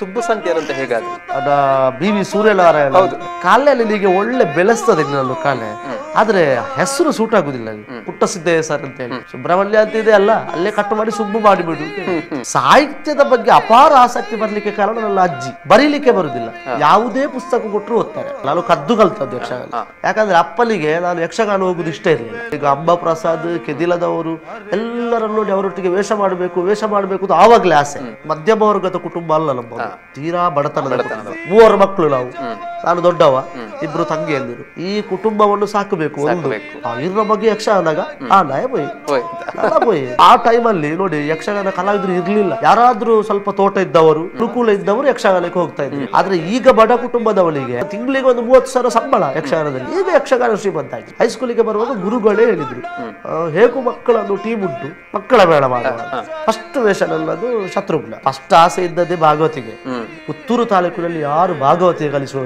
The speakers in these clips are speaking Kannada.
ಸುಬ್ಬು ಅಂತ ಹೇಗಾದ್ರೆ ಅದ ಬಿ ವಿ ಸೂರ್ಯನಾರಾಯಣ ಹೌದು ಒಳ್ಳೆ ಬೆಳೆಸ್ತದೆ ಕಾಲೆ ಆದ್ರೆ ಹೆಸರು ಸೂಟ್ ಆಗುದಿಲ್ಲ ಪುಟ್ಟ ಸಿದ್ದಯ್ಯ ಸರ್ ಅಂತ ಹೇಳಿ ಸುಬ್ರಹ್ಮಣ್ಯ ಅಂತ ಇದೆ ಅಲ್ಲ ಅಲ್ಲೇ ಕಟ್ ಮಾಡಿ ಸುಬ್ಬು ಮಾಡಿಬಿಡು ಸಾಹಿತ್ಯದ ಬಗ್ಗೆ ಅಪಾರ ಆಸಕ್ತಿ ಬರಲಿಕ್ಕೆ ಕಾರಣ ನನ್ನ ಅಜ್ಜಿ ಬರೀಲಿಕ್ಕೆ ಬರುದಿಲ್ಲ ಯಾವುದೇ ಪುಸ್ತಕ ಕೊಟ್ಟರು ಓದ್ತಾರೆ ನಾನು ಕದ್ದು ಕಲ್ತದ್ದು ಯಕ್ಷಗಾನ ಯಾಕಂದ್ರೆ ಅಪ್ಪನಿಗೆ ನಾನು ಯಕ್ಷಗಾನ ಹೋಗುದು ಇಷ್ಟ ಇರಲಿಲ್ಲ ಈಗ ಅಂಬಾ ಪ್ರಸಾದ್ ಕೆದಿಲದವರು ಎಲ್ಲರನ್ನು ಅವರೊಟ್ಟಿಗೆ ವೇಷ ಮಾಡಬೇಕು ವೇಷ ಮಾಡಬೇಕು ಅಂತ ಆವಾಗ್ಲೇ ಆಸೆ ಮಧ್ಯಮ ವರ್ಗದ ಕುಟುಂಬ ಅಲ್ಲ ನಮ್ಮ ತೀರಾ ಬಡತನದ ಮೂವರು ಮಕ್ಕಳು ನಾವು ನಾನು ದೊಡ್ಡವ ಇಬ್ರು ತಂಗಿಯಲ್ಲಿ ಈ ಕುಟುಂಬವನ್ನು ಸಾಕಬೇಕು ಸಾಕಬೇಕು ಇದ್ರ ಬಗ್ಗೆ ಯಕ್ಷ ಅಂದಾಗ ಆ ಆ ಟೈಮಲ್ಲಿ ನೋಡಿ ಯಕ್ಷಗಾನ ಕಲಾವಿದ್ರು ಇರ್ಲಿಲ್ಲ ಯಾರಾದ್ರೂ ಸ್ವಲ್ಪ ತೋಟ ಇದ್ದವರು ಅನುಕೂಲ ಇದ್ದವರು ಯಕ್ಷಗಾನಕ್ಕೆ ಹೋಗ್ತಾ ಇದ್ರು ಆದ್ರೆ ಈಗ ಬಡ ಕುಟುಂಬದವಳಿಗೆ ತಿಂಗಳಿಗೆ ಒಂದು ಮೂವತ್ತು ಸಾವಿರ ಸಂಬಳ ಯಕ್ಷಗಾನದಲ್ಲಿ ಈಗ ಯಕ್ಷಗಾನ ಶ್ರೀಮಂತ ಆಯ್ತು ಹೈಸ್ಕೂಲಿಗೆ ಬರುವಾಗ ಗುರುಗಳೇ ಹೇಳಿದ್ರು ಹೇಗು ಮಕ್ಕಳನ್ನು ಟೀಮ್ ಉಂಟು ಮಕ್ಕಳ ಬೇಡ ಫಸ್ಟ್ ವೇಷನ್ ಅನ್ನೋದು ಶತ್ರುಘ್ನ ಫಸ್ಟ್ ಆಸೆ ಇದ್ದದೆ ಭಾಗವತಿಗೆ ಪುತ್ತೂರು ತಾಲೂಕಿನಲ್ಲಿ ಯಾರು ಭಾಗವತಿ ಕಲಿಸುವ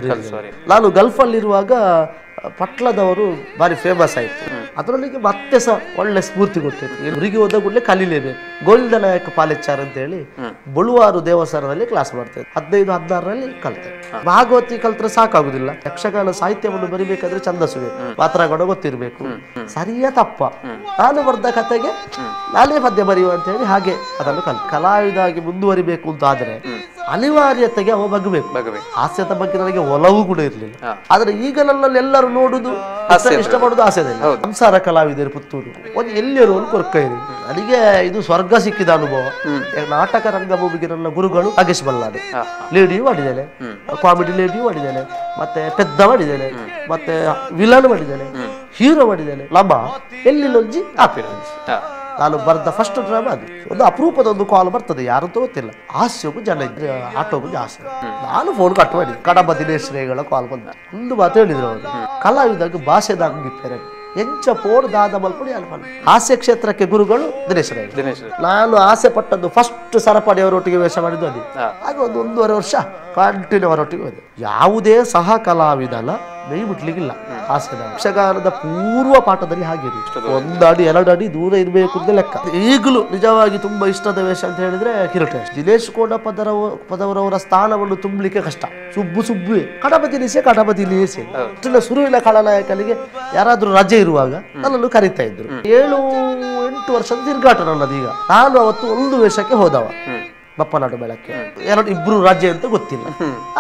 ನಾನು ಗಲ್ಫ್ ಅಲ್ಲಿರುವಾಗ ಪಟ್ಲದವರು ಭಾರಿ ಫೇಮಸ್ ಆಯ್ತು ಅದರಲ್ಲಿ ಮತ್ತೆ ಸಹ ಒಳ್ಳೆ ಸ್ಫೂರ್ತಿ ಕೊಟ್ಟಿತ್ತು ಹುಡುಗಿ ಹೋದ ಕೂಡಲೇ ಕಲೀಲೇಬೇಕು ಗೋವಿಂದ ನಾಯಕ ಪಾಲೆಚ್ಚಾರ್ ಹೇಳಿ ಬುಳುವಾರು ದೇವಸ್ಥಾನದಲ್ಲಿ ಕ್ಲಾಸ್ ಮಾಡ್ತಾರೆ ಹದಿನೈದು ಹದಿನಾರರಲ್ಲಿ ಕಲಿತೆ ಭಾಗವತಿ ಕಲ್ತ್ರೆ ಸಾಕಾಗುದಿಲ್ಲ ಯಕ್ಷಗಾನ ಸಾಹಿತ್ಯವನ್ನು ಬರಿಬೇಕಾದ್ರೆ ಛಂದಸ್ಸು ಬೇಕು ಪಾತ್ರಗಳು ಗೊತ್ತಿರಬೇಕು ಸರಿಯ ತಪ್ಪ ನಾನು ಬರೆದ ಕತೆಗೆ ನಾನೇ ಪದ್ಯ ಬರೆಯುವ ಅಂತ ಹೇಳಿ ಹಾಗೆ ಅದನ್ನು ಕಲಿತು ಕಲಾವಿದಾಗಿ ಮುಂದುವರಿಬೇಕು ಅಂತ ಆದರೆ ಅನಿವಾರ್ಯತೆಗೆ ಅವ ಬಗ್ಬೇಕು ಹಾಸ್ಯದ ಬಗ್ಗೆ ನನಗೆ ಒಲವು ಕೂಡ ಇರಲಿಲ್ಲ ಆದ್ರೆ ಈಗ ನನ್ನಲ್ಲಿ ಎಲ್ಲರೂ ನೋಡುದು ಇಷ್ಟ ಪಡುದು ಹಾಸ್ಯದಲ್ಲಿ ಸಂಸಾರ ಕಲಾವಿದರು ಪುತ್ತೂರು ಒಂದು ಕೊರ್ಕ ಇದೆ ನನಗೆ ಇದು ಸ್ವರ್ಗ ಸಿಕ್ಕಿದ ಅನುಭವ ನಾಟಕ ರಂಗಭೂಮಿಗೆ ನನ್ನ ಗುರುಗಳು ಅಗೇಶ್ ಬಲ್ಲಾಡಿ ಲೇಡಿಯೂ ಮಾಡಿದ್ದೇನೆ ಕಾಮಿಡಿ ಲೇಡಿಯೂ ಮಾಡಿದ್ದೇನೆ ಮತ್ತೆ ಪೆದ್ದ ಮಾಡಿದ್ದೇನೆ ಮತ್ತೆ ವಿಲನ್ ಮಾಡಿದ್ದೇನೆ ಹೀರೋ ಮಾಡಿದ್ದೇನೆ ಲಂಬ ಎಲ್ಲಿ ಲೊಜ್ಜಿ ನಾನು ಬರೆದ ಫಸ್ಟ್ ಡ್ರಾಮ ಅದು ಒಂದು ಅಪರೂಪದ ಒಂದು ಕಾಲ್ ಬರ್ತದೆ ಯಾರು ಗೊತ್ತಿಲ್ಲ ಹಾಸ್ಯಕ್ಕೂ ಜನ ಇದ್ರೆ ಆಟೋಗೂ ಹಾಸ್ಯ ನಾನು ಫೋನ್ ಕಟ್ ಮಾಡಿ ಕಡಬ ದಿನೇಶ್ ಕಾಲ್ ಬಂದ ಒಂದು ಮಾತು ಹೇಳಿದ್ರು ಅವರು ಕಲಾವಿದಾಗ ಭಾಷೆದಾಗ ಎಂಚ ಪೋರ್ ದಾದ ಮಲ್ಪಡಿ ಹಾಸ್ಯ ಕ್ಷೇತ್ರಕ್ಕೆ ಗುರುಗಳು ದಿನೇಶ್ ರೇ ದಿನೇಶ್ ನಾನು ಆಸೆ ಪಟ್ಟದ್ದು ಫಸ್ಟ್ ಸರಪಡಿ ಅವರೊಟ್ಟಿಗೆ ವೇಷ ಮಾಡಿದ್ದು ಅದೇ ಹಾಗೆ ಒಂದು ಒಂದೂವರೆ ವರ್ಷ ಕಂಟಿನ್ಯೂ ಅವರೊಟ್ಟಿಗೆ ಹೋದೆ ಯಾವುದೇ ಸಹ ಕಲಾವಿದನ ಬಿಟ್ಲಿಕ್ಕಿಲ್ಲ ಹಾಸ್ಯದ ಯಕ್ಷಗಾನದ ಪೂರ್ವ ಪಾಠದಲ್ಲಿ ಹಾಗಿರು ಒಂದು ಅಡಿ ಎರಡು ಅಡಿ ದೂರ ಇರಬೇಕು ಅಂತ ಲೆಕ್ಕ ಈಗಲೂ ನಿಜವಾಗಿ ತುಂಬಾ ಇಷ್ಟದ ವೇಷ ಅಂತ ಹೇಳಿದ್ರೆ ಕಿರೀಟ ದಿನೇಶ್ ಕೋಡ ಪದರವ ಪದವರವರ ಸ್ಥಾನವನ್ನು ತುಂಬಲಿಕ್ಕೆ ಕಷ್ಟ ಸುಬ್ಬು ಸುಬ್ಬು ಕಡಪತಿ ನಿಸೆ ಕಡಪತಿ ನಿಸೆ ಸುರುವಿನ ಖಳನಾಯಕನಿಗೆ ಯಾರಾದ್ರೂ ರಜೆ ಇರುವಾಗ ನನ್ನನ್ನು ಕರೀತಾ ಇದ್ರು ಏಳು ಎಂಟು ವರ್ಷದ ತಿರ್ಗಾಟ ನನ್ನದೀಗ ನಾನು ಅವತ್ತು ಒಂದು ವೇಷಕ್ಕೆ ಹೋದವ ಬಪ್ಪನಾಡು ಬೆಳಕ್ಕೆ ಎರಡು ಇಬ್ಬರು ರಾಜ್ಯ ಅಂತ ಗೊತ್ತಿಲ್ಲ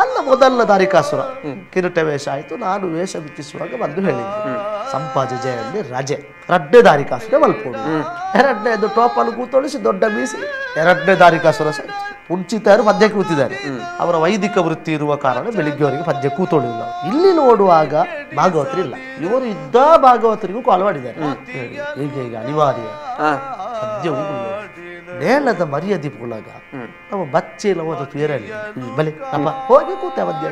ಅಲ್ಲ ಮೊದಲ ದಾರಿಕಾಸುರ ಕಿರೀಟ ವೇಷ ಆಯ್ತು ನಾನು ವೇಷ ಬಿತ್ತಿಸುವಾಗ ಬಂದು ಹೇಳಿದ್ದೆ ಸಂಪಾಜ ಜಯಲ್ಲಿ ರಜೆ ಎರಡನೇ ದಾರಿಕಾಸುರ ಮಲ್ಪೋಡು ಎರಡನೇದು ಟೋಪಲ್ಲಿ ಕೂತೊಳಿಸಿ ದೊಡ್ಡ ಬೀಸಿ ಎರಡನೇ ದಾರಿಕಾಸುರ ಸಹ ಅವರು ಪದ್ಯ ಕೂತಿದ್ದಾರೆ ಅವರ ವೈದಿಕ ವೃತ್ತಿ ಇರುವ ಕಾರಣ ಬೆಳಿಗ್ಗೆ ಅವರಿಗೆ ಪದ್ಯ ಕೂತೊಳಿಲ್ಲ ಇಲ್ಲಿ ನೋಡುವಾಗ ಭಾಗವತರು ಇಲ್ಲ ಇವರು ಇದ್ದ ಭಾಗವತರಿಗೂ ಕಾಲ್ ಮಾಡಿದ್ದಾರೆ ಹೀಗೆ ಹೀಗೆ ಅನಿವಾರ್ಯ ನೇಲದ ಮರ್ಯಾದೆ ಪೋಲಾಗ ಅವ ಬಚ್ಚೇಲ ಅಪ್ಪ ಹೋಗಿ ಕೂತೆ ಮದ್ಯ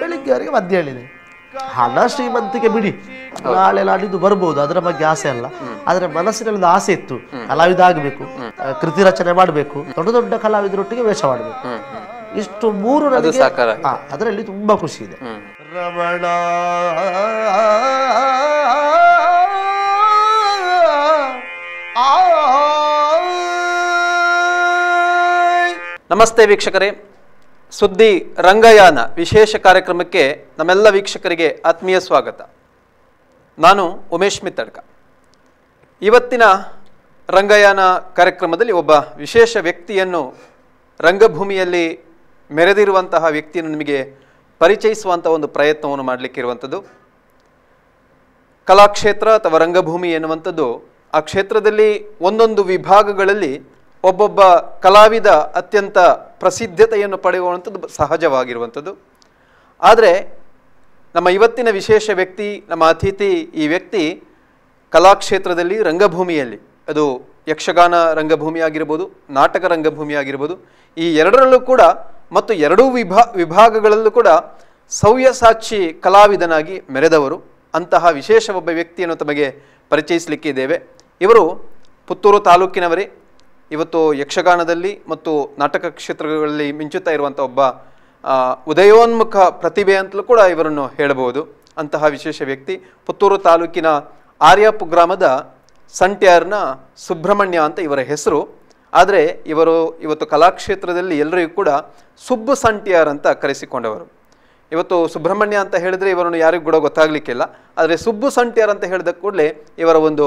ಬೆಳಿಗ್ಗೆ ಅವರಿಗೆ ಹೇಳಿದೆ ಹಣ ಶ್ರೀಮಂತಿಕೆ ಬಿಡಿ ನಾಳೆ ನಾಡಿದ್ದು ಬರ್ಬೋದು ಅದರ ಬಗ್ಗೆ ಆಸೆ ಅಲ್ಲ ಆದ್ರೆ ಮನಸ್ಸಿನಲ್ಲಿ ಒಂದು ಆಸೆ ಇತ್ತು ಕಲಾವಿದ ಆಗಬೇಕು ಕೃತಿ ರಚನೆ ಮಾಡಬೇಕು ದೊಡ್ಡ ದೊಡ್ಡ ಕಲಾವಿದರೊಟ್ಟಿಗೆ ವೇಷ ಮಾಡಬೇಕು ಇಷ್ಟು ಮೂರು ನನಗೆ ಅದರಲ್ಲಿ ತುಂಬಾ ಖುಷಿ ಇದೆ ರಮಣ ನಮಸ್ತೆ ವೀಕ್ಷಕರೇ ಸುದ್ದಿ ರಂಗಯಾನ ವಿಶೇಷ ಕಾರ್ಯಕ್ರಮಕ್ಕೆ ನಮ್ಮೆಲ್ಲ ವೀಕ್ಷಕರಿಗೆ ಆತ್ಮೀಯ ಸ್ವಾಗತ ನಾನು ಉಮೇಶ್ ಮಿತ್ತಡ್ಕ ಇವತ್ತಿನ ರಂಗಯಾನ ಕಾರ್ಯಕ್ರಮದಲ್ಲಿ ಒಬ್ಬ ವಿಶೇಷ ವ್ಯಕ್ತಿಯನ್ನು ರಂಗಭೂಮಿಯಲ್ಲಿ ಮೆರೆದಿರುವಂತಹ ವ್ಯಕ್ತಿಯನ್ನು ನಿಮಗೆ ಪರಿಚಯಿಸುವಂಥ ಒಂದು ಪ್ರಯತ್ನವನ್ನು ಮಾಡಲಿಕ್ಕಿರುವಂಥದ್ದು ಕಲಾಕ್ಷೇತ್ರ ಅಥವಾ ರಂಗಭೂಮಿ ಎನ್ನುವಂಥದ್ದು ಆ ಕ್ಷೇತ್ರದಲ್ಲಿ ಒಂದೊಂದು ವಿಭಾಗಗಳಲ್ಲಿ ಒಬ್ಬೊಬ್ಬ ಕಲಾವಿದ ಅತ್ಯಂತ ಪ್ರಸಿದ್ಧತೆಯನ್ನು ಪಡೆಯುವಂಥದ್ದು ಸಹಜವಾಗಿರುವಂಥದ್ದು ಆದರೆ ನಮ್ಮ ಇವತ್ತಿನ ವಿಶೇಷ ವ್ಯಕ್ತಿ ನಮ್ಮ ಅತಿಥಿ ಈ ವ್ಯಕ್ತಿ ಕಲಾಕ್ಷೇತ್ರದಲ್ಲಿ ರಂಗಭೂಮಿಯಲ್ಲಿ ಅದು ಯಕ್ಷಗಾನ ರಂಗಭೂಮಿ ಆಗಿರ್ಬೋದು ನಾಟಕ ರಂಗಭೂಮಿ ಆಗಿರ್ಬೋದು ಈ ಎರಡರಲ್ಲೂ ಕೂಡ ಮತ್ತು ಎರಡೂ ವಿಭಾ ವಿಭಾಗಗಳಲ್ಲೂ ಕೂಡ ಸವ್ಯಸಾಕ್ಷಿ ಕಲಾವಿದನಾಗಿ ಮೆರೆದವರು ಅಂತಹ ವಿಶೇಷ ಒಬ್ಬ ವ್ಯಕ್ತಿಯನ್ನು ತಮಗೆ ಪರಿಚಯಿಸಲಿಕ್ಕಿದ್ದೇವೆ ಇವರು ಪುತ್ತೂರು ತಾಲೂಕಿನವರೇ ಇವತ್ತು ಯಕ್ಷಗಾನದಲ್ಲಿ ಮತ್ತು ನಾಟಕ ಕ್ಷೇತ್ರಗಳಲ್ಲಿ ಮಿಂಚುತ್ತಾ ಇರುವಂಥ ಒಬ್ಬ ಉದಯೋನ್ಮುಖ ಪ್ರತಿಭೆ ಅಂತಲೂ ಕೂಡ ಇವರನ್ನು ಹೇಳಬಹುದು ಅಂತಹ ವಿಶೇಷ ವ್ಯಕ್ತಿ ಪುತ್ತೂರು ತಾಲೂಕಿನ ಆರ್ಯಾಪು ಗ್ರಾಮದ ಸಂಟ್ಯಾರ್ನ ಸುಬ್ರಹ್ಮಣ್ಯ ಅಂತ ಇವರ ಹೆಸರು ಆದರೆ ಇವರು ಇವತ್ತು ಕಲಾಕ್ಷೇತ್ರದಲ್ಲಿ ಎಲ್ಲರಿಗೂ ಕೂಡ ಸುಬ್ಬು ಸಂಟಿಯಾರ್ ಅಂತ ಕರೆಸಿಕೊಂಡವರು ಇವತ್ತು ಸುಬ್ರಹ್ಮಣ್ಯ ಅಂತ ಹೇಳಿದರೆ ಇವರನ್ನು ಯಾರಿಗೂ ಕೂಡ ಗೊತ್ತಾಗಲಿಕ್ಕಿಲ್ಲ ಆದರೆ ಸುಬ್ಬು ಸಂಟಿಯಾರ್ ಅಂತ ಹೇಳಿದ ಕೂಡಲೇ ಇವರ ಒಂದು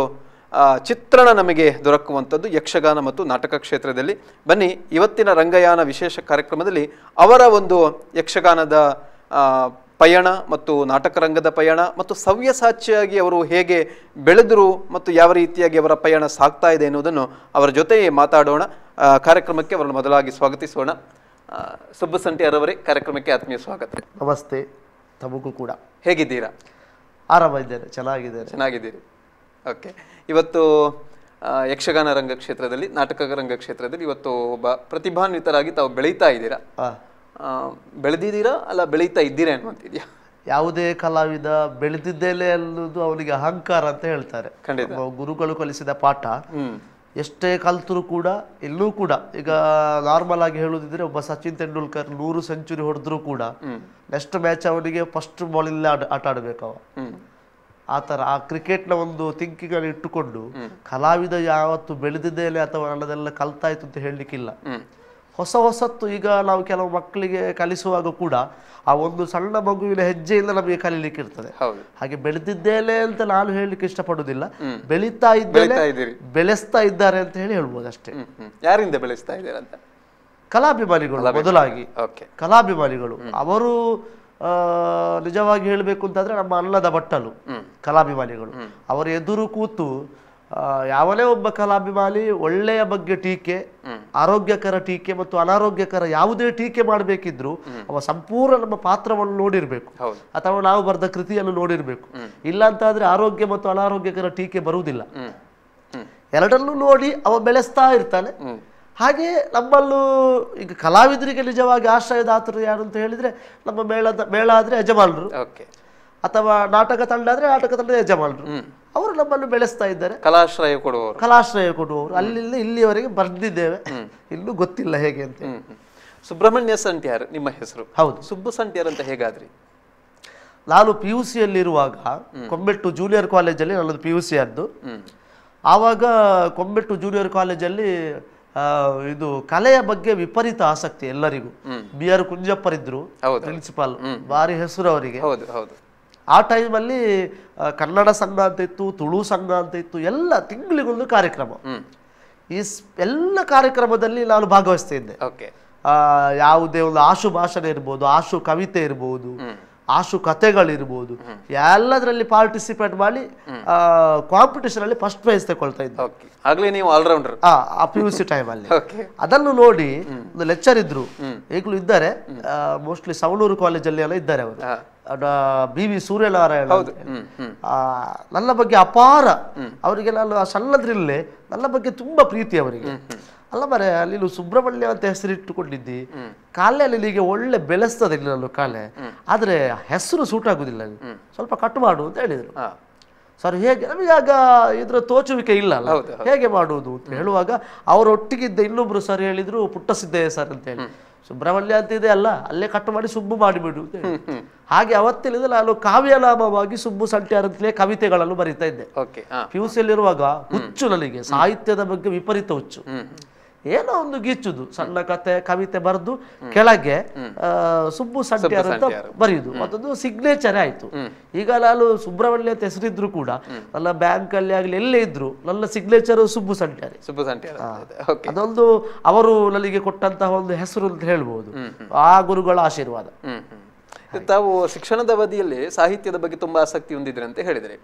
ಚಿತ್ರಣ ನಮಗೆ ದೊರಕುವಂಥದ್ದು ಯಕ್ಷಗಾನ ಮತ್ತು ನಾಟಕ ಕ್ಷೇತ್ರದಲ್ಲಿ ಬನ್ನಿ ಇವತ್ತಿನ ರಂಗಯಾನ ವಿಶೇಷ ಕಾರ್ಯಕ್ರಮದಲ್ಲಿ ಅವರ ಒಂದು ಯಕ್ಷಗಾನದ ಪಯಣ ಮತ್ತು ನಾಟಕ ರಂಗದ ಪಯಣ ಮತ್ತು ಸವ್ಯಸಾಚಿಯಾಗಿ ಅವರು ಹೇಗೆ ಬೆಳೆದರು ಮತ್ತು ಯಾವ ರೀತಿಯಾಗಿ ಅವರ ಪಯಣ ಸಾಗ್ತಾ ಇದೆ ಎನ್ನುವುದನ್ನು ಅವರ ಜೊತೆ ಮಾತಾಡೋಣ ಕಾರ್ಯಕ್ರಮಕ್ಕೆ ಅವರನ್ನು ಮೊದಲಾಗಿ ಸ್ವಾಗತಿಸೋಣ ಸುಬ್ಬು ಅರವರೇ ಕಾರ್ಯಕ್ರಮಕ್ಕೆ ಆತ್ಮೀಯ ಸ್ವಾಗತ ನಮಸ್ತೆ ತಮಗೂ ಕೂಡ ಹೇಗಿದ್ದೀರಾ ಆರಾಮಿದ್ದೇನೆ ಚೆನ್ನಾಗಿದ್ದೇನೆ ಚೆನ್ನಾಗಿದ್ದೀರಿ ಓಕೆ ಇವತ್ತು ಯಕ್ಷಗಾನ ರಂಗ ಕ್ಷೇತ್ರದಲ್ಲಿ ನಾಟಕ ರಂಗ ಕ್ಷೇತ್ರದಲ್ಲಿ ಇವತ್ತು ಒಬ್ಬ ಪ್ರತಿಭಾನ್ವಿತರಾಗಿ ತಾವು ಬೆಳೀತಾ ಇದ್ದೀರಾ ಬೆಳೆದಿದ್ದೀರಾ ಅಲ್ಲ ಬೆಳೀತಾ ಇದ್ದೀರಾ ಅನ್ನುವಂತಿದ್ಯಾ ಯಾವುದೇ ಕಲಾವಿದ ಬೆಳೆದಿದ್ದೇಲೆ ಅನ್ನೋದು ಅವನಿಗೆ ಅಹಂಕಾರ ಅಂತ ಹೇಳ್ತಾರೆ ಖಂಡಿತ ಗುರುಗಳು ಕಲಿಸಿದ ಪಾಠ ಎಷ್ಟೇ ಕಲ್ತರೂ ಕೂಡ ಎಲ್ಲೂ ಕೂಡ ಈಗ ನಾರ್ಮಲ್ ಆಗಿ ಹೇಳುದಿದ್ರೆ ಒಬ್ಬ ಸಚಿನ್ ತೆಂಡೂಲ್ಕರ್ ನೂರು ಸೆಂಚುರಿ ಹೊಡೆದ್ರು ಕೂಡ ನೆಕ್ಸ್ಟ್ ಮ್ಯಾಚ್ ಅವನಿಗೆ ಫಸ್ಟ್ ಬಾಲ್ ಆಟ ಆಡ್ಬೇಕು ಅವ ಆ ಥರ ಆ ಕ್ರಿಕೆಟ್ನ ಒಂದು ತಿಂಕಿಗಳು ಇಟ್ಟುಕೊಂಡು ಕಲಾವಿದ ಯಾವತ್ತು ಬೆಳೆದಿದ್ದೇನೆ ಅಥವಾ ನನ್ನದೆಲ್ಲ ಕಲ್ತಾಯ್ತು ಅಂತ ಹೇಳಲಿಕ್ಕಿಲ್ಲ ಹೊಸ ಹೊಸತ್ತು ಈಗ ನಾವು ಕೆಲವು ಮಕ್ಕಳಿಗೆ ಕಲಿಸುವಾಗ ಕೂಡ ಆ ಒಂದು ಸಣ್ಣ ಮಗುವಿನ ಹೆಜ್ಜೆಯಿಂದ ನಮಗೆ ಕಲೀಲಿಕ್ಕೆ ಇರ್ತದೆ ಹಾಗೆ ಬೆಳೆದಿದ್ದೇನೆ ಅಂತ ನಾನು ಹೇಳಲಿಕ್ಕೆ ಇಷ್ಟಪಡುವುದಿಲ್ಲ ಬೆಳೀತಾ ಇದ್ದೇನೆ ಬೆಳೆಸ್ತಾ ಇದ್ದಾರೆ ಅಂತ ಹೇಳಿ ಹೇಳ್ಬೋದು ಅಷ್ಟೇ ಯಾರಿಂದ ಬೆಳೆಸ್ತಾ ಇದ್ದಾರೆ ಅಂತ ಕಲಾಭಿಮಾನಿಗಳು ಮೊದಲಾಗಿ ಕಲಾಭಿಮಾನಿಗಳು ಅವರು ನಿಜವಾಗಿ ಹೇಳಬೇಕು ಅಂತಂದರೆ ನಮ್ಮ ಅನ್ನದ ಬಟ್ಟಲು ಕಲಾಭಿಮಾನಿಗಳು ಅವರ ಎದುರು ಕೂತು ಯಾವನೇ ಒಬ್ಬ ಕಲಾಭಿಮಾನಿ ಒಳ್ಳೆಯ ಬಗ್ಗೆ ಟೀಕೆ ಆರೋಗ್ಯಕರ ಟೀಕೆ ಮತ್ತು ಅನಾರೋಗ್ಯಕರ ಯಾವುದೇ ಟೀಕೆ ಮಾಡಬೇಕಿದ್ರು ಅವ ಸಂಪೂರ್ಣ ನಮ್ಮ ಪಾತ್ರವನ್ನು ನೋಡಿರಬೇಕು ಅಥವಾ ನಾವು ಬರೆದ ಕೃತಿಯನ್ನು ನೋಡಿರಬೇಕು ಇಲ್ಲ ಆರೋಗ್ಯ ಮತ್ತು ಅನಾರೋಗ್ಯಕರ ಟೀಕೆ ಬರುವುದಿಲ್ಲ ಎರಡನ್ನೂ ನೋಡಿ ಅವ ಬೆಳೆಸ್ತಾ ಇರ್ತಾನೆ ಹಾಗೆ ನಮ್ಮಲ್ಲೂ ಈಗ ಕಲಾವಿದರಿಗೆ ನಿಜವಾಗಿ ಆಶ್ರಯದಾತರು ಯಾರು ಅಂತ ಹೇಳಿದರೆ ನಮ್ಮ ಮೇಳದ ಮೇಳ ಆದರೆ ಯಜಮಾನರು ಓಕೆ ಅಥವಾ ನಾಟಕ ತಂಡ ಆದರೆ ನಾಟಕ ತಂಡದ ಯಜಮಾನರು ಅವರು ನಮ್ಮನ್ನು ಬೆಳೆಸ್ತಾ ಇದ್ದಾರೆ ಕಲಾಶ್ರಯ ಕೊಡುವವರು ಕಲಾಶ್ರಯ ಕೊಡುವವರು ಅಲ್ಲಿಂದ ಇಲ್ಲಿಯವರೆಗೆ ಬರೆದಿದ್ದೇವೆ ಇಲ್ಲೂ ಗೊತ್ತಿಲ್ಲ ಹೇಗೆ ಅಂತ ಸುಬ್ರಹ್ಮಣ್ಯ ಸಂಟಿಯಾರ್ ನಿಮ್ಮ ಹೆಸರು ಹೌದು ಸುಬ್ಬು ಸಂಟ್ಯಾರ್ ಅಂತ ಹೇಗಾದ್ರಿ ನಾನು ಪಿ ಯು ಸಿಯಲ್ಲಿರುವಾಗ ಕೊಂಬೆಟ್ಟು ಜೂನಿಯರ್ ಕಾಲೇಜಲ್ಲಿ ನನ್ನದು ಪಿ ಯು ಸಿ ಆದ್ದು ಆವಾಗ ಕೊಂಬೆಟ್ಟು ಜೂನಿಯರ್ ಕಾಲೇಜಲ್ಲಿ ಇದು ಕಲೆಯ ಬಗ್ಗೆ ವಿಪರೀತ ಆಸಕ್ತಿ ಎಲ್ಲರಿಗೂ ಬಿ ಆರ್ ಕುಂಜಪ್ಪರಿದ್ರು ಪ್ರಿನ್ಸಿಪಾಲ್ ಬಾರಿ ಹೆಸರು ಅವರಿಗೆ ಆ ಟೈಮಲ್ಲಿ ಕನ್ನಡ ಸಂಘ ಅಂತ ಇತ್ತು ತುಳು ಸಂಘ ಅಂತ ಇತ್ತು ಎಲ್ಲ ತಿಂಗಳಿಗೊಂದು ಕಾರ್ಯಕ್ರಮ ಈ ಎಲ್ಲ ಕಾರ್ಯಕ್ರಮದಲ್ಲಿ ನಾನು ಭಾಗವಹಿಸ್ತಾ ಇದ್ದೆ ಯಾವುದೇ ಒಂದು ಆಶು ಭಾಷಣ ಇರ್ಬೋದು ಆಶು ಕವಿತೆ ಇರ್ಬೋದು ಆಶು ಕಥೆಗಳಿರ್ಬೋದು ಎಲ್ಲದರಲ್ಲಿ ಪಾರ್ಟಿಸಿಪೇಟ್ ಮಾಡಿ ಕಾಂಪಿಟೇಷನ್ ಅಲ್ಲಿ ಫಸ್ಟ್ ಪ್ರೈಸ್ ತಗೊಳ್ತಾ ಇದ್ದೆ ಆಗ್ಲೇ ನೀವು ಟೈಮ್ ಅಲ್ಲಿ ಅದನ್ನು ನೋಡಿ ಒಂದು ಲೆಕ್ಚರ್ ಇದ್ರು ಈಗಲೂ ಇದ್ದಾರೆ ಮೋಸ್ಟ್ಲಿ ಸವಣೂರು ಕಾಲೇಜಲ್ಲಿ ಎಲ್ಲ ಇದ್ದಾರೆ ಅವರು ಬಿ ವಿ ಸೂರ್ಯನಾರಾಯಣ ನನ್ನ ಬಗ್ಗೆ ಅಪಾರ ಅವರಿಗೆ ನಾನು ಸಣ್ಣದ್ರಲ್ಲೇ ನನ್ನ ಬಗ್ಗೆ ತುಂಬಾ ಪ್ರೀತಿ ಅವರಿಗೆ ಅಲ್ಲ ಮರೆ ಅಲ್ಲಿ ಸುಬ್ರಹ್ಮಣ್ಯ ಅಂತ ಹೆಸರಿಟ್ಟುಕೊಂಡಿದ್ದಿ ಕಾಲೆಯಲ್ಲಿ ಅಲ್ಲಿ ಒಳ್ಳೆ ಬೆಳೆಸ್ತದೆ ಇಲ್ಲಲ್ಲೂ ಕಾಲೆ ಆದ್ರೆ ಹೆಸರು ಸೂಟ್ ಆಗುದಿಲ್ಲ ಸ್ವಲ್ಪ ಕಟ್ ಮಾಡು ಅಂತ ಹೇಳಿದ್ರು ಸರ್ ಹೇಗೆ ನಮಗೆ ಆಗ ಇದರ ತೋಚುವಿಕೆ ಇಲ್ಲ ಅಲ್ಲ ಹೇಗೆ ಮಾಡುವುದು ಅಂತ ಹೇಳುವಾಗ ಅವರೊಟ್ಟಿಗಿದ್ದ ಇನ್ನೊಬ್ರು ಸರ್ ಹೇಳಿದ್ರು ಪುಟ್ಟಸಿದ್ದಯ್ಯ ಸರ್ ಅಂತ ಹೇಳಿ ಸುಬ್ರಹ್ಮಣ್ಯ ಅಂತ ಇದೆ ಅಲ್ಲ ಅಲ್ಲೇ ಕಟ್ ಮಾಡಿ ಸುಬ್ಬು ಮಾಡಿಬಿಡು ಅಂತ ಹೇಳಿ ಹಾಗೆ ಅವತ್ತಿನಿಂದ ನಾನು ಕಾವ್ಯಲಾಭವಾಗಿ ಸುಬ್ಬು ಸಂಟ್ಯಾರ್ ಅಂತಲೇ ಕವಿತೆಗಳನ್ನು ಬರಿತಾ ಇದ್ದೆ ಪಿ ಯು ಸಿಯಲ್ಲಿರುವಾಗ ಹುಚ್ಚು ನನಗೆ ಸಾಹಿತ್ಯದ ಬಗ್ಗೆ ವಿಪರೀತ ಹುಚ್ಚು ಏನೋ ಒಂದು ಗೀಚುದು ಸಣ್ಣ ಕತೆ ಕವಿತೆ ಬರೆದು ಕೆಳಗೆ ಸುಬ್ಬು ಸಡ್ಯಾರು ಅಂತ ಬರೆಯುದು ಮತ್ತೊಂದು ಸಿಗ್ನೇಚರ್ ಆಯ್ತು ಈಗ ನಾನು ಸುಬ್ರಹ್ಮಣ್ಯ ಅಂತ ಹೆಸರಿದ್ರು ಕೂಡ ನನ್ನ ಬ್ಯಾಂಕ್ ಅಲ್ಲಿ ಆಗ್ಲಿ ಎಲ್ಲೇ ಇದ್ರು ನನ್ನ ಸಿಗ್ನೇಚರ್ ಸುಬ್ಬು ಸಂಟ್ಯಾರಿ ಸುಬ್ಬು ಸಂಟ್ಯಾರಿ ಅದೊಂದು ಅವರು ನನಗೆ ಕೊಟ್ಟಂತಹ ಒಂದು ಹೆಸರು ಅಂತ ಹೇಳ್ಬಹುದು ಆ ಗುರುಗಳ ಆಶೀರ್ವಾದ ತಾವು ಶಿಕ್ಷಣದ ಅವಧಿಯಲ್ಲಿ ಸಾಹಿತ್ಯದ ಬಗ್ಗೆ ತುಂಬಾ ಆಸಕ್ತಿ ಹೊಂದಿದ್ರೆ ಅಂತ ಹೇಳಿದ್ರೆ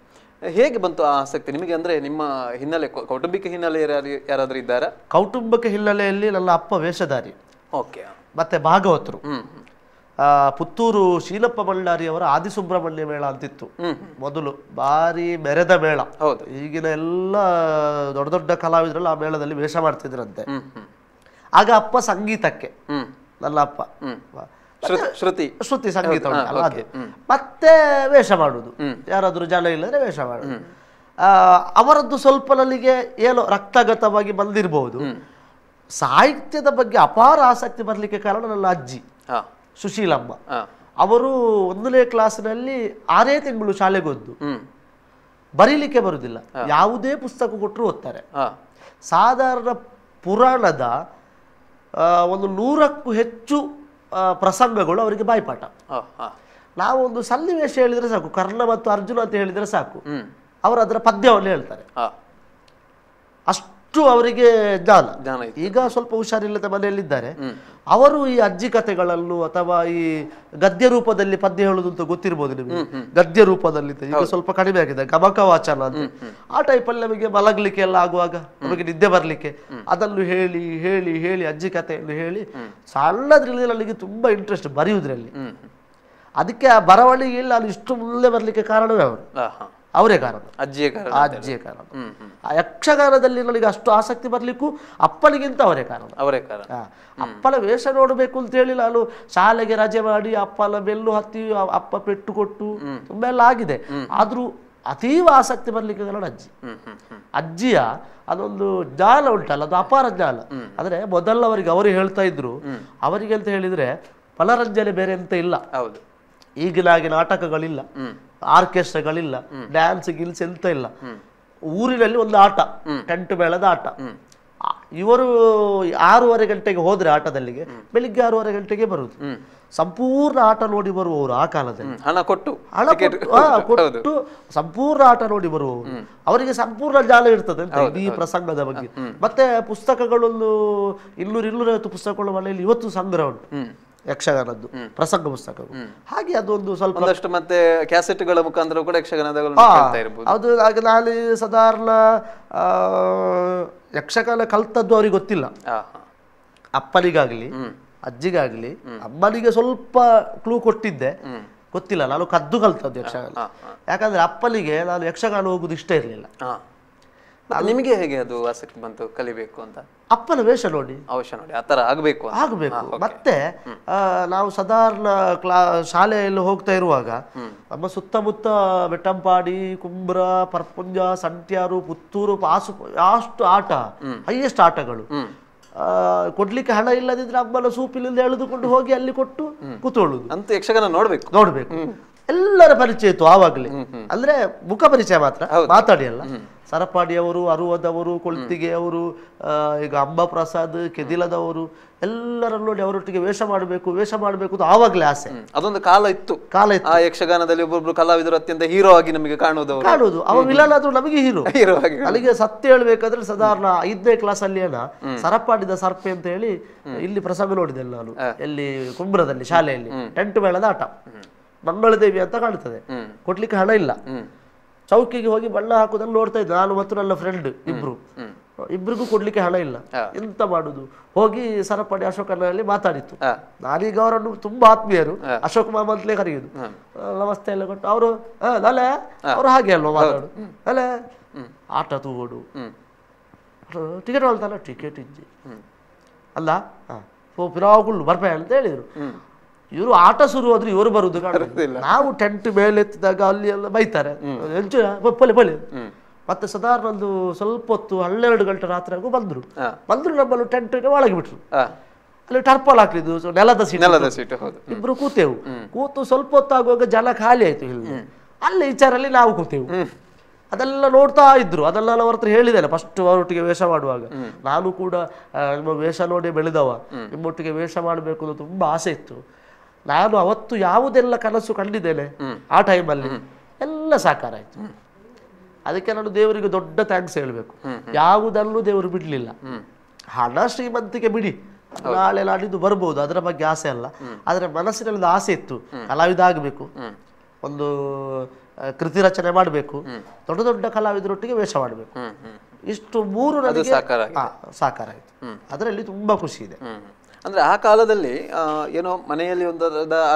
ಹೇಗೆ ಬಂತು ಆ ಆಸಕ್ತಿ ನಿಮಗೆ ಅಂದ್ರೆ ನಿಮ್ಮ ಹಿನ್ನೆಲೆ ಕೌಟುಂಬಿಕ ಹಿನ್ನೆಲೆ ಯಾರಾದರೂ ಇದ್ದಾರೆ ಕೌಟುಂಬಿಕ ಹಿನ್ನೆಲೆಯಲ್ಲಿ ನನ್ನ ಅಪ್ಪ ವೇಷಧಾರಿ ಓಕೆ ಮತ್ತೆ ಭಾಗವತರು ಪುತ್ತೂರು ಶೀಲಪ್ಪ ಬಳ್ಳಾರಿಯವರ ಆದಿಸುಬ್ರಹ್ಮಣ್ಯ ಮೇಳ ಅಂತಿತ್ತು ಮೊದಲು ಬಾರಿ ಮೆರೆದ ಮೇಳ ಹೌದು ಈಗಿನ ಎಲ್ಲ ದೊಡ್ಡ ದೊಡ್ಡ ಕಲಾವಿದರು ಆ ಮೇಳದಲ್ಲಿ ವೇಷ ಮಾಡ್ತಿದ್ರಂತೆ ಆಗ ಅಪ್ಪ ಸಂಗೀತಕ್ಕೆ ನನ್ನ ಅಪ್ಪ ಶ್ರುತಿ ಶ್ರುತಿ ಸಂಗೀತ ಉಂಟಲ್ಲ ಅದು ಮತ್ತೆ ವೇಷ ಮಾಡುವುದು ಯಾರಾದರೂ ಜನ ಇಲ್ಲದ್ರೆ ವೇಷ ಮಾಡುದು ಅವರದ್ದು ಸ್ವಲ್ಪ ನನಗೆ ಏನು ರಕ್ತಗತವಾಗಿ ಬಂದಿರಬಹುದು ಸಾಹಿತ್ಯದ ಬಗ್ಗೆ ಅಪಾರ ಆಸಕ್ತಿ ಬರಲಿಕ್ಕೆ ಕಾರಣ ನನ್ನ ಅಜ್ಜಿ ಸುಶೀಲಮ್ಮ ಅವರು ಒಂದನೇ ಕ್ಲಾಸ್ನಲ್ಲಿ ಆರೇ ತಿಂಗಳು ಶಾಲೆಗೆ ಹೋದ್ದು ಬರೀಲಿಕ್ಕೆ ಬರುವುದಿಲ್ಲ ಯಾವುದೇ ಪುಸ್ತಕ ಕೊಟ್ಟರು ಓದ್ತಾರೆ ಸಾಧಾರಣ ಪುರಾಣದ ಒಂದು ನೂರಕ್ಕೂ ಹೆಚ್ಚು ಪ್ರಸಂಗಗಳು ಅವರಿಗೆ ಬಾಯ್ಪಾಠ ನಾವೊಂದು ಸನ್ನಿವೇಶ ಹೇಳಿದ್ರೆ ಸಾಕು ಕರ್ಣ ಮತ್ತು ಅರ್ಜುನ ಅಂತ ಹೇಳಿದ್ರೆ ಸಾಕು ಅವರು ಅದರ ಪದ್ಯವನ್ನು ಹೇಳ್ತಾರೆ ಅಷ್ಟು ಅಷ್ಟು ಅವರಿಗೆ ಜ್ಞಾನ ಈಗ ಸ್ವಲ್ಪ ಹುಷಾರಿಲ್ಲದ ಮನೆಯಲ್ಲಿದ್ದಾರೆ ಅವರು ಈ ಅಜ್ಜಿ ಕಥೆಗಳಲ್ಲೂ ಅಥವಾ ಈ ಗದ್ಯ ರೂಪದಲ್ಲಿ ಪದ್ಯ ಹೇಳುದು ಅಂತ ಗೊತ್ತಿರ್ಬೋದು ನಿಮಗೆ ಗದ್ಯ ರೂಪದಲ್ಲಿ ಈಗ ಸ್ವಲ್ಪ ಕಡಿಮೆ ಆಗಿದೆ ಗಮಕ ವಾಚನ ಅಂತ ಆ ಅಲ್ಲಿ ನಮಗೆ ಮಲಗಲಿಕ್ಕೆ ಎಲ್ಲ ಆಗುವಾಗ ನಮಗೆ ನಿದ್ದೆ ಬರ್ಲಿಕ್ಕೆ ಅದನ್ನು ಹೇಳಿ ಹೇಳಿ ಹೇಳಿ ಅಜ್ಜಿ ಕಥೆಯನ್ನು ಹೇಳಿ ಸಣ್ಣದ್ರಲ್ಲಿ ನನಗೆ ತುಂಬಾ ಇಂಟ್ರೆಸ್ಟ್ ಬರೆಯುವುದ್ರಲ್ಲಿ ಅದಕ್ಕೆ ಆ ಇಲ್ಲ ನಾನು ಇಷ್ಟು ಮುಂದೆ ಬರ್ಲಿಕ್ಕೆ ಕಾರಣವೇ ಅವರು ಅವರೇ ಕಾರಣ ಅಜ್ಜಿಯ ಕಾರಣ ಅಜ್ಜಿಯ ಕಾರಣ ಆ ಯಕ್ಷಗಾನದಲ್ಲಿ ನನಗೆ ಅಷ್ಟು ಆಸಕ್ತಿ ಬರಲಿಕ್ಕೂ ಅಪ್ಪನಿಗಿಂತ ಅವರೇ ಕಾರಣ ಅವರೇ ಕಾರಣ ಅಪ್ಪನ ವೇಷ ನೋಡಬೇಕು ಅಂತ ಹೇಳಿ ನಾನು ಶಾಲೆಗೆ ರಜೆ ಮಾಡಿ ಅಪ್ಪನ ಬೆಲ್ಲು ಹತ್ತಿ ಅಪ್ಪ ಪೆಟ್ಟು ಕೊಟ್ಟು ತುಂಬಾ ಎಲ್ಲ ಆಗಿದೆ ಆದರೂ ಅತೀವ ಆಸಕ್ತಿ ಬರ್ಲಿಕ್ಕೆ ಕಾರಣ ಅಜ್ಜಿ ಅಜ್ಜಿಯ ಅದೊಂದು ಜಾಲ ಉಂಟಲ್ಲ ಅದು ಅಪಾರ ಜ್ಞಾನ ಮೊದಲ ಮೊದಲವರಿಗೆ ಅವರು ಹೇಳ್ತಾ ಇದ್ರು ಅವರಿಗೆ ಅಂತ ಹೇಳಿದ್ರೆ ಫಲರಂಜನೆ ಬೇರೆ ಅಂತ ಇಲ್ಲ ಹೌದು ಈಗಿನಾಗಿ ನಾಟಕಗಳಿಲ್ಲ ಆರ್ಕೆಸ್ಟ್ರಾಗಳಿಲ್ಲ ಡ್ಯಾನ್ಸ್ ಗಿಲ್ಸ್ ಎಂತ ಇಲ್ಲ ಊರಿನಲ್ಲಿ ಒಂದು ಆಟ ಟೆಂಟ್ ಮೇಳದ ಆಟ ಇವರು ಆರೂವರೆ ಗಂಟೆಗೆ ಹೋದ್ರೆ ಆಟದಲ್ಲಿಗೆ ಬೆಳಿಗ್ಗೆ ಆರೂವರೆ ಗಂಟೆಗೆ ಬರುದು ಸಂಪೂರ್ಣ ಆಟ ನೋಡಿ ಬರುವವರು ಆ ಕಾಲದಲ್ಲಿ ಹಣ ಕೊಟ್ಟು ಹಣ ಕೊಟ್ಟು ಸಂಪೂರ್ಣ ಆಟ ನೋಡಿ ಬರುವವರು ಅವರಿಗೆ ಸಂಪೂರ್ಣ ಜಾಲ ಇರ್ತದೆ ಅಂತ ಈ ಪ್ರಸಂಗದ ಬಗ್ಗೆ ಮತ್ತೆ ಪುಸ್ತಕಗಳೊಂದು ಇನ್ನೂರು ಇನ್ನೂರೈವತ್ತು ಪುಸ್ತಕಗಳ ಮನೆಯಲ್ಲಿ ಇವತ್ತು ಸಂಗ್ರಹ ಉಂಟು ಯಕ್ಷಗಾನದ್ದು ಪ್ರಸಂಗ ಪುಸ್ತಕಗಳು ಹಾಗೆ ಅದೊಂದು ಸ್ವಲ್ಪ ಮತ್ತೆ ಕ್ಯಾಸೆಟ್ಗಳ ಮುಖಾಂತರ ಕೂಡ ಯಕ್ಷಗಾನದಗಳು ಅದು ನಾನು ಸಾಧಾರಣ ಯಕ್ಷಗಾನ ಕಲ್ತದ್ದು ಅವ್ರಿಗೆ ಗೊತ್ತಿಲ್ಲ ಅಪ್ಪನಿಗಾಗ್ಲಿ ಅಜ್ಜಿಗಾಗ್ಲಿ ಅಮ್ಮನಿಗೆ ಸ್ವಲ್ಪ ಕ್ಲೂ ಕೊಟ್ಟಿದ್ದೆ ಗೊತ್ತಿಲ್ಲ ನಾನು ಕದ್ದು ಕಲ್ತದ್ದು ಯಕ್ಷಗಾನ ಯಾಕಂದ್ರೆ ಅಪ್ಪನಿಗೆ ನಾನು ಯಕ್ಷಗಾನ ಹೋಗುದು ಇಷ್ಟ ಇರಲಿಲ್ಲ ನಿಮಗೆ ಹೇಗೆ ಅದು ಆಸಕ್ತಿ ಬಂತು ಕಲಿಬೇಕು ಅಂತ ಅಪ್ಪನ ವೇಷ ನೋಡಿ ಅವಶ್ಯ ನೋಡಿ ಆ ಥರ ಆಗಬೇಕು ಆಗಬೇಕು ಮತ್ತೆ ನಾವು ಸಾಧಾರಣ ಕ್ಲಾ ಶಾಲೆಯಲ್ಲಿ ಹೋಗ್ತಾ ಇರುವಾಗ ನಮ್ಮ ಸುತ್ತಮುತ್ತ ಬೆಟ್ಟಂಪಾಡಿ ಕುಂಬ್ರ ಪರ್ಪುಂಜ ಸಂಟ್ಯಾರು ಪುತ್ತೂರು ಪಾಸು ಅಷ್ಟು ಆಟ ಹೈಯೆಸ್ಟ್ ಆಟಗಳು ಕೊಡ್ಲಿಕ್ಕೆ ಹಣ ಇಲ್ಲದಿದ್ರೆ ಅಮ್ಮನ ಸೂಪಿಲಿಂದ ಎಳೆದುಕೊಂಡು ಹೋಗಿ ಅಲ್ಲಿ ಕೊಟ್ಟು ಕೂತೊಳ್ಳುದು ಅಂತ ಯಕ್ಷಗಾನ ನೋಡ್ಬೇಕು ನೋಡ್ಬೇಕು ಎಲ್ಲರ ಪರಿಚಯ ಇತ್ತು ಆವಾಗಲೇ ಅಂದ್ರೆ ಮುಖ ಪರಿಚಯ ಮಾತ್ರ ಮಾತಾಡಿ ಅಲ್ಲ ಸರಪಾಡಿಯವರು ಅರುವದವರು ಕೊಳ್ತಿಗೆಯವರು ಈಗ ಪ್ರಸಾದ್ ಕೆದಿಲದವರು ಎಲ್ಲರಲ್ಲೂ ಅವರೊಟ್ಟಿಗೆ ವೇಷ ಮಾಡಬೇಕು ವೇಷ ಮಾಡಬೇಕು ಅಂತ ಆವಾಗ್ಲೇ ಆಸೆ ಅದೊಂದು ಕಾಲ ಇತ್ತು ಕಾಲ ಇತ್ತು ಆ ಯಕ್ಷಗಾನದಲ್ಲಿ ಒಬ್ಬೊಬ್ರು ಕಲಾವಿದರು ಅತ್ಯಂತ ಹೀರೋ ಆಗಿ ನಮಗೆ ಕಾಣುವುದು ಕಾಣುವುದು ಅವ ನಮಗೆ ಹೀರೋ ಹೀರೋ ಆಗಿ ಅಲ್ಲಿಗೆ ಸತ್ಯ ಹೇಳ್ಬೇಕಾದ್ರೆ ಸಾಧಾರಣ ಐದನೇ ಕ್ಲಾಸ್ ಅಲ್ಲಿ ಏನ ಸರಪಾಡಿದ ಸರ್ಪೆ ಅಂತ ಹೇಳಿ ಇಲ್ಲಿ ಪ್ರಸಂಗ ನೋಡಿದೆ ನಾನು ಎಲ್ಲಿ ಕುಂಬ್ರದಲ್ಲಿ ಶಾಲೆಯಲ್ಲಿ ಟೆಂಟ್ ಮೇಳದ ಆಟ ಮಂಗಳದೇವಿ ಅಂತ ಕಾಣ್ತದೆ ಕೊಡ್ಲಿಕ್ಕೆ ಹಣ ಇಲ್ಲ ಚೌಕಿಗೆ ಹೋಗಿ ಬಣ್ಣ ಹಾಕುದನ್ನು ನೋಡ್ತಾ ಇದ್ದೆ ನಾನು ಮತ್ತು ನನ್ನ ಫ್ರೆಂಡ್ ಇಬ್ರು ಇಬ್ರಿಗೂ ಕೊಡ್ಲಿಕ್ಕೆ ಹಣ ಇಲ್ಲ ಎಂತ ಮಾಡುದು ಹೋಗಿ ಸರಪಡಿ ಅಶೋಕನಲ್ಲಿ ಮಾತಾಡಿತ್ತು ನಾನೀಗ ಅವರನ್ನು ತುಂಬಾ ಆತ್ಮೀಯರು ಅಶೋಕ್ ಮಾಮ ಅಂತಲೇ ಕರೆಯುದು ನಮಸ್ತೆ ಎಲ್ಲ ಕೊಟ್ಟು ಅವರು ಅಲೆ ಅವರು ಹಾಗೆ ಅಲ್ವಾ ಮಾತಾಡು ಅಲೆ ಆಟ ತಗೋಡು ಟಿಕೆಟ್ ಹೋಗ್ತಾನ ಟಿಕೆಟ್ ಇಜ್ಜಿ ಅಲ್ಲ ಪುರಾಗುಳ್ಳು ಬರ್ಬೇ ಅಂತ ಹೇಳಿದ್ರು ಇವರು ಆಟ ಶುರು ಆದ್ರೆ ಇವರು ಬರುದು ನಾವು ಟೆಂಟ್ ಮೇಲೆ ಎತ್ತಿದಾಗ ಅಲ್ಲಿ ಎಲ್ಲ ಬೈತಾರೆ ಮತ್ತೆ ಸಾಧಾರಣ ಒಂದು ಸ್ವಲ್ಪ ಹೊತ್ತು ಹನ್ನೆರಡು ಗಂಟೆ ರಾತ್ರಿ ಬಂದ್ರು ಬಂದ್ರು ನಮ್ಮಲ್ಲಿ ಟೆಂಟ್ ಒಳಗೆ ಬಿಟ್ರು ಅಲ್ಲಿ ಟರ್ಪಲ್ ಹಾಕಿದ್ರು ನೆಲದ ಸೀಟ್ ಇಬ್ರು ಕೂತೆವು ಕೂತು ಸ್ವಲ್ಪ ಆಗುವಾಗ ಜನ ಖಾಲಿ ಆಯ್ತು ಇಲ್ಲಿ ಅಲ್ಲಿ ವಿಚಾರಲ್ಲಿ ನಾವು ಕೂತೆವು ಅದೆಲ್ಲ ನೋಡ್ತಾ ಇದ್ರು ಅದೆಲ್ಲ ಅವ್ರ ಹತ್ರ ಹೇಳಿದ್ದೇನೆ ಫಸ್ಟ್ ಅವರೊಟ್ಟಿಗೆ ವೇಷ ಮಾಡುವಾಗ ನಾನು ಕೂಡ ವೇಷ ನೋಡಿ ಬೆಳೆದವ ನಿಮ್ಮೊಟ್ಟಿಗೆ ವೇಷ ಮಾಡಬೇಕು ಅಂತ ತುಂಬಾ ಆಸೆ ಇತ್ತು ನಾನು ಅವತ್ತು ಯಾವುದೆಲ್ಲ ಕನಸು ಕಂಡಿದ್ದೇನೆ ಆ ಟೈಮಲ್ಲಿ ಎಲ್ಲ ಸಾಕಾರ ಆಯ್ತು ಅದಕ್ಕೆ ನಾನು ದೇವರಿಗೆ ದೊಡ್ಡ ಥ್ಯಾಂಕ್ಸ್ ಹೇಳಬೇಕು ಯಾವುದಲ್ಲೂ ದೇವರು ಬಿಡಲಿಲ್ಲ ಹಣ ಶ್ರೀಮಂತಿಕೆ ಬಿಡಿ ನಾಳೆ ನಾಡಿದ್ದು ಬರ್ಬೋದು ಅದರ ಬಗ್ಗೆ ಆಸೆ ಅಲ್ಲ ಆದರೆ ಮನಸ್ಸಿನಲ್ಲಿ ಒಂದು ಆಸೆ ಇತ್ತು ಕಲಾವಿದ ಆಗಬೇಕು ಒಂದು ಕೃತಿ ರಚನೆ ಮಾಡಬೇಕು ದೊಡ್ಡ ದೊಡ್ಡ ಕಲಾವಿದರೊಟ್ಟಿಗೆ ವೇಷ ಮಾಡಬೇಕು ಇಷ್ಟು ಮೂರು ನನಗೆ ಸಾಕಾರ ಆಯ್ತು ಅದರಲ್ಲಿ ತುಂಬಾ ಖುಷಿ ಇದೆ ಅಂದ್ರೆ ಆ ಕಾಲದಲ್ಲಿ ಏನೋ ಮನೆಯಲ್ಲಿ ಒಂದು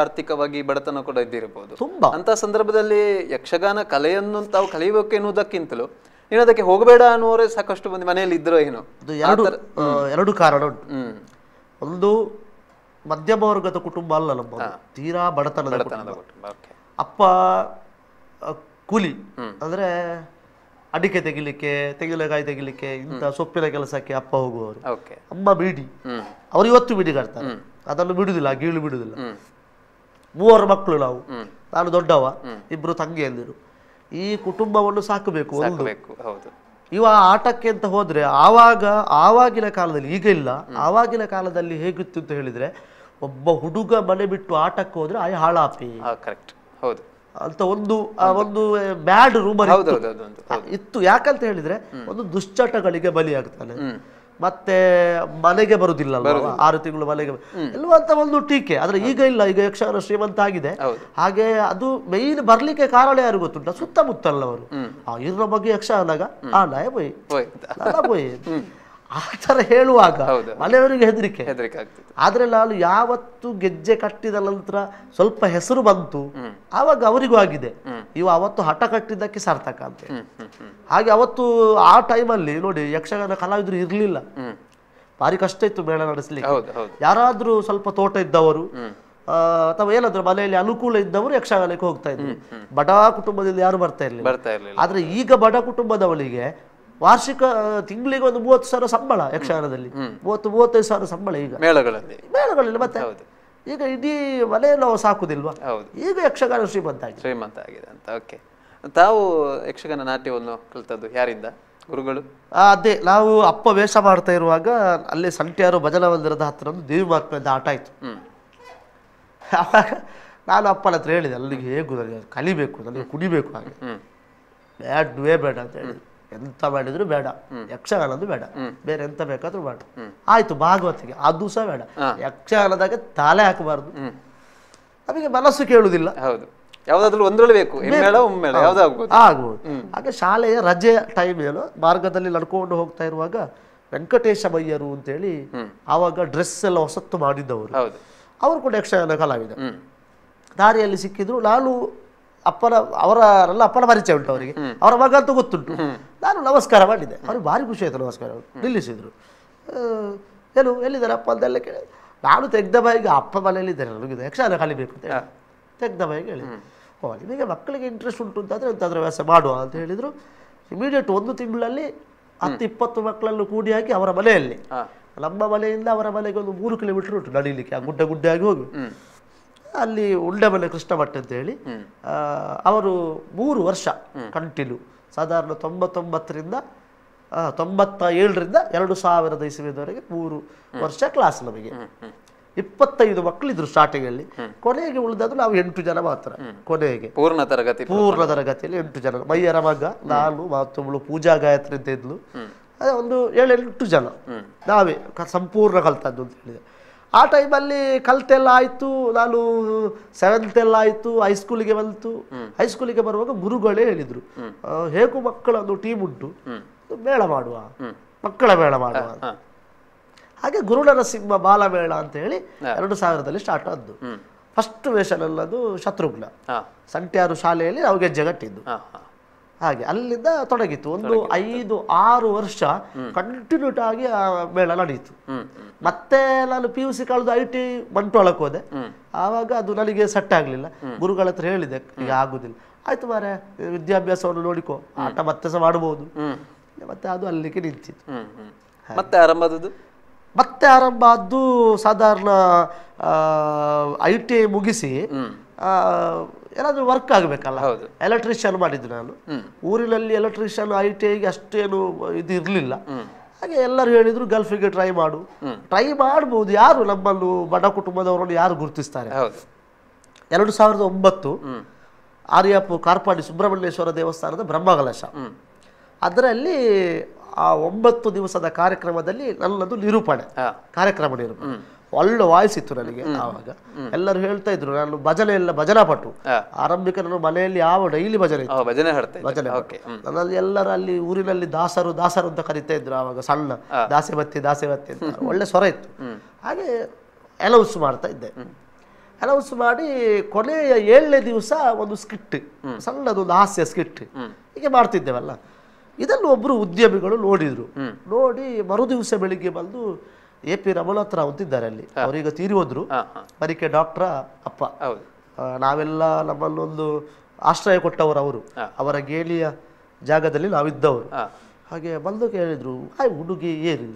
ಆರ್ಥಿಕವಾಗಿ ಬಡತನ ಕೂಡ ಇದ್ದಿರಬಹುದು ತುಂಬಾ ಅಂತ ಸಂದರ್ಭದಲ್ಲಿ ಯಕ್ಷಗಾನ ಕಲೆಯನ್ನು ತಾವು ಕಲಿಯಬೇಕು ಎನ್ನುವುದಕ್ಕಿಂತಲೂ ನೀನು ಅದಕ್ಕೆ ಹೋಗಬೇಡ ಅನ್ನೋರೇ ಸಾಕಷ್ಟು ಮಂದಿ ಮನೆಯಲ್ಲಿ ಇದ್ರೋ ಏನೋ ಎರಡು ಕಾರಣ ಒಂದು ಮಧ್ಯಮ ವರ್ಗದ ಕುಟುಂಬ ಅಲ್ಲ ನಮ್ಮ ತೀರಾ ಬಡತನದ ಕುಟುಂಬ ಅಪ್ಪ ಕೂಲಿ ಅಂದ್ರೆ ಅಡಿಕೆ ತೆಗಿಲಿಕ್ಕೆ ತೆಗಿಲೆಕಾಯಿ ತೆಗಿಲಿಕ್ಕೆ ಇಂತ ಸೊಪ್ಪಿನ ಕೆಲಸಕ್ಕೆ ಅಪ್ಪ ಹೋಗುವವರು ಅಮ್ಮ ಬೀಡಿ ಅವರು ಇವತ್ತು ಬಿಡಿಗಾಡ್ತಾರೆ ಅದನ್ನು ಬಿಡುದಿಲ್ಲ ಗೀಳು ಬಿಡುದಿಲ್ಲ ಮೂವರು ಮಕ್ಕಳು ನಾವು ನಾನು ದೊಡ್ಡವ ತಂಗಿ ತಂಗಿಯಂದಿರು ಈ ಕುಟುಂಬವನ್ನು ಸಾಕಬೇಕು ಒಂದು ಇವ ಆಟಕ್ಕೆ ಅಂತ ಹೋದ್ರೆ ಆವಾಗ ಆವಾಗಿನ ಕಾಲದಲ್ಲಿ ಈಗ ಇಲ್ಲ ಆವಾಗಿನ ಕಾಲದಲ್ಲಿ ಹೇಗಿತ್ತು ಅಂತ ಹೇಳಿದ್ರೆ ಒಬ್ಬ ಹುಡುಗ ಮನೆ ಬಿಟ್ಟು ಆಟಕ್ಕೆ ಹೋದ್ರೆ ಆಯ್ ಹಾಳಾಪಿ ಹೌದು ಅಂತ ಒಂದು ಒಂದು ಬ್ಯಾಡ್ ರೂಮರ್ ಇತ್ತು ಯಾಕಂತ ಹೇಳಿದ್ರೆ ಒಂದು ದುಶ್ಚಟಗಳಿಗೆ ಬಲಿಯಾಗ್ತಾನೆ ಮತ್ತೆ ಮನೆಗೆ ಬರುದಿಲ್ಲ ಆರು ತಿಂಗಳು ಮನೆಗೆ ಇಲ್ವಂತ ಒಂದು ಟೀಕೆ ಆದ್ರೆ ಈಗ ಇಲ್ಲ ಈಗ ಯಕ್ಷಗಾನ ಶ್ರೀಮಂತ ಆಗಿದೆ ಹಾಗೆ ಅದು ಮೇನ್ ಬರ್ಲಿಕ್ಕೆ ಕಾರಣ ಯಾರು ಗೊತ್ತುಂಟ ಸುತ್ತಮುತ್ತಲ್ಲವರು ಇದ್ರ ಬಗ್ಗೆ ಯಕ್ಷಗಾನಾಗ ಆ ನಾಯ ಬೋಯ್ ನಯ ಆ ಥರ ಹೇಳುವಾಗ ಮನೆಯವರಿಗೆ ಹೆದರಿಕೆ ಹೆದರಿಕೆ ಆಗ್ತದೆ ಆದರೆ ಲಾಲು ಯಾವತ್ತು ಗೆಜ್ಜೆ ಕಟ್ಟಿದ ನಂತರ ಸ್ವಲ್ಪ ಹೆಸರು ಬಂತು ಆವಾಗ ಅವರಿಗೂ ಆಗಿದೆ ಇವು ಅವತ್ತು ಹಠ ಕಟ್ಟಿದ್ದಕ್ಕೆ ಸಾರ್ಥಕ ಅಂತ ಹಾಗೆ ಅವತ್ತು ಆ ಟೈಮಲ್ಲಿ ನೋಡಿ ಯಕ್ಷಗಾನ ಕಲಾವಿದರು ಇರಲಿಲ್ಲ ಭಾರಿ ಕಷ್ಟ ಇತ್ತು ಮೇಳ ನಡೆಸಲಿಕ್ಕೆ ಯಾರಾದರೂ ಸ್ವಲ್ಪ ತೋಟ ಇದ್ದವರು ಅಥವಾ ಏನಾದ್ರೂ ಮನೆಯಲ್ಲಿ ಅನುಕೂಲ ಇದ್ದವರು ಯಕ್ಷಗಾನಕ್ಕೆ ಹೋಗ್ತಾ ಇದ್ರು ಬಡ ಕುಟುಂಬದಿಂದ ಯಾರು ಬರ್ತಾ ಇರಲಿಲ್ಲ ಆದ್ರೆ ಈಗ ಬಡ ಕುಟುಂಬದವಳಿಗೆ ವಾರ್ಷಿಕ ತಿಂಗಳಿಗೆ ಒಂದು ಮೂವತ್ತು ಸಾವಿರ ಸಂಬಳ ಯಕ್ಷಗಾನದಲ್ಲಿ ಮೂವತ್ತು ಮೂವತ್ತೈದು ಸಾವಿರ ಸಂಬಳ ಈಗ ಮೇಳಗಳಲ್ಲಿ ಮೇಳಗಳಲ್ಲಿ ಮತ್ತೆ ಈಗ ಇಡೀ ಮನೆ ನಾವು ಸಾಕುದಿಲ್ವಾ ಈಗ ಯಕ್ಷಗಾನ ಶ್ರೀಮಂತ ಆಗಿದೆ ಶ್ರೀಮಂತ ಆಗಿದೆ ಅಂತ ಓಕೆ ತಾವು ಯಕ್ಷಗಾನ ನಾಟ್ಯವನ್ನು ಕಲಿತದ್ದು ಯಾರಿಂದ ಗುರುಗಳು ಅದೇ ನಾವು ಅಪ್ಪ ವೇಷ ಮಾಡ್ತಾ ಇರುವಾಗ ಅಲ್ಲಿ ಸಂಟ್ಯಾರು ಭಜನಾ ಮಂದಿರದ ಹತ್ರ ಒಂದು ದೇವಿ ಮಹಾತ್ಮೆಯಿಂದ ಆಟ ಆಯ್ತು ನಾನು ಅಪ್ಪನ ಹತ್ರ ಹೇಳಿದೆ ಅಲ್ಲಿಗೆ ಹೇಗು ನನಗೆ ಕಲಿಬೇಕು ನನಗೆ ಕುಡಿಬೇಕು ಹಾಗೆ ಬ್ಯಾಡ್ ವೇ ಬೇಡ ಅಂತ ಹೇಳಿದೆ ಎಂತ ಮಾಡಿದ್ರು ಬೇಡ ಯಕ್ಷಗಾನದ್ದು ಬೇಡ ಬೇರೆ ಎಂತ ಬೇಕಾದ್ರೂ ಬೇಡ ಆಯ್ತು ಭಾಗವತಿಗೆ ಅದು ಸಹ ಬೇಡ ಯಕ್ಷಗಾನದಾಗ ತಾಳೆ ಹಾಕಬಾರದು ನಮಗೆ ಮನಸ್ಸು ಕೇಳುವುದಿಲ್ಲ ಹೌದು ಆಗ್ಬೋದು ಹಾಗೆ ಶಾಲೆಯ ರಜೆ ಟೈಮ್ ಏನು ಮಾರ್ಗದಲ್ಲಿ ನಡ್ಕೊಂಡು ಹೋಗ್ತಾ ಇರುವಾಗ ವೆಂಕಟೇಶ ಅಂತ ಅಂತೇಳಿ ಆವಾಗ ಡ್ರೆಸ್ ಎಲ್ಲ ಹೊಸತ್ತು ಮಾಡಿದ್ದವರು ಅವರು ಕೂಡ ಯಕ್ಷಗಾನ ಕಲಾವಿದ ದಾರಿಯಲ್ಲಿ ಸಿಕ್ಕಿದ್ರು ನಾನು ಅಪ್ಪನ ಅವರಲ್ಲ ಅಪ್ಪನ ಪರಿಚಯ ಉಂಟು ಅವರಿಗೆ ಅವರ ಮಗ ಅಂತ ಗೊತ್ತುಂಟು ನಾನು ನಮಸ್ಕಾರ ಮಾಡಿದ್ದೆ ಅವ್ರಿಗೆ ಭಾರಿ ಖುಷಿ ಆಯಿತು ನಮಸ್ಕಾರ ನಿಲ್ಲಿಸಿದರು ಏನು ಎಲ್ಲಿದ್ದಾರೆ ಅಪ್ಪ ಅಂತೆಲ್ಲ ಕೇಳಿ ನಾನು ತೆಗ್ದ ಬಾಯಿಗೆ ಅಪ್ಪ ಮನೆಯಲ್ಲಿದ್ದಾರೆ ನನಗಿದೆ ಯಕ್ಷಗಾನ ಕಲಿಬೇಕು ಅಂತ ಹೇಳಿ ತೆಗ್ದ ಬಾಯಿಗೆ ಹೇಳಿ ಓ ನಿಮಗೆ ಮಕ್ಕಳಿಗೆ ಇಂಟ್ರೆಸ್ಟ್ ಉಂಟು ಅಂತಂದರೆ ಎಂತಾದ್ರೂ ವ್ಯಾಸ ಮಾಡುವ ಅಂತ ಹೇಳಿದರು ಇಮಿಡಿಯೇಟ್ ಒಂದು ತಿಂಗಳಲ್ಲಿ ಹತ್ತು ಇಪ್ಪತ್ತು ಮಕ್ಕಳನ್ನು ಕೂಡಿ ಹಾಕಿ ಅವರ ಮನೆಯಲ್ಲಿ ನಮ್ಮ ಮನೆಯಿಂದ ಅವರ ಮನೆಗೆ ಒಂದು ಮೂರು ಕಿಲೋಮೀಟರ್ ಉಂಟು ನಡೀಲಿಕ್ಕೆ ಆ ಗುಡ್ಡ ಗುಡ್ಡೆ ಆಗಿ ಹೋಗಿ ಅಲ್ಲಿ ಉಲ್ಡಮನೆ ಕೃಷ್ಣ ಭಟ್ ಅಂತ ಹೇಳಿ ಅವರು ಮೂರು ವರ್ಷ ಕಂಟಿನ್ಯೂ ಸಾಧಾರಣ ತೊಂಬತ್ತೊಂಬತ್ತರಿಂದ ತೊಂಬತ್ತ ಏಳರಿಂದ ಎರಡು ಸಾವಿರದ ಇಸವಿದವರೆಗೆ ಮೂರು ವರ್ಷ ಕ್ಲಾಸ್ ನಮಗೆ ಇಪ್ಪತ್ತೈದು ಮಕ್ಕಳು ಇದ್ರು ಅಲ್ಲಿ ಕೊನೆಗೆ ಉಳಿದಾದ್ರು ನಾವು ಎಂಟು ಜನ ಮಾತ್ರ ಕೊನೆಗೆ ಪೂರ್ಣ ತರಗತಿ ಪೂರ್ಣ ತರಗತಿಯಲ್ಲಿ ಎಂಟು ಜನ ಮೈಯರ ಮಗ ನಾನು ಮಾತು ಪೂಜಾ ಗಾಯತ್ರಿ ಅಂತ ಇದ್ಲು ಒಂದು ಏಳೆಂಟು ಜನ ನಾವೇ ಸಂಪೂರ್ಣ ಕಲ್ತದ್ದು ಅಂತ ಹೇಳಿದೆ ಆ ಟೈಮಲ್ಲಿ ಕಲ್ತೆಲ್ಲ ಆಯ್ತು ನಾನು ಸೆವೆಂತ್ ಎಲ್ಲ ಆಯ್ತು ಹೈಸ್ಕೂಲಿಗೆ ಬಂತು ಹೈಸ್ಕೂಲಿಗೆ ಬರುವಾಗ ಗುರುಗಳೇ ಹೇಳಿದರು ಹೇಗೂ ಮಕ್ಕಳ ಒಂದು ಟೀಮ್ ಉಂಟು ಮೇಳ ಮಾಡುವ ಮಕ್ಕಳ ಮೇಳ ಮಾಡುವ ಹಾಗೆ ಬಾಲ ಮೇಳ ಅಂತ ಹೇಳಿ ಎರಡು ಸಾವಿರದಲ್ಲಿ ಸ್ಟಾರ್ಟ್ ಆದ್ದು ಫಸ್ಟ್ ವೇಷನಲ್ಲದು ಶತ್ರುಘ್ನ ಸಂಟ್ಯಾರು ಶಾಲೆಯಲ್ಲಿ ನಾವು ಗೆಜ್ಜೆ ಹಾಗೆ ಅಲ್ಲಿಂದ ತೊಡಗಿತ್ತು ಒಂದು ಐದು ಆರು ವರ್ಷ ಕಂಟಿನ್ಯೂಟ್ ಆಗಿ ಆ ಮೇಳ ನಡೆಯಿತು ಮತ್ತೆ ನಾನು ಪಿ ಯು ಸಿ ಕಳೆದು ಐ ಟಿ ಬಂಟೋಳಕ್ಕೆ ಹೋದೆ ಆವಾಗ ಅದು ನನಗೆ ಸೆಟ್ ಆಗಲಿಲ್ಲ ಗುರುಗಳ ಹತ್ರ ಹೇಳಿದೆ ಈಗ ಆಗುದಿಲ್ಲ ಆಯ್ತು ಮಾರೆ ವಿದ್ಯಾಭ್ಯಾಸವನ್ನು ನೋಡಿಕೊ ಆಟ ಮತ್ತೆ ಸಹ ಮಾಡಬಹುದು ಮತ್ತೆ ಅದು ಅಲ್ಲಿಗೆ ನಿಂತಿತ್ತು ಮತ್ತೆ ಆರಂಭದ್ದು ಮತ್ತೆ ಆರಂಭ ಆದ್ದು ಸಾಧಾರಣ ಐ ಟಿ ಮುಗಿಸಿ ಏನಾದರೂ ವರ್ಕ್ ಆಗಬೇಕಲ್ಲ ಹೌದು ಎಲೆಕ್ಟ್ರಿಷಿಯನ್ ಮಾಡಿದ್ದು ನಾನು ಊರಿನಲ್ಲಿ ಎಲೆಕ್ಟ್ರಿಷಿಯನ್ ಐ ಟಿ ಐಗೆ ಅಷ್ಟೇನು ಇದು ಇರಲಿಲ್ಲ ಹಾಗೆ ಎಲ್ಲರೂ ಹೇಳಿದ್ರು ಗಲ್ಫಿಗೆ ಟ್ರೈ ಮಾಡು ಟ್ರೈ ಮಾಡಬಹುದು ಯಾರು ನಮ್ಮನ್ನು ಬಡ ಕುಟುಂಬದವರನ್ನು ಯಾರು ಗುರುತಿಸ್ತಾರೆ ಎರಡು ಸಾವಿರದ ಒಂಬತ್ತು ಆರ್ಯಪ್ಪು ಕಾರ್ಪಾಡಿ ಸುಬ್ರಹ್ಮಣ್ಯೇಶ್ವರ ದೇವಸ್ಥಾನದ ಬ್ರಹ್ಮಗಲಶ ಅದರಲ್ಲಿ ಆ ಒಂಬತ್ತು ದಿವಸದ ಕಾರ್ಯಕ್ರಮದಲ್ಲಿ ನನ್ನದು ನಿರೂಪಣೆ ಕಾರ್ಯಕ್ರಮ ನಿರೂಪಣೆ ಒಳ್ಳೆ ವಾಯ್ಸ್ ಇತ್ತು ನನಗೆ ಆವಾಗ ಎಲ್ಲರೂ ಹೇಳ್ತಾ ಇದ್ರು ನಾನು ಭಜನೆ ಎಲ್ಲ ಭಜನಾ ಪಟ್ಟು ಆರಂಭಿಕ ನಾನು ಮನೆಯಲ್ಲಿ ಯಾವ ಡೈಲಿ ಭಜನೆ ಭಜನೆ ಭಜನೆ ನನ್ನಲ್ಲಿ ಎಲ್ಲರೂ ಅಲ್ಲಿ ಊರಿನಲ್ಲಿ ದಾಸರು ದಾಸರು ಅಂತ ಕರಿತಾ ಇದ್ರು ಆವಾಗ ಸಣ್ಣ ದಾಸೆ ಬತ್ತಿ ದಾಸೆ ಬತ್ತಿ ಅಂತ ಒಳ್ಳೆ ಸ್ವರ ಇತ್ತು ಹಾಗೆ ಅನೌನ್ಸ್ ಮಾಡ್ತಾ ಇದ್ದೆ ಅನೌನ್ಸ್ ಮಾಡಿ ಕೊನೆಯ ಏಳನೇ ದಿವಸ ಒಂದು ಸ್ಕಿಟ್ ಸಣ್ಣದೊಂದು ಹಾಸ್ಯ ಸ್ಕಿಟ್ ಹೀಗೆ ಮಾಡ್ತಿದ್ದೇವಲ್ಲ ಇದನ್ನು ಒಬ್ಬರು ಉದ್ಯಮಿಗಳು ನೋಡಿದ್ರು ನೋಡಿ ದಿವಸ ಬೆಳಿಗ್ಗೆ ಬಂದು ಎ ಪಿ ರಮಣ ಹತ್ರ ಅಂತಿದ್ದಾರೆ ಅಲ್ಲಿ ಅವರೀಗ ತೀರಿ ಹೋದ್ರು ಅದಕ್ಕೆ ಡಾಕ್ಟರ್ ಅಪ್ಪ ನಾವೆಲ್ಲ ನಮ್ಮಲ್ಲೊಂದು ಆಶ್ರಯ ಕೊಟ್ಟವರು ಅವರು ಅವರ ಗೇಲಿಯ ಜಾಗದಲ್ಲಿ ನಾವಿದ್ದವರು ಹಾಗೆ ಬಂದು ಕೇಳಿದ್ರು ಆಯ್ ಹುಡುಗಿ ಏನು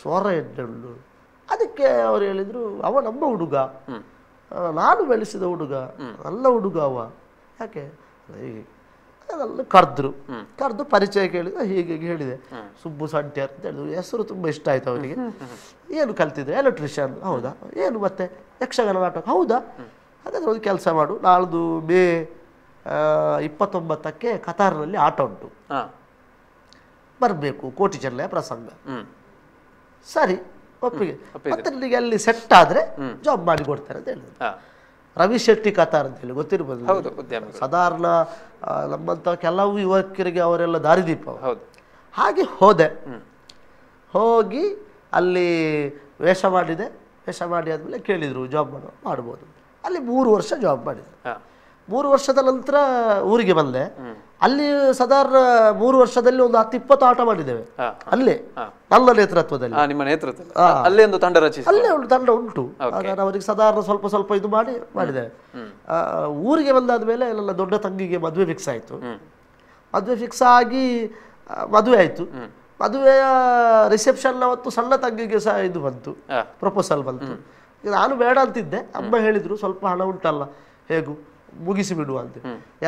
ಸ್ವರ ಎಡ್ಡು ಅದಕ್ಕೆ ಅವ್ರು ಹೇಳಿದ್ರು ಅವ ನಮ್ಮ ಹುಡುಗ ನಾನು ಬೆಳೆಸಿದ ಹುಡುಗ ನನ್ನ ಹುಡುಗ ಅವ ಯಾಕೆ ಪಕ್ಕದಲ್ಲಿ ಕರೆದ್ರು ಕರೆದು ಪರಿಚಯ ಕೇಳಿದ ಹೀಗೆ ಹೇಳಿದೆ ಸುಬ್ಬು ಸಂಟ್ಯಾರ್ ಅಂತ ಹೇಳಿದ್ರು ಹೆಸರು ತುಂಬ ಇಷ್ಟ ಆಯ್ತು ಅವರಿಗೆ ಏನು ಕಲ್ತಿದ್ರು ಎಲೆಕ್ಟ್ರಿಷಿಯನ್ ಹೌದಾ ಏನು ಮತ್ತೆ ಯಕ್ಷಗಾನ ನಾಟಕ ಹೌದಾ ಹಾಗಾದ್ರೆ ಒಂದು ಕೆಲಸ ಮಾಡು ನಾಳ್ದು ಮೇ ಇಪ್ಪತ್ತೊಂಬತ್ತಕ್ಕೆ ಕತಾರ್ನಲ್ಲಿ ಆಟ ಉಂಟು ಬರಬೇಕು ಕೋಟಿ ಚೆನ್ನಯ ಪ್ರಸಂಗ ಸರಿ ಒಪ್ಪಿಗೆ ಮತ್ತೆ ನಿನಗೆ ಅಲ್ಲಿ ಸೆಟ್ ಆದ್ರೆ ಜಾಬ್ ಮಾಡಿ ಕೊಡ್ತಾರೆ ಅಂತ ಹೇಳಿದ್ರು ರವಿ ಶೆಟ್ಟಿ ಕತಾರ್ ಹೇಳಿ ಗೊತ್ತಿರ್ಬೋದು ಸಾಧಾರಣ ನಮ್ಮಂಥ ಕೆಲವು ಯುವಕರಿಗೆ ಅವರೆಲ್ಲ ದಾರಿದೀಪ ಹೌದು ಹಾಗೆ ಹೋದೆ ಹೋಗಿ ಅಲ್ಲಿ ವೇಷ ಮಾಡಿದೆ ವೇಷ ಮಾಡಿ ಆದಮೇಲೆ ಕೇಳಿದರು ಜಾಬ್ ಮಾಡೋ ಮಾಡ್ಬೋದು ಅಲ್ಲಿ ಮೂರು ವರ್ಷ ಜಾಬ್ ಮಾಡಿದೆ ಮೂರು ವರ್ಷದ ನಂತರ ಊರಿಗೆ ಬಂದೆ ಅಲ್ಲಿ ಸದಾರ್ ಮೂರು ವರ್ಷದಲ್ಲಿ ಒಂದು ಹತ್ತು ಇಪ್ಪತ್ತು ಆಟ ಮಾಡಿದ್ದೇವೆ ಅಲ್ಲೇ ನನ್ನ ನೇತೃತ್ವದಲ್ಲಿ ನಿಮ್ಮ ನೇತೃತ್ವ ಅಲ್ಲೇ ಒಂದು ತಂಡ ರಚಿಸಿ ಅಲ್ಲೇ ಒಂದು ತಂಡ ಉಂಟು ಅವರಿಗೆ ಸದಾರ್ ಸ್ವಲ್ಪ ಸ್ವಲ್ಪ ಇದು ಮಾಡಿ ಮಾಡಿದ್ದೇವೆ ಊರಿಗೆ ಬಂದಾದ್ಮೇಲೆ ನನ್ನ ದೊಡ್ಡ ತಂಗಿಗೆ ಮದುವೆ ಫಿಕ್ಸ್ ಆಯಿತು ಮದುವೆ ಫಿಕ್ಸ್ ಆಗಿ ಮದುವೆ ಆಯಿತು ಮದುವೆಯ ರಿಸೆಪ್ಷನ್ ಅವತ್ತು ಸಣ್ಣ ತಂಗಿಗೆ ಸಹ ಇದು ಬಂತು ಪ್ರಪೋಸಲ್ ಬಂತು ನಾನು ಬೇಡ ಅಂತಿದ್ದೆ ಅಮ್ಮ ಹೇಳಿದ್ರು ಸ್ವಲ್ಪ ಹಣ ಉಂಟಲ್ಲ ಹೇಗೂ ಮುಗಿಸಿ ಬಿಡುವ ಅಂತ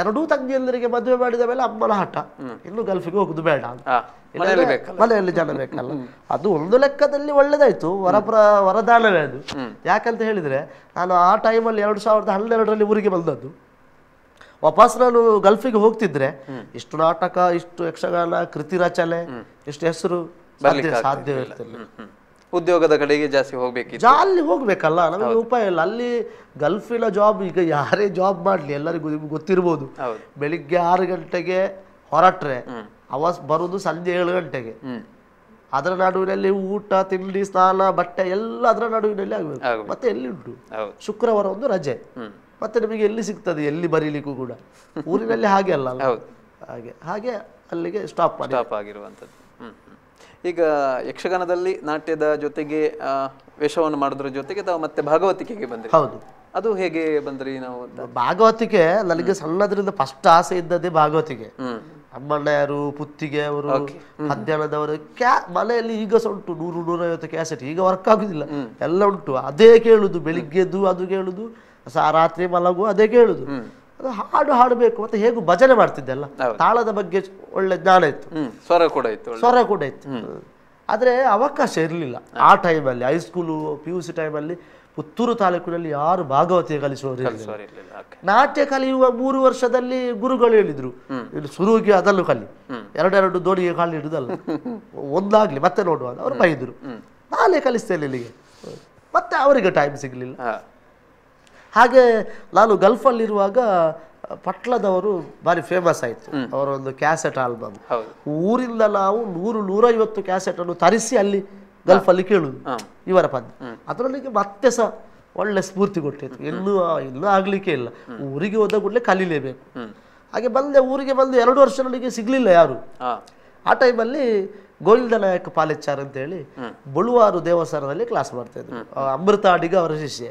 ಎರಡೂ ತಂಗಿಯಲ್ಲರಿಗೆ ಮದುವೆ ಮಾಡಿದ ಮೇಲೆ ಅಮ್ಮನ ಹಠ ಇನ್ನು ಗಲ್ಫಿಗೆ ಹೋಗುದು ಬೇಡ ಅಂತ ಮನೆಯಲ್ಲಿ ಜನ ಬೇಕಲ್ಲ ಅದು ಒಂದು ಲೆಕ್ಕದಲ್ಲಿ ಒಳ್ಳೇದಾಯ್ತು ವರಪ್ರ ವರದಾನವೇ ಅದು ಯಾಕಂತ ಹೇಳಿದ್ರೆ ನಾನು ಆ ಟೈಮಲ್ಲಿ ಎರಡು ಸಾವಿರದ ಹನ್ನೆರಡರಲ್ಲಿ ಊರಿಗೆ ಬಂದದ್ದು ವಾಪಸ್ ನಾನು ಗಲ್ಫಿಗೆ ಹೋಗ್ತಿದ್ರೆ ಇಷ್ಟು ನಾಟಕ ಇಷ್ಟು ಯಕ್ಷಗಾನ ಕೃತಿ ರಚನೆ ಇಷ್ಟು ಹೆಸರು ಸಾಧ್ಯವೇ ಉದ್ಯೋಗದ ಕಡೆಗೆ ಜಾಸ್ತಿ ಹೋಗ್ಬೇಕು ಅಲ್ಲಿ ಹೋಗ್ಬೇಕಲ್ಲ ನಮಗೆ ಉಪಾಯ ಇಲ್ಲ ಅಲ್ಲಿ ಗಲ್ಫಿನ ಜಾಬ್ ಈಗ ಯಾರೇ ಜಾಬ್ ಮಾಡ್ಲಿ ಎಲ್ಲರಿಗೂ ಗೊತ್ತಿರ್ಬೋದು ಬೆಳಿಗ್ಗೆ ಆರು ಗಂಟೆಗೆ ಹೊರಟ್ರೆ ಅವಸ್ ಬರುದು ಸಂಜೆ ಏಳು ಗಂಟೆಗೆ ಅದರ ನಡುವಿನಲ್ಲಿ ಊಟ ತಿಂಡಿ ಸ್ನಾನ ಬಟ್ಟೆ ಎಲ್ಲ ಅದರ ನಡುವಿನಲ್ಲಿ ಆಗ್ಬೇಕು ಮತ್ತೆ ಎಲ್ಲಿ ಉಂಟು ಶುಕ್ರವಾರ ಒಂದು ರಜೆ ಮತ್ತೆ ನಿಮಗೆ ಎಲ್ಲಿ ಸಿಗ್ತದೆ ಎಲ್ಲಿ ಬರೀಲಿಕ್ಕೂ ಕೂಡ ಊರಿನಲ್ಲಿ ಹಾಗೆ ಅಲ್ಲ ಹಾಗೆ ಹಾಗೆ ಅಲ್ಲಿಗೆ ಸ್ಟಾಪ್ ಸ್ಟಾಪ್ ಆಗಿರುವಂಥದ್ದು ಈಗ ಯಕ್ಷಗಾನದಲ್ಲಿ ನಾಟ್ಯದ ಜೊತೆಗೆ ವೇಷವನ್ನು ಮಾಡೋದ್ರ ಜೊತೆಗೆ ತಾವು ಮತ್ತೆ ಭಾಗವತಿಕೆಗೆ ಬಂದ್ರಿ ಹೌದು ಅದು ಹೇಗೆ ಬಂದ್ರಿ ನಾವು ಭಾಗವತಿಕೆ ನನಗೆ ಸಣ್ಣದ್ರಿಂದ ಫಸ್ಟ್ ಆಸೆ ಇದ್ದದ್ದೇ ಭಾಗವತಿಕೆ ಯಾರು ಪುತ್ತಿಗೆ ಅವರು ಮಧ್ಯಾಹ್ನದವರು ಕ್ಯಾ ಮನೆಯಲ್ಲಿ ಈಗ ಸಹ ಉಂಟು ನೂರು ನೂರೈವತ್ತು ಕ್ಯಾಸೆಟ್ ಈಗ ವರ್ಕ್ ಆಗುದಿಲ್ಲ ಎಲ್ಲ ಉಂಟು ಅದೇ ಕೇಳುದು ಬೆಳಿಗ್ಗೆದ್ದು ಅದು ಕೇಳುದು ರಾತ್ರಿ ಮಲಗು ಅದೇ ಕೇಳುದು ಹಾಡು ಹಾಡಬೇಕು ಮತ್ತೆ ಹೇಗೂ ಭಜನೆ ಮಾಡ್ತಿದ್ದೆಲ್ಲ ಅಲ್ಲ ತಾಳದ ಬಗ್ಗೆ ಒಳ್ಳೆ ಜ್ಞಾನ ಇತ್ತು ಸ್ವರ ಕೂಡ ಇತ್ತು ಸ್ವರ ಕೂಡ ಇತ್ತು ಆದರೆ ಅವಕಾಶ ಇರಲಿಲ್ಲ ಆ ಟೈಮಲ್ಲಿ ಹೈಸ್ಕೂಲು ಪಿ ಯು ಸಿ ಟೈಮಲ್ಲಿ ಪುತ್ತೂರು ತಾಲೂಕಿನಲ್ಲಿ ಯಾರು ಭಾಗವತಿ ಕಲಿಸುವವರು ನಾಟ್ಯ ಕಲಿಯುವ ಮೂರು ವರ್ಷದಲ್ಲಿ ಗುರುಗಳು ಹೇಳಿದ್ರು ಸುರುಗಿ ಅದನ್ನು ಕಲಿ ಎರಡೆರಡು ದೋಣಿಗೆ ಕಾಲು ಹಿಡಿದಲ್ಲ ಒಂದಾಗ್ಲಿ ಮತ್ತೆ ನೋಡುವಾಗ ಅವ್ರು ಬೈದರು ನಾನೇ ಕಲಿಸ್ತೇನೆ ಇಲ್ಲಿಗೆ ಮತ್ತೆ ಅವರಿಗೆ ಟೈಮ್ ಸಿಗಲಿಲ್ಲ ಹಾಗೆ ನಾನು ಗಲ್ಫಲ್ಲಿರುವಾಗ ಪಟ್ಲದವರು ಭಾರಿ ಫೇಮಸ್ ಆಯಿತು ಅವರ ಒಂದು ಕ್ಯಾಸೆಟ್ ಆಲ್ಬಮ್ ಊರಿಂದ ನಾವು ನೂರು ನೂರೈವತ್ತು ಅನ್ನು ತರಿಸಿ ಅಲ್ಲಿ ಗಲ್ಫಲ್ಲಿ ಕೇಳುದು ಇವರ ಪದ ಅದರಲ್ಲಿ ಮತ್ತೆ ಸಹ ಒಳ್ಳೆ ಸ್ಫೂರ್ತಿ ಕೊಟ್ಟಿತ್ತು ಇನ್ನೂ ಇನ್ನೂ ಆಗ್ಲಿಕ್ಕೆ ಇಲ್ಲ ಊರಿಗೆ ಹೋದ ಕೂಡಲೇ ಕಲೀಲೇಬೇಕು ಹಾಗೆ ಬಂದೆ ಊರಿಗೆ ಬಂದು ಎರಡು ವರ್ಷ ನನಗೆ ಸಿಗಲಿಲ್ಲ ಯಾರು ಆ ಟೈಮಲ್ಲಿ ಗೋವಿಂದ ನಾಯಕ್ ಪಾಲೆಚ್ಚಾರ್ ಹೇಳಿ ಬಳುವಾರು ದೇವಸ್ಥಾನದಲ್ಲಿ ಕ್ಲಾಸ್ ಮಾಡ್ತಾ ಇದ್ರು ಅಮೃತ ಅಡಿಗ ಅವರ ಶಿಷ್ಯ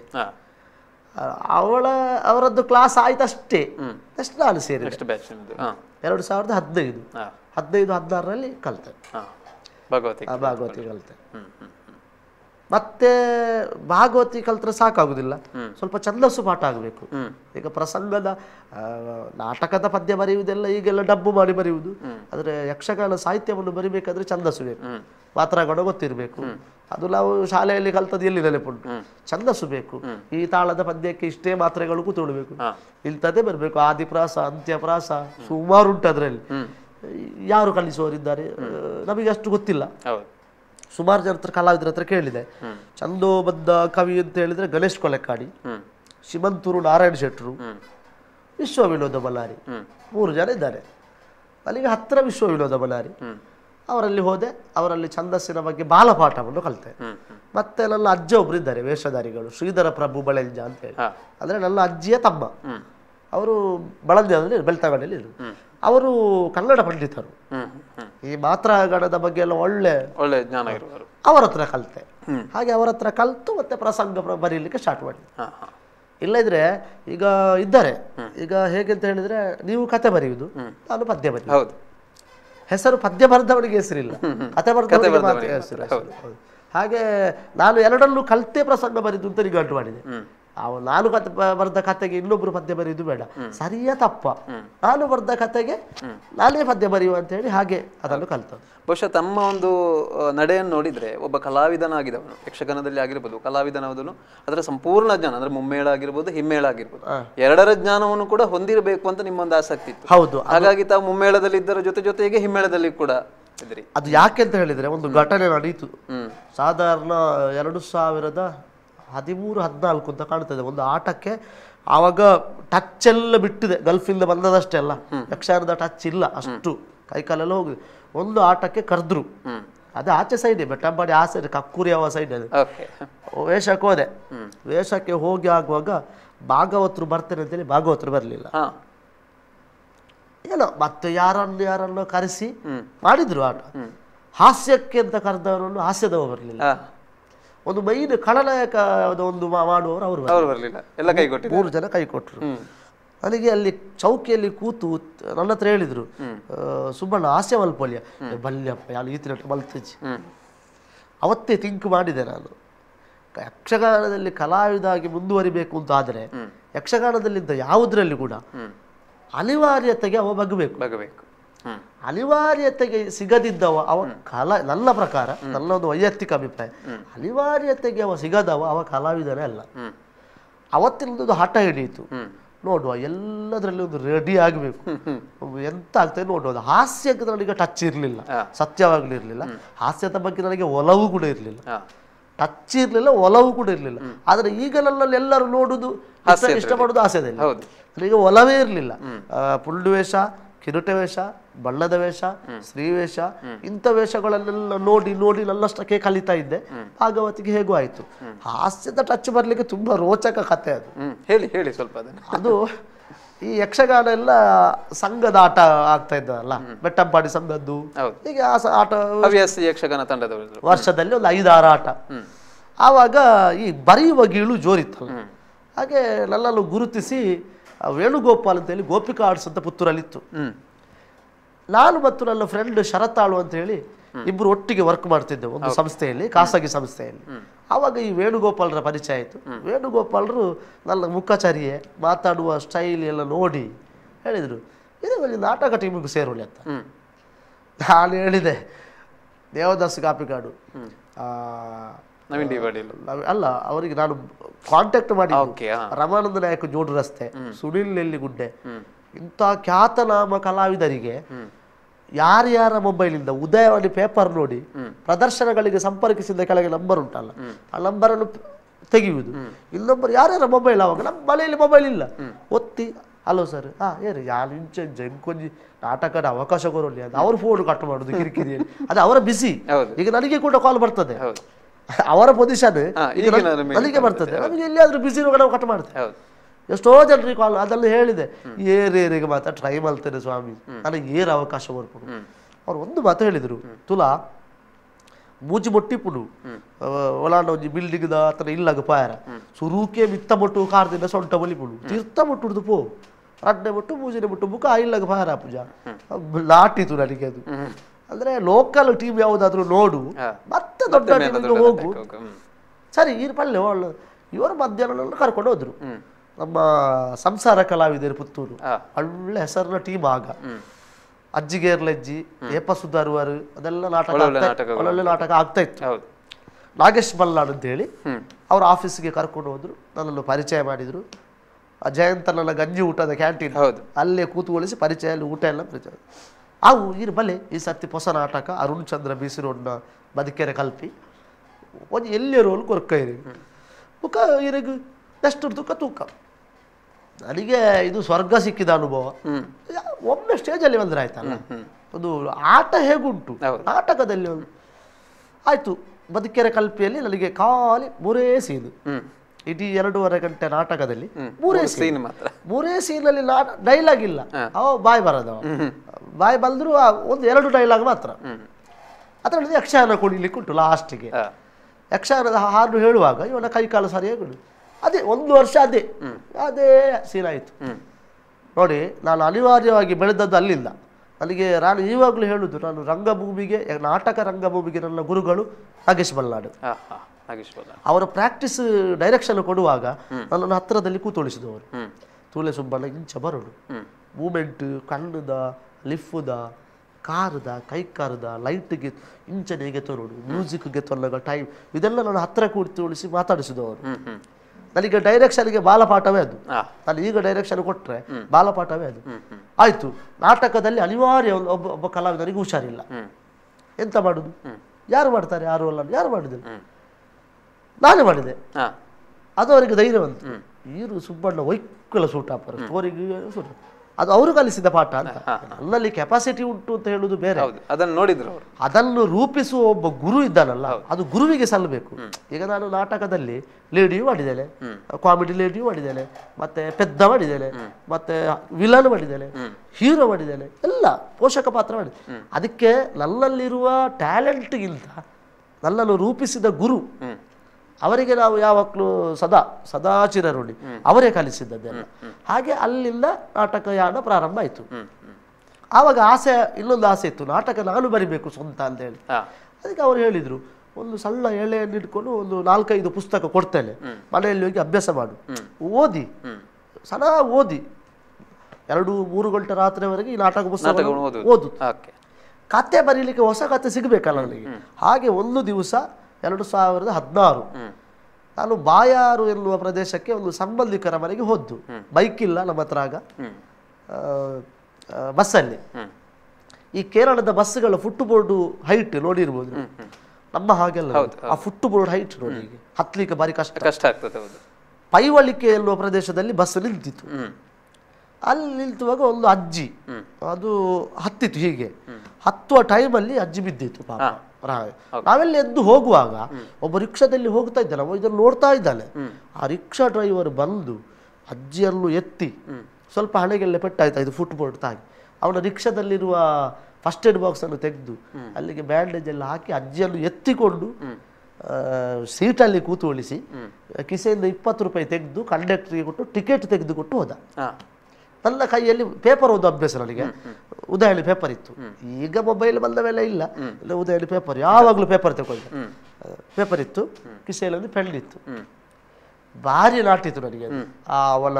ಅವಳ ಅವರದ್ದು ಕ್ಲಾಸ್ ಆಯ್ತಷ್ಟೇ ಅಷ್ಟು ನಾನು ಸೇರಿ ಎರಡು ಸಾವಿರದ ಹದಿನೈದು ಹದಿನೈದು ಹದಿನಾರರಲ್ಲಿ ಕಲಿತೆ ಭಗವತಿ ಕಲಿತೆ ಮತ್ತೆ ಭಾಗವತಿ ಕಲ್ತ್ರೆ ಸಾಕಾಗುದಿಲ್ಲ ಸ್ವಲ್ಪ ಛಂದಸ್ಸು ಪಾಠ ಆಗಬೇಕು ಈಗ ಪ್ರಸಂಗದ ನಾಟಕದ ಪದ್ಯ ಬರೆಯುವುದೆಲ್ಲ ಈಗೆಲ್ಲ ಡಬ್ಬು ಮಾಡಿ ಬರೆಯುವುದು ಆದ್ರೆ ಯಕ್ಷಗಾನ ಸಾಹಿತ್ಯವನ್ನು ಬರಿಬೇಕಾದ್ರೆ ಛಂದಸ್ಸು ಬೇಕು ಪಾತ್ರಗಳ ಗೊತ್ತಿರಬೇಕು ಅದು ನಾವು ಶಾಲೆಯಲ್ಲಿ ಕಲ್ತದ್ದು ಎಲ್ಲಿ ನೆನಪುಂಟು ಛಂದಸ್ಸು ಬೇಕು ಈ ತಾಳದ ಪದ್ಯಕ್ಕೆ ಇಷ್ಟೇ ಮಾತ್ರೆಗಳು ಕೂತ್ಕೊಳ್ಬೇಕು ಇಂಥದ್ದೇ ಬರಬೇಕು ಆದಿಪ್ರಾಸ ಅಂತ್ಯಪ್ರಾಸ ಸುಮಾರು ಉಂಟು ಅದರಲ್ಲಿ ಯಾರು ಕಲಿಸುವವರಿದ್ದಾರೆ ನಮಗೆ ಅಷ್ಟು ಗೊತ್ತಿಲ್ಲ ಸುಮಾರು ಜನ ಹತ್ರ ಕಲಾವಿದರ ಹತ್ರ ಕೇಳಿದೆ ಚಂದೋಬದ್ಧ ಕವಿ ಅಂತ ಹೇಳಿದ್ರೆ ಗಣೇಶ್ ಕೊಲೆಕ್ಕಾಡಿ ಶಿಮಂತೂರು ನಾರಾಯಣ ಶೆಟ್ರು ವಿಶ್ವ ವಿನೋದ ಬಳ್ಳಾರಿ ಮೂರು ಜನ ಇದ್ದಾರೆ ಅಲ್ಲಿಗೆ ಹತ್ತಿರ ವಿಶ್ವ ವಿನೋದ ಬಳ್ಳಾರಿ ಅವರಲ್ಲಿ ಹೋದೆ ಅವರಲ್ಲಿ ಛಂದಸ್ಸಿನ ಬಗ್ಗೆ ಬಾಲಪಾಠವನ್ನು ಕಲಿತೆ ಮತ್ತೆ ನನ್ನ ಅಜ್ಜ ಒಬ್ರು ಇದ್ದಾರೆ ವೇಷಧಾರಿಗಳು ಶ್ರೀಧರ ಪ್ರಭು ಬಳಂಜ ಅಂತ ಹೇಳಿ ಅಂದ್ರೆ ನನ್ನ ಅಜ್ಜಿಯ ತಮ್ಮ ಅವರು ಬಳಂಜದಲ್ಲಿ ಬೆಳ್ತಾಗಡಲ್ಲಿ ಅವರು ಕನ್ನಡ ಪಂಡಿತರು ಈ ಮಾತ್ರಾಗಣದ ಬಗ್ಗೆ ಎಲ್ಲ ಒಳ್ಳೆ ಒಳ್ಳೆ ಜ್ಞಾನ ಅವರ ಹತ್ರ ಕಲಿತೆ ಹಾಗೆ ಅವರ ಹತ್ರ ಕಲಿತು ಮತ್ತೆ ಪ್ರಸಂಗ ಬರೀಲಿಕ್ಕೆ ಸ್ಟಾರ್ಟ್ ಮಾಡಿ ಇಲ್ಲದ್ರೆ ಈಗ ಇದ್ದಾರೆ ಈಗ ಹೇಗೆ ಅಂತ ಹೇಳಿದ್ರೆ ನೀವು ಕತೆ ಬರೆಯುವುದು ನಾನು ಪದ್ಯ ಬರೀ ಹೆಸರು ಪದ್ಯ ಬರೆದವನಿಗೆ ಹೆಸರಿಲ್ಲ ಕತೆ ಬರೆದವರಿಗೆ ಹೆಸರು ಹಾಗೆ ನಾನು ಎರಡಲ್ಲೂ ಕಲಿತೆ ಪ್ರಸಂಗ ಬರೆದು ಅಂತ ರಿಗಾರ್ಡ್ ಮಾಡಿದೆ ಅವ ನಾನು ಕತೆ ಬರೆದ ಕತೆಗೆ ಇನ್ನೊಬ್ರು ಪದ್ಯ ಬರೆಯುವುದು ಬೇಡ ಸರಿಯ ತಪ್ಪ ನಾನು ಬರೆದ ಕತೆಗೆ ನಾನೇ ಪದ್ಯ ಬರೆಯುವ ಅಂತ ಹೇಳಿ ಹಾಗೆ ಅದನ್ನು ಕಲಿತು ಬಹುಶಃ ತಮ್ಮ ಒಂದು ನಡೆಯನ್ನು ನೋಡಿದ್ರೆ ಒಬ್ಬ ಆಗಿದವನು ಯಕ್ಷಗಾನದಲ್ಲಿ ಆಗಿರ್ಬೋದು ಕಲಾವಿದನಾದನು ಅದರ ಸಂಪೂರ್ಣ ಜ್ಞಾನ ಅಂದ್ರೆ ಮುಮ್ಮೇಳ ಆಗಿರ್ಬೋದು ಹಿಮ್ಮೇಳ ಆಗಿರ್ಬೋದು ಎರಡರ ಜ್ಞಾನವನ್ನು ಕೂಡ ಹೊಂದಿರಬೇಕು ಅಂತ ನಿಮ್ಮೊಂದು ಆಸಕ್ತಿ ಇತ್ತು ಹೌದು ಹಾಗಾಗಿ ತಾವು ಮುಮ್ಮೇಳದಲ್ಲಿ ಇದ್ದರ ಜೊತೆ ಜೊತೆಗೆ ಹಿಮ್ಮೇಳದಲ್ಲಿ ಕೂಡ ಅದು ಯಾಕೆ ಅಂತ ಹೇಳಿದ್ರೆ ಒಂದು ಘಟನೆ ನಡೀತು ಸಾಧಾರಣ ಎರಡು ಸಾವಿರದ ಹದಿಮೂರು ಹದಿನಾಲ್ಕು ಅಂತ ಕಾಣ್ತದೆ ಒಂದು ಆಟಕ್ಕೆ ಆವಾಗ ಟಚ್ ಎಲ್ಲ ಬಿಟ್ಟಿದೆ ಗಲ್ಫಿಂದ ಬಂದದಷ್ಟೇ ಅಲ್ಲ ಯಕ್ಷಗಾನದ ಟಚ್ ಇಲ್ಲ ಅಷ್ಟು ಕೈಕಾಲೆಲ್ಲ ಹೋಗಿದೆ ಒಂದು ಆಟಕ್ಕೆ ಕರೆದ್ರು ಅದು ಆಚೆ ಸೈಡ್ ಬೆಟ್ಟಂಬಾಡಿ ಆ ಸೈಡ್ ಕಕ್ಕೂರಿ ಯಾವ ಸೈಡ್ ಅದು ವೇಷಕ್ಕೆ ಹೋದೆ ವೇಷಕ್ಕೆ ಹೋಗಿ ಆಗುವಾಗ ಭಾಗವತರು ಬರ್ತೇನೆ ಅಂತೇಳಿ ಭಾಗವತರು ಬರಲಿಲ್ಲ ಏನೋ ಮತ್ತೆ ಯಾರನ್ನು ಯಾರನ್ನೋ ಕರೆಸಿ ಮಾಡಿದ್ರು ಆಟ ಹಾಸ್ಯಕ್ಕೆ ಅಂತ ಕರೆದವರನ್ನು ಹಾಸ್ಯದವ ಬರಲಿಲ್ಲ ಒಂದು ಮೈನ್ ಖಳನಾಯಕ ಒಂದು ಮಾಡುವವರು ಅವರು ಬರಲಿಲ್ಲ ಎಲ್ಲ ಕೈ ಮೂರು ಜನ ಕೈ ಕೊಟ್ಟರು ನನಗೆ ಅಲ್ಲಿ ಚೌಕಿಯಲ್ಲಿ ಕೂತು ನನ್ನ ಹತ್ರ ಹೇಳಿದ್ರು ಸುಬ್ಬಣ್ಣ ಹಾಸ್ಯ ಮಲ್ಪಲ್ಯ ಬಲ್ಯಪ್ಪ ಯಾರು ಈ ತಿನ್ನ ಮಲ್ತಜಿ ಅವತ್ತೇ ತಿಂಕ್ ಮಾಡಿದೆ ನಾನು ಯಕ್ಷಗಾನದಲ್ಲಿ ಕಲಾವಿದಾಗಿ ಮುಂದುವರಿಬೇಕು ಅಂತ ಆದರೆ ಯಕ್ಷಗಾನದಲ್ಲಿದ್ದ ಯಾವುದರಲ್ಲಿ ಕೂಡ ಅನಿವಾರ್ಯತೆಗೆ ಅವ ಬಗ್ಬೇಕು ಅನಿವಾರ್ಯತೆಗೆ ಸಿಗದಿದ್ದವ ಅವ ಕಲಾ ನನ್ನ ಪ್ರಕಾರ ನನ್ನ ಒಂದು ವೈಯಕ್ತಿಕ ಅಭಿಪ್ರಾಯ ಅನಿವಾರ್ಯತೆಗೆ ಅವ ಸಿಗದವ ಅವ ಕಲಾವಿದನೇ ಅಲ್ಲ ಒಂದು ಹಠ ಹಿಡಿಯಿತು ನೋಡುವ ಎಲ್ಲದರಲ್ಲಿ ಒಂದು ರೆಡಿ ಆಗಬೇಕು ಎಂತ ಆಗ್ತದೆ ನೋಡುವ ಹಾಸ್ಯಕ್ಕೆ ನನಗೆ ಟಚ್ ಇರಲಿಲ್ಲ ಸತ್ಯವಾಗ್ಲೂ ಇರಲಿಲ್ಲ ಹಾಸ್ಯದ ಬಗ್ಗೆ ನನಗೆ ಒಲವು ಕೂಡ ಇರಲಿಲ್ಲ ಟಚ್ ಇರಲಿಲ್ಲ ಒಲವು ಕೂಡ ಇರಲಿಲ್ಲ ಆದರೆ ಈಗ ನನ್ನಲ್ಲಿ ಎಲ್ಲರೂ ನೋಡುದು ಇಷ್ಟಪಡುದು ಆಸೆ ನನಗೆ ಒಲವೇ ಇರಲಿಲ್ಲ ಪುಲ್ಡುವೇಷ ಕಿರುಟ ವೇಷ ಬಳ್ಳದ ವೇಷ ಸ್ತ್ರೀ ವೇಷ ಇಂಥ ವೇಷಗಳಲ್ಲೆಲ್ಲ ನೋಡಿ ನೋಡಿ ನಲ್ಲಷ್ಟಕ್ಕೆ ಕಲಿತಾ ಇದ್ದೆ ಭಾಗವತಿಗೆ ಹೇಗೂ ಆಯಿತು ಹಾಸ್ಯದ ಟಚ್ ಬರಲಿಕ್ಕೆ ತುಂಬಾ ರೋಚಕ ಕಥೆ ಅದು ಹೇಳಿ ಹೇಳಿ ಸ್ವಲ್ಪ ಅದು ಈ ಯಕ್ಷಗಾನ ಎಲ್ಲ ಸಂಘದ ಆಟ ಆಗ್ತಾ ಇದ್ದಲ್ಲ ಬೆಟ್ಟಂಪಾಡಿ ಸಂಘದ್ದು ಹೀಗೆ ಆಟ ಹವ್ಯಾಸಿ ಯಕ್ಷಗಾನ ತಂಡದವರು ವರ್ಷದಲ್ಲಿ ಒಂದು ಐದಾರು ಆಟ ಆವಾಗ ಈ ಬರೆಯುವ ಗೀಳು ಜೋರಿತ್ತಲ್ಲ ಹಾಗೆ ನನ್ನನ್ನು ಗುರುತಿಸಿ ವೇಣುಗೋಪಾಲ್ ಅಂತೇಳಿ ಗೋಪಿಕಾ ಆರ್ಟ್ಸ್ ಅಂತ ಪುತ್ತೂರಲ್ಲಿತ್ತು ನಾನು ಮತ್ತು ನನ್ನ ಫ್ರೆಂಡ್ ಶರತಾಳು ಅಂತ ಹೇಳಿ ಇಬ್ಬರು ಒಟ್ಟಿಗೆ ವರ್ಕ್ ಮಾಡ್ತಿದ್ದೆವು ಒಂದು ಸಂಸ್ಥೆಯಲ್ಲಿ ಖಾಸಗಿ ಸಂಸ್ಥೆಯಲ್ಲಿ ಆವಾಗ ಈ ವೇಣುಗೋಪಾಲರ ಪರಿಚಯ ಆಯಿತು ವೇಣುಗೋಪಾಲರು ನನ್ನ ಮುಖಚರ್ಯೆ ಮಾತಾಡುವ ಸ್ಟೈಲ್ ಎಲ್ಲ ನೋಡಿ ಹೇಳಿದರು ಇದು ಒಂದು ನಾಟಕ ಟೀಮಿಗೆ ಸೇರೋಳಿ ಅಂತ ನಾನು ಹೇಳಿದೆ ದೇವದಾಸ್ ಕಾಪಿಕಾಡು ಅಲ್ಲ ಅವರಿಗೆ ನಾನು ಕಾಂಟ್ಯಾಕ್ಟ್ ಮಾಡಿ ರಮಾನಂದ ನಾಯಕ ಜೋಡು ರಸ್ತೆ ಸುನಿಲ್ ನೆಲ್ಲಿ ಗುಡ್ಡೆ ಇಂಥ ಖ್ಯಾತನಾಮ ಕಲಾವಿದರಿಗೆ ಯಾರ್ಯಾರ ಮೊಬೈಲ್ ಇಲ್ಲ ಉದಯವಾಣಿ ಪೇಪರ್ ನೋಡಿ ಪ್ರದರ್ಶನಗಳಿಗೆ ಸಂಪರ್ಕಿಸಿದ ಕೆಳಗೆ ನಂಬರ್ ಉಂಟಲ್ಲ ಆ ನಂಬರ್ ಅನ್ನು ತೆಗೆಯುವುದು ನಂಬರ್ ಯಾರ್ಯಾರ ಮೊಬೈಲ್ ಆವಾಗ ನಮ್ಮ ಮನೆಯಲ್ಲಿ ಮೊಬೈಲ್ ಇಲ್ಲ ಒತ್ತಿ ಹಲೋ ಸರ್ ಹಾ ಏನು ಯಾರು ಇಂಚೆ ಜಂಕೊಂಜಿ ನಾಟಕದ ಅವಕಾಶ ಕೊರಲಿ ಅದು ಅವ್ರು ಫೋನ್ ಕಟ್ ಮಾಡುದು ಕಿರಿಕಿರಿ ಅದು ಅವರ ಬಿಸಿ ಈಗ ನನಗೆ ಕೂಡ ಕಾಲ್ ಬರ್ತದೆ ಅವರ ಪೊಸಿಷನ್ ಅಲ್ಲಿಗೆ ಬರ್ತದೆ ನಮಗೆ ಎಲ್ಲಿಯಾದ್ರೂ ಬಿಸಿ ಇರುವಾಗ ನಾವು ಕಟ್ ಮಾಡ್ತೇವೆ ಎಷ್ಟೋ ಜನರಿಗೆ ಕಾಲ್ ಅದೆಲ್ಲ ಹೇಳಿದೆ ಏರ್ ಏರಿಗೆ ಮಾತ್ರ ಟ್ರೈ ಮಾಡ್ತೇನೆ ಸ್ವಾಮಿ ನನಗೆ ಏರ್ ಅವಕಾಶ ಬರ್ಬೋದು ಅವ್ರು ಒಂದು ಮಾತು ಹೇಳಿದರು ತುಲಾ ಮೂಜಿ ಮೊಟ್ಟಿಪ್ಪುಡು ಒಳಾಂಡ ಒಂಜಿ ಬಿಲ್ಡಿಂಗ್ ದ ಅತನ ಇಲ್ಲಗ ಪಾಯರ ಸುರೂಕೆ ಮಿತ್ತ ಮೊಟ್ಟು ಕಾರ್ದಿಂದ ಸೊಂಟ ಬಲಿಪುಡು ತೀರ್ಥ ಮೊಟ್ಟುಡ್ದು ಪೋ ರಡ್ಡೆ ಮೊಟ್ಟು ಮೂಜಿನ ಮೊಟ್ಟು ಮುಖ ಇಲ್ಲಗ ಪಾಯರ ಪೂಜಾ ಲಾಟಿತು ನನಗೆ ಅದು ಅಂದ್ರೆ ಲೋಕಲ್ ಟಿವಿ ಯಾವುದಾದ್ರೂ ನೋಡು ಮತ್ತೆ ದೊಡ್ಡ ಹೋಗು ಸರಿ ಈ ಪಲ್ಲೆ ಒಳ್ಳೆ ಇವರು ಮಧ್ಯಾಹ್ನ ಕರ್ಕೊಂಡು ಹೋದ್ರು ನಮ್ಮ ಸಂಸಾರ ಕಲಾವಿದರು ಪುತ್ತೂರು ಒಳ್ಳೆ ಹೆಸರಿನ ಟೀಮ್ ಆಗ ಅಜ್ಜಿಗೇರ್ಲಜ್ಜಿ ಏಪ ಸುಧಾರುವರು ಅದೆಲ್ಲ ನಾಟಕ ಒಳ್ಳೊಳ್ಳೆ ನಾಟಕ ಆಗ್ತಾ ಇತ್ತು ನಾಗೇಶ್ ಮಲ್ನಾಡ್ ಅಂತ ಹೇಳಿ ಅವ್ರ ಆಫೀಸ್ಗೆ ಕರ್ಕೊಂಡು ಹೋದ್ರು ನನ್ನನ್ನು ಪರಿಚಯ ಮಾಡಿದ್ರು ನನ್ನ ಗಂಜಿ ಊಟದ ಕ್ಯಾಂಟೀನ್ ಅಲ್ಲೇ ಕೂತುಗೊಳಿಸಿ ಪರಿಚಯ ಊಟ ಎಲ್ಲ ಪರಿಚಯ ಅವು ಬಲೆ ಈ ಸತ್ತಿ ಹೊಸ ನಾಟಕ ಅರುಣ್ ಚಂದ್ರ ರೋಡ್ನ ಬದುಕೆರೆ ಕಲ್ಪಿ ಒಂದು ಎಲ್ಲಿರೋ ರೋಲ್ ಮುಖ ಇರಗ ಎಷ್ಟು ತೂಕ ತೂಕ ನನಗೆ ಇದು ಸ್ವರ್ಗ ಸಿಕ್ಕಿದ ಅನುಭವ ಒಮ್ಮೆ ಸ್ಟೇಜಲ್ಲಿ ಬಂದ್ರೆ ಆಯ್ತಲ್ಲ ಒಂದು ಆಟ ಹೇಗುಂಟು ನಾಟಕದಲ್ಲಿ ಒಂದು ಆಯಿತು ಬದುಕೆರೆ ಕಲ್ಪಿಯಲ್ಲಿ ನನಗೆ ಖಾಲಿ ಮೂರೇ ಸೀನು ಇಡೀ ಎರಡೂವರೆ ಗಂಟೆ ನಾಟಕದಲ್ಲಿ ಮೂರೇ ಸೀನ್ ಮಾತ್ರ ಮೂರೇ ಸೀನಲ್ಲಿ ಡೈಲಾಗ್ ಇಲ್ಲ ಅವ ಬಾಯ್ ಬರೋದವ ಬಾಯ್ ಬಂದ್ರು ಒಂದು ಎರಡು ಡೈಲಾಗ್ ಮಾತ್ರ ಅದರಲ್ಲಿ ಯಕ್ಷಗಾನ ಕುಣಿಲಿಕ್ಕೆ ಉಂಟು ಲಾಸ್ಟ್ಗೆ ಯಕ್ಷಗಾನದ ಹಾಡು ಹೇಳುವಾಗ ಇವನ ಕೈಕಾಲು ಸರಿಯಾಗಿ ಅದೇ ಒಂದು ವರ್ಷ ಅದೇ ಅದೇ ಸೀನ್ ಆಯಿತು ನೋಡಿ ನಾನು ಅನಿವಾರ್ಯವಾಗಿ ಬೆಳೆದದ್ದು ಅಲ್ಲಿಂದ ನನಗೆ ನಾನು ಇವಾಗಲೂ ಹೇಳುದು ನಾನು ರಂಗಭೂಮಿಗೆ ನಾಟಕ ರಂಗಭೂಮಿಗೆ ನನ್ನ ಗುರುಗಳು ನಾಗೇಶ್ ಮಲ್ನಾಡು ಅವರ ಪ್ರಾಕ್ಟೀಸ್ ಡೈರೆಕ್ಷನ್ ಕೊಡುವಾಗ ನನ್ನನ್ನು ಹತ್ತಿರದಲ್ಲಿ ಕೂತೊಳಿಸಿದವರು ತೂಲೆ ಸುಬ್ಬಣ್ಣ ಇಂಚ ಬರೋಡು ಮೂಮೆಂಟ್ ಕಣ್ಣದ ಲಿಫ್ದ ಕಾರದ ಕೈ ಕಾರದ ಲೈಟ್ಗೆ ಇಂಚನೆಗೆ ಮ್ಯೂಸಿಕ್ ಗೆ ತೊಲಗ ಟೈಮ್ ಇದೆಲ್ಲ ನಾನು ಹತ್ತಿರ ಕೂತೊಳಿಸಿ ಮಾತಾಡಿಸಿದವರು ನನಗೆ ಡೈರೆಕ್ಷನ್ಗೆ ಬಾಲಪಾಠವೇ ಅದು ನಾನು ಈಗ ಡೈರೆಕ್ಷನ್ ಕೊಟ್ಟರೆ ಬಾಲಪಾಠವೇ ಅದು ಆಯಿತು ನಾಟಕದಲ್ಲಿ ಅನಿವಾರ್ಯ ಒಬ್ಬ ಕಲಾವಿದರಿಗೆ ಹುಷಾರಿಲ್ಲ ಎಂತ ಮಾಡುದು ಯಾರು ಮಾಡ್ತಾರೆ ಯಾರು ಅಲ್ಲ ಯಾರು ಮಾಡಿದ್ರು ನಾನು ಮಾಡಿದೆ ಅದು ಅವರಿಗೆ ಧೈರ್ಯ ಬಂತು ಈರು ಸುಬ್ಬಣ್ಣ ವೈಕುಳ ಸೂಟ್ ಸ್ಟೋರಿಗೆ ಸೂಟ ಅದು ಅವರು ಕಲಿಸಿದ ಪಾಠ ಅಂತ ನನ್ನಲ್ಲಿ ಕೆಪಾಸಿಟಿ ಉಂಟು ಅಂತ ಹೇಳುದು ಬೇರೆ ಅದನ್ನು ನೋಡಿದ್ರು ಅದನ್ನು ರೂಪಿಸುವ ಒಬ್ಬ ಗುರು ಇದ್ದಾನಲ್ಲ ಅದು ಗುರುವಿಗೆ ಸಲ್ಲಬೇಕು ಈಗ ನಾನು ನಾಟಕದಲ್ಲಿ ಲೇಡಿಯೂ ಮಾಡಿದ್ದೇನೆ ಕಾಮಿಡಿ ಲೇಡಿಯೂ ಮಾಡಿದ್ದೇನೆ ಮತ್ತೆ ಪೆದ್ದ ಮಾಡಿದ್ದೇನೆ ಮತ್ತೆ ವಿಲನ್ ಮಾಡಿದ್ದೇನೆ ಹೀರೋ ಮಾಡಿದ್ದೇನೆ ಎಲ್ಲ ಪೋಷಕ ಪಾತ್ರ ಮಾಡಿದೆ ಅದಕ್ಕೆ ನನ್ನಲ್ಲಿರುವ ಟ್ಯಾಲೆಂಟ್ಗಿಂತ ನನ್ನನ್ನು ರೂಪಿಸಿದ ಗುರು ಅವರಿಗೆ ನಾವು ಯಾವಾಗಲೂ ಸದಾ ಸದಾಚಿರರುಣಿ ಅವರೇ ಕಲಿಸಿದ್ದದ್ದೆಲ್ಲ ಹಾಗೆ ಅಲ್ಲಿಂದ ನಾಟಕಯಾನ ಪ್ರಾರಂಭ ಆಯ್ತು ಆವಾಗ ಆಸೆ ಇನ್ನೊಂದು ಆಸೆ ಇತ್ತು ನಾಟಕ ನಾನು ಬರಿಬೇಕು ಸ್ವಂತ ಅಂತ ಹೇಳಿ ಅದಕ್ಕೆ ಅವರು ಹೇಳಿದ್ರು ಒಂದು ಸಣ್ಣ ಎಳೆಯನ್ನು ಇಟ್ಕೊಂಡು ಒಂದು ನಾಲ್ಕೈದು ಪುಸ್ತಕ ಕೊಡ್ತೇನೆ ಮನೆಯಲ್ಲಿ ಹೋಗಿ ಅಭ್ಯಾಸ ಮಾಡು ಓದಿ ಸದಾ ಓದಿ ಎರಡು ಮೂರು ಗಂಟೆ ರಾತ್ರಿವರೆಗೆ ಈ ನಾಟಕ ಪುಸ್ತಕ ಓದು ಕತೆ ಬರೀಲಿಕ್ಕೆ ಹೊಸ ಕತೆ ಸಿಗಬೇಕಲ್ಲ ನನಗೆ ಹಾಗೆ ಒಂದು ದಿವಸ ಎರಡು ಸಾವಿರದ ಹದಿನಾರು ನಾನು ಬಾಯಾರು ಎನ್ನುವ ಪ್ರದೇಶಕ್ಕೆ ಒಂದು ಸಂಬಂಧಿಕರ ಮನೆಗೆ ಹೋದ್ದು ಬೈಕ್ ಇಲ್ಲ ನಮ್ಮ ಹತ್ರ ಆಗ ಬಸ್ಸಲ್ಲಿ ಈ ಕೇರಳದ ಬಸ್ಗಳ ಫುಟ್ ಬೋರ್ಡು ಹೈಟ್ ನೋಡಿರ್ಬೋದು ನಮ್ಮ ಹಾಗೆಲ್ಲ ಆ ಫುಟ್ ಬೋರ್ಡ್ ಹೈಟ್ ನೋಡಿ ಹತ್ಲಿಕ್ಕೆ ಬಾರಿ ಕಷ್ಟ ಕಷ್ಟ ಆಗ್ತದೆ ಪೈವಳಿಕೆ ಎನ್ನುವ ಪ್ರದೇಶದಲ್ಲಿ ಬಸ್ ನಿಂತಿತ್ತು ಅಲ್ಲಿ ನಿಲ್ತುವಾಗ ಒಂದು ಅಜ್ಜಿ ಅದು ಹತ್ತಿತ್ತು ಹೀಗೆ ಹತ್ತುವ ಟೈಮಲ್ಲಿ ಅಜ್ಜಿ ಬಿದ್ದಿತ್ತು ಪಾಪ ನಾವೆಲ್ಲ ಎದ್ದು ಹೋಗುವಾಗ ಒಬ್ಬ ರಿಕ್ಷಾದಲ್ಲಿ ಹೋಗ್ತಾ ಇದ್ದಾನೆ ಇದನ್ನು ನೋಡ್ತಾ ಇದ್ದಾನೆ ಆ ರಿಕ್ಷಾ ಡ್ರೈವರ್ ಬಂದು ಅಜ್ಜಿಯನ್ನು ಎತ್ತಿ ಸ್ವಲ್ಪ ಹಣೆಗೆಲ್ಲ ಪೆಟ್ಟಾಯ್ತು ಇದು ಫುಟ್ಬೋರ್ಡ್ ತಾಗಿ ಅವನ ರಿಕ್ಷಾದಲ್ಲಿರುವ ಫಸ್ಟ್ ಏಡ್ ಅನ್ನು ತೆಗೆದು ಅಲ್ಲಿಗೆ ಬ್ಯಾಂಡೇಜ್ ಎಲ್ಲ ಹಾಕಿ ಅಜ್ಜಿಯನ್ನು ಎತ್ತಿಕೊಂಡು ಸೀಟಲ್ಲಿ ಉಳಿಸಿ ಕಿಸೆಯಿಂದ ಇಪ್ಪತ್ತು ರೂಪಾಯಿ ತೆಗೆದು ಕಂಡಕ್ಟರ್ಗೆ ಕೊಟ್ಟು ಟಿಕೆಟ್ ತೆಗೆದುಕೊಟ್ಟು ಹೋದ ನನ್ನ ಕೈಯಲ್ಲಿ ಪೇಪರ್ ಓದು ಅಭ್ಯಾಸ ನನಗೆ ಉದಾಹರಣೆ ಪೇಪರ್ ಇತ್ತು ಈಗ ಮೊಬೈಲ್ ಬಂದ ಮೇಲೆ ಇಲ್ಲ ಉದಾಹರಣೆ ಪೇಪರ್ ಯಾವಾಗಲೂ ಪೇಪರ್ ತಗೊಳ್ಳಿ ಪೇಪರ್ ಇತ್ತು ಕಿಸೆಯಲ್ಲಿ ಪೆಂಡ್ ಇತ್ತು ಭಾರಿ ನಾಟಿತ್ತು ನನಗೆ ಆ ಅವನ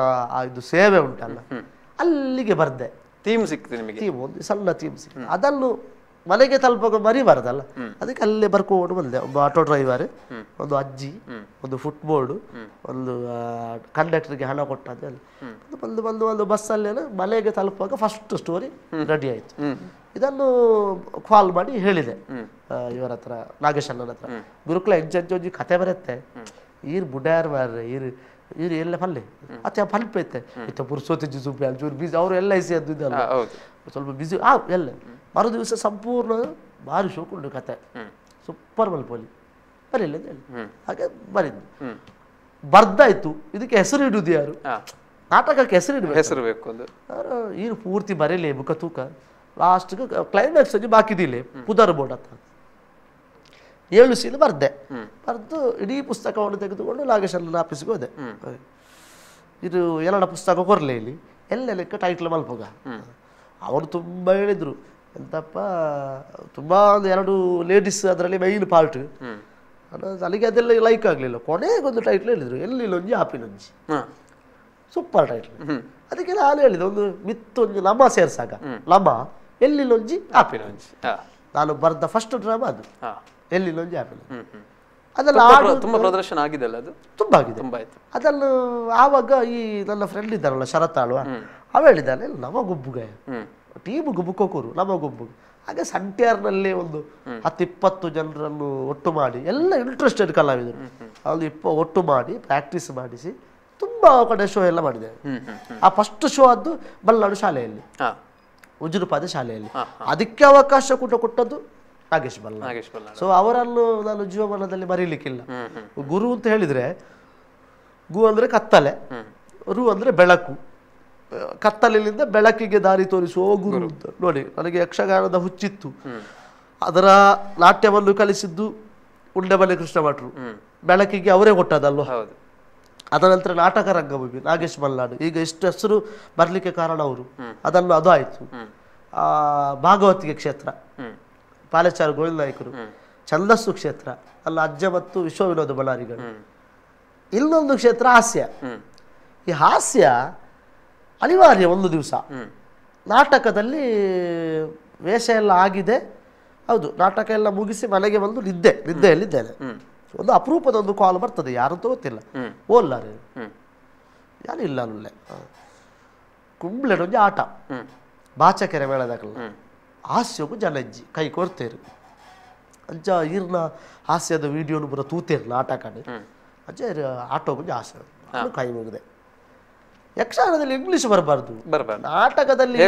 ಇದು ಸೇವೆ ಉಂಟಲ್ಲ ಅಲ್ಲಿಗೆ ಬರ್ದೆ ಥೀಮ್ ಸಿಕ್ತು ನಿಮಗೆ ಥೀಮ್ ಒಂದು ಸಣ್ಣ ಥೀಮ್ ಸಿಕ್ತು ಅದಲ್ಲೂ ಮನೆಗೆ ತಲುಪೋಕೆ ಮರಿಬಾರ್ದಲ್ಲ ಅದಕ್ಕೆ ಅಲ್ಲೇ ಬರ್ಕೊಂಡು ಬಂದೆ ಒಬ್ಬ ಆಟೋ ಡ್ರೈವರ್ ಒಂದು ಅಜ್ಜಿ ಒಂದು ಫುಟ್ಬೋರ್ಡು ಒಂದು ಕಂಡಕ್ಟರ್ಗೆ ಹಣ ಕೊಟ್ಟದ್ದು ಅಲ್ಲಿ ಬಂದು ಬಂದು ಒಂದು ಬಸ್ಸಲ್ಲೇನೆ ಮನೆಗೆ ತಲುಪುವಾಗ ಫಸ್ಟ್ ಸ್ಟೋರಿ ರೆಡಿ ಆಯ್ತು ಇದನ್ನು ಕಾಲ್ ಮಾಡಿ ಹೇಳಿದೆ ಇವರ ಹತ್ರ ಹತ್ರ ಗುರುಕುಲ ಎಂಜಿ ಕತೆ ಬರುತ್ತೆ ಈರ್ ಬುಡ್ಯಾರ್ ಮಾರ್ರೆ ಈರ್ ಇವ್ರು ಎಲ್ಲ ಪಲ್ಲೆ ಮತ್ತೆ ಪಲ್ಪೈತೆ ಇತ್ತ ಪುರ್ಸೋತೆ ಜುಸುಪೆ ಅಲ್ಜೂರು ಬಿಸಿ ಅವರು ಎಲ್ಲ ಐಸಿ ಅದು ಇದಲ್ಲ ಸ್ವಲ್ಪ ಬಿಸಿ ಆ ಎಲ್ಲ ಮರು ದಿವಸ ಸಂಪೂರ್ಣ ಭಾರಿ ಶೋಕುಂಡು ಕತೆ ಸೂಪರ್ ಮಲ್ಪೋಲಿ ಬರೀಲಿ ಅಂತ ಹೇಳಿ ಹಾಗೆ ಬರೀದ್ದು ಬರ್ದಾಯ್ತು ಇದಕ್ಕೆ ಹೆಸರು ಇಡುದು ಯಾರು ನಾಟಕಕ್ಕೆ ಹೆಸರು ಇಡಬೇಕು ಹೆಸರು ಬೇಕು ಏನು ಪೂರ್ತಿ ಬರೀಲಿ ಮುಖ ತೂಕ ಲಾಸ್ಟ್ಗೆ ಕ್ಲೈಮ್ಯಾಕ್ಸ್ ಅಲ್ಲಿ ಬಾಕಿದಿಲ್ಲ ಪುದರ್ ಬೋರ್ಡ್ ಅಂತ ಏಳು ಸೀಲು ಬರ್ದೆ ಬರೆದು ಇಡೀ ಪುಸ್ತಕವನ್ನು ತೆಗೆದುಕೊಂಡು ನಾಗೇಶನ ಆಫೀಸ್ಗೆ ಹೋದೆ ಇದು ಎಲ್ಲಡ ಪುಸ್ತಕ ಕೊರಲೇ ಇಲ್ಲಿ ಲೆಕ್ಕ ಟೈಟ್ಲ್ ಮಲ್ಪಗ ಅವರು ತುಂಬಾ ಹೇಳಿದ್ರು ಎಂತಪ್ಪ ತುಂಬಾ ಒಂದು ಎರಡು ಲೇಡೀಸ್ ಅದರಲ್ಲಿ ಮೈನ್ ಪಾರ್ಟ್ ಅಲ್ಲಿಗೆ ಅದೆಲ್ಲ ಲೈಕ್ ಆಗಲಿಲ್ಲ ಕೊನೆಗೊಂದು ಒಂದು ಟೈಟ್ಲ್ ಹೇಳಿದರು ಎಲ್ಲಿಲ್ಲೊಂಜಿ ಆಪಿಲೊಂಜಿ ಸೂಪರ್ ಟೈಟ್ಲ್ ಅದಕ್ಕೆಲ್ಲ ಹಾಲು ಹೇಳಿದೆ ಒಂದು ಮಿತ್ತು ಲಮ ಸೇರ್ಸಾಗ ಲಮ ಎಲ್ಲಿಲ್ಲೊಂಜಿ ಆಪಿಲೊಂಜಿ ನಾನು ಬರ್ದ ಫಸ್ಟ್ ಡ್ರಾಮಾ ಅದು ಎಲ್ಲಿಲ್ಲೊಂಜಿ ಆಪಿಲೊಂಜಿ ಅದೆಲ್ಲ ಆಡು ತುಂಬ ಪ್ರದರ್ಶನ ಆಗಿದೆ ಅಲ್ಲ ಅದು ತುಂಬ ಆಗಿದೆ ತುಂಬ ಆಯ್ತು ಅದನ್ನು ಆವಾಗ ಈ ನನ್ನ ಫ್ರೆಂಡ್ ಇದ್ದಾರಲ್ಲ ಶರತ್ ಆಳುವ ಅವ ಹೇಳಿದ್ದಾನೆ ನಮ ಗುಬ್ಬುಗಾಯ ಟೀಮ್ ಗುಬುಕೋಕೂರು ನಮ್ಮ ಗುಂಪು ಹಾಗೆ ಸಂಟಿಯರ್ನಲ್ಲಿ ಒಂದು ಹತ್ತಿಪ್ಪತ್ತು ಜನರನ್ನು ಒಟ್ಟು ಮಾಡಿ ಎಲ್ಲ ಇಂಟ್ರೆಸ್ಟೆಡ್ ಕಲಾವಿದರು ಅಲ್ಲಿ ಇಪ್ಪ ಒಟ್ಟು ಮಾಡಿ ಪ್ರಾಕ್ಟೀಸ್ ಮಾಡಿಸಿ ತುಂಬ ಕಡೆ ಶೋ ಎಲ್ಲ ಮಾಡಿದ್ದೇವೆ ಆ ಫಸ್ಟ್ ಶೋ ಅದು ಮಲ್ನಾಡು ಶಾಲೆಯಲ್ಲಿ ಉಜುರುಪಾದ ಶಾಲೆಯಲ್ಲಿ ಅದಕ್ಕೆ ಅವಕಾಶ ಕೂಡ ಕೊಟ್ಟದ್ದು ನಾಗೇಶ್ ಬಲ್ಲ ಸೊ ಅವರನ್ನು ನಾನು ಜೀವಮಾನದಲ್ಲಿ ಮರೀಲಿಕ್ಕಿಲ್ಲ ಗುರು ಅಂತ ಹೇಳಿದ್ರೆ ಗು ಅಂದ್ರೆ ಕತ್ತಲೆ ರು ಅಂದ್ರೆ ಬೆಳಕು ಕತ್ತಲಿನಿಂದ ಬೆಳಕಿಗೆ ದಾರಿ ತೋರಿಸುವ ಗುರು ನೋಡಿ ನನಗೆ ಯಕ್ಷಗಾನದ ಹುಚ್ಚಿತ್ತು ಅದರ ನಾಟ್ಯವನ್ನು ಕಲಿಸಿದ್ದು ಉಂಡೆಮಲೆ ಕೃಷ್ಣ ಭಟ್ರು ಬೆಳಕಿಗೆ ಅವರೇ ಕೊಟ್ಟದಲ್ವ ನಂತರ ನಾಟಕ ರಂಗಭೂಮಿ ನಾಗೇಶ್ ಮಲ್ನಾಡು ಈಗ ಇಷ್ಟು ಹೆಸರು ಬರಲಿಕ್ಕೆ ಕಾರಣ ಅವರು ಅದನ್ನು ಅದು ಆ ಭಾಗವತಿಗೆ ಕ್ಷೇತ್ರ ಪಾಲೆಚಾರ್ ಗೋವಿಂದ ನಾಯಕರು ಛಂದಸ್ಸು ಕ್ಷೇತ್ರ ಅಲ್ಲ ಅಜ್ಜ ಮತ್ತು ವಿಶ್ವ ವಿನೋದ ಬಳ್ಳಾರಿಗಳು ಇನ್ನೊಂದು ಕ್ಷೇತ್ರ ಹಾಸ್ಯ ಈ ಹಾಸ್ಯ ಅನಿವಾರ್ಯ ಒಂದು ದಿವಸ ನಾಟಕದಲ್ಲಿ ವೇಷ ಎಲ್ಲ ಆಗಿದೆ ಹೌದು ನಾಟಕ ಎಲ್ಲ ಮುಗಿಸಿ ಮನೆಗೆ ಬಂದು ನಿದ್ದೆ ನಿದ್ದೆಯಲ್ಲಿದ್ದೇನೆ ಒಂದು ಅಪರೂಪದ ಒಂದು ಕಾಲ್ ಬರ್ತದೆ ಯಾರಂತೂ ಗೊತ್ತಿಲ್ಲ ಓಲ್ಲಾರೆ ಯಾರು ಇಲ್ಲ ಅಲ್ಲೇ ಕುಂಬ್ಳೆಡ್ ಒಂಜಿ ಆಟ ಬಾಚಕೆರೆ ಮೇಳದಾಗಲ್ಲ ಹಾಸ್ಯಕ್ಕೂ ಜನಜ್ಜಿ ಕೈ ಕೊರ್ತೇರು ಅಂಚ ಈರ್ನ ಹಾಸ್ಯದ ವಿಡಿಯೋನು ಬರೋ ತೂತೇರು ನಾಟಕ ಅಂಚೆ ಆಟೋ ಕೊಂಚ ಹಾಸ್ಯ ಕೈ ಮುಗಿದೆ ಯಕ್ಷಗಾನದಲ್ಲಿ ಇಂಗ್ಲಿಷ್ ಬರಬಾರ್ದು ನಾಟಕದಲ್ಲಿ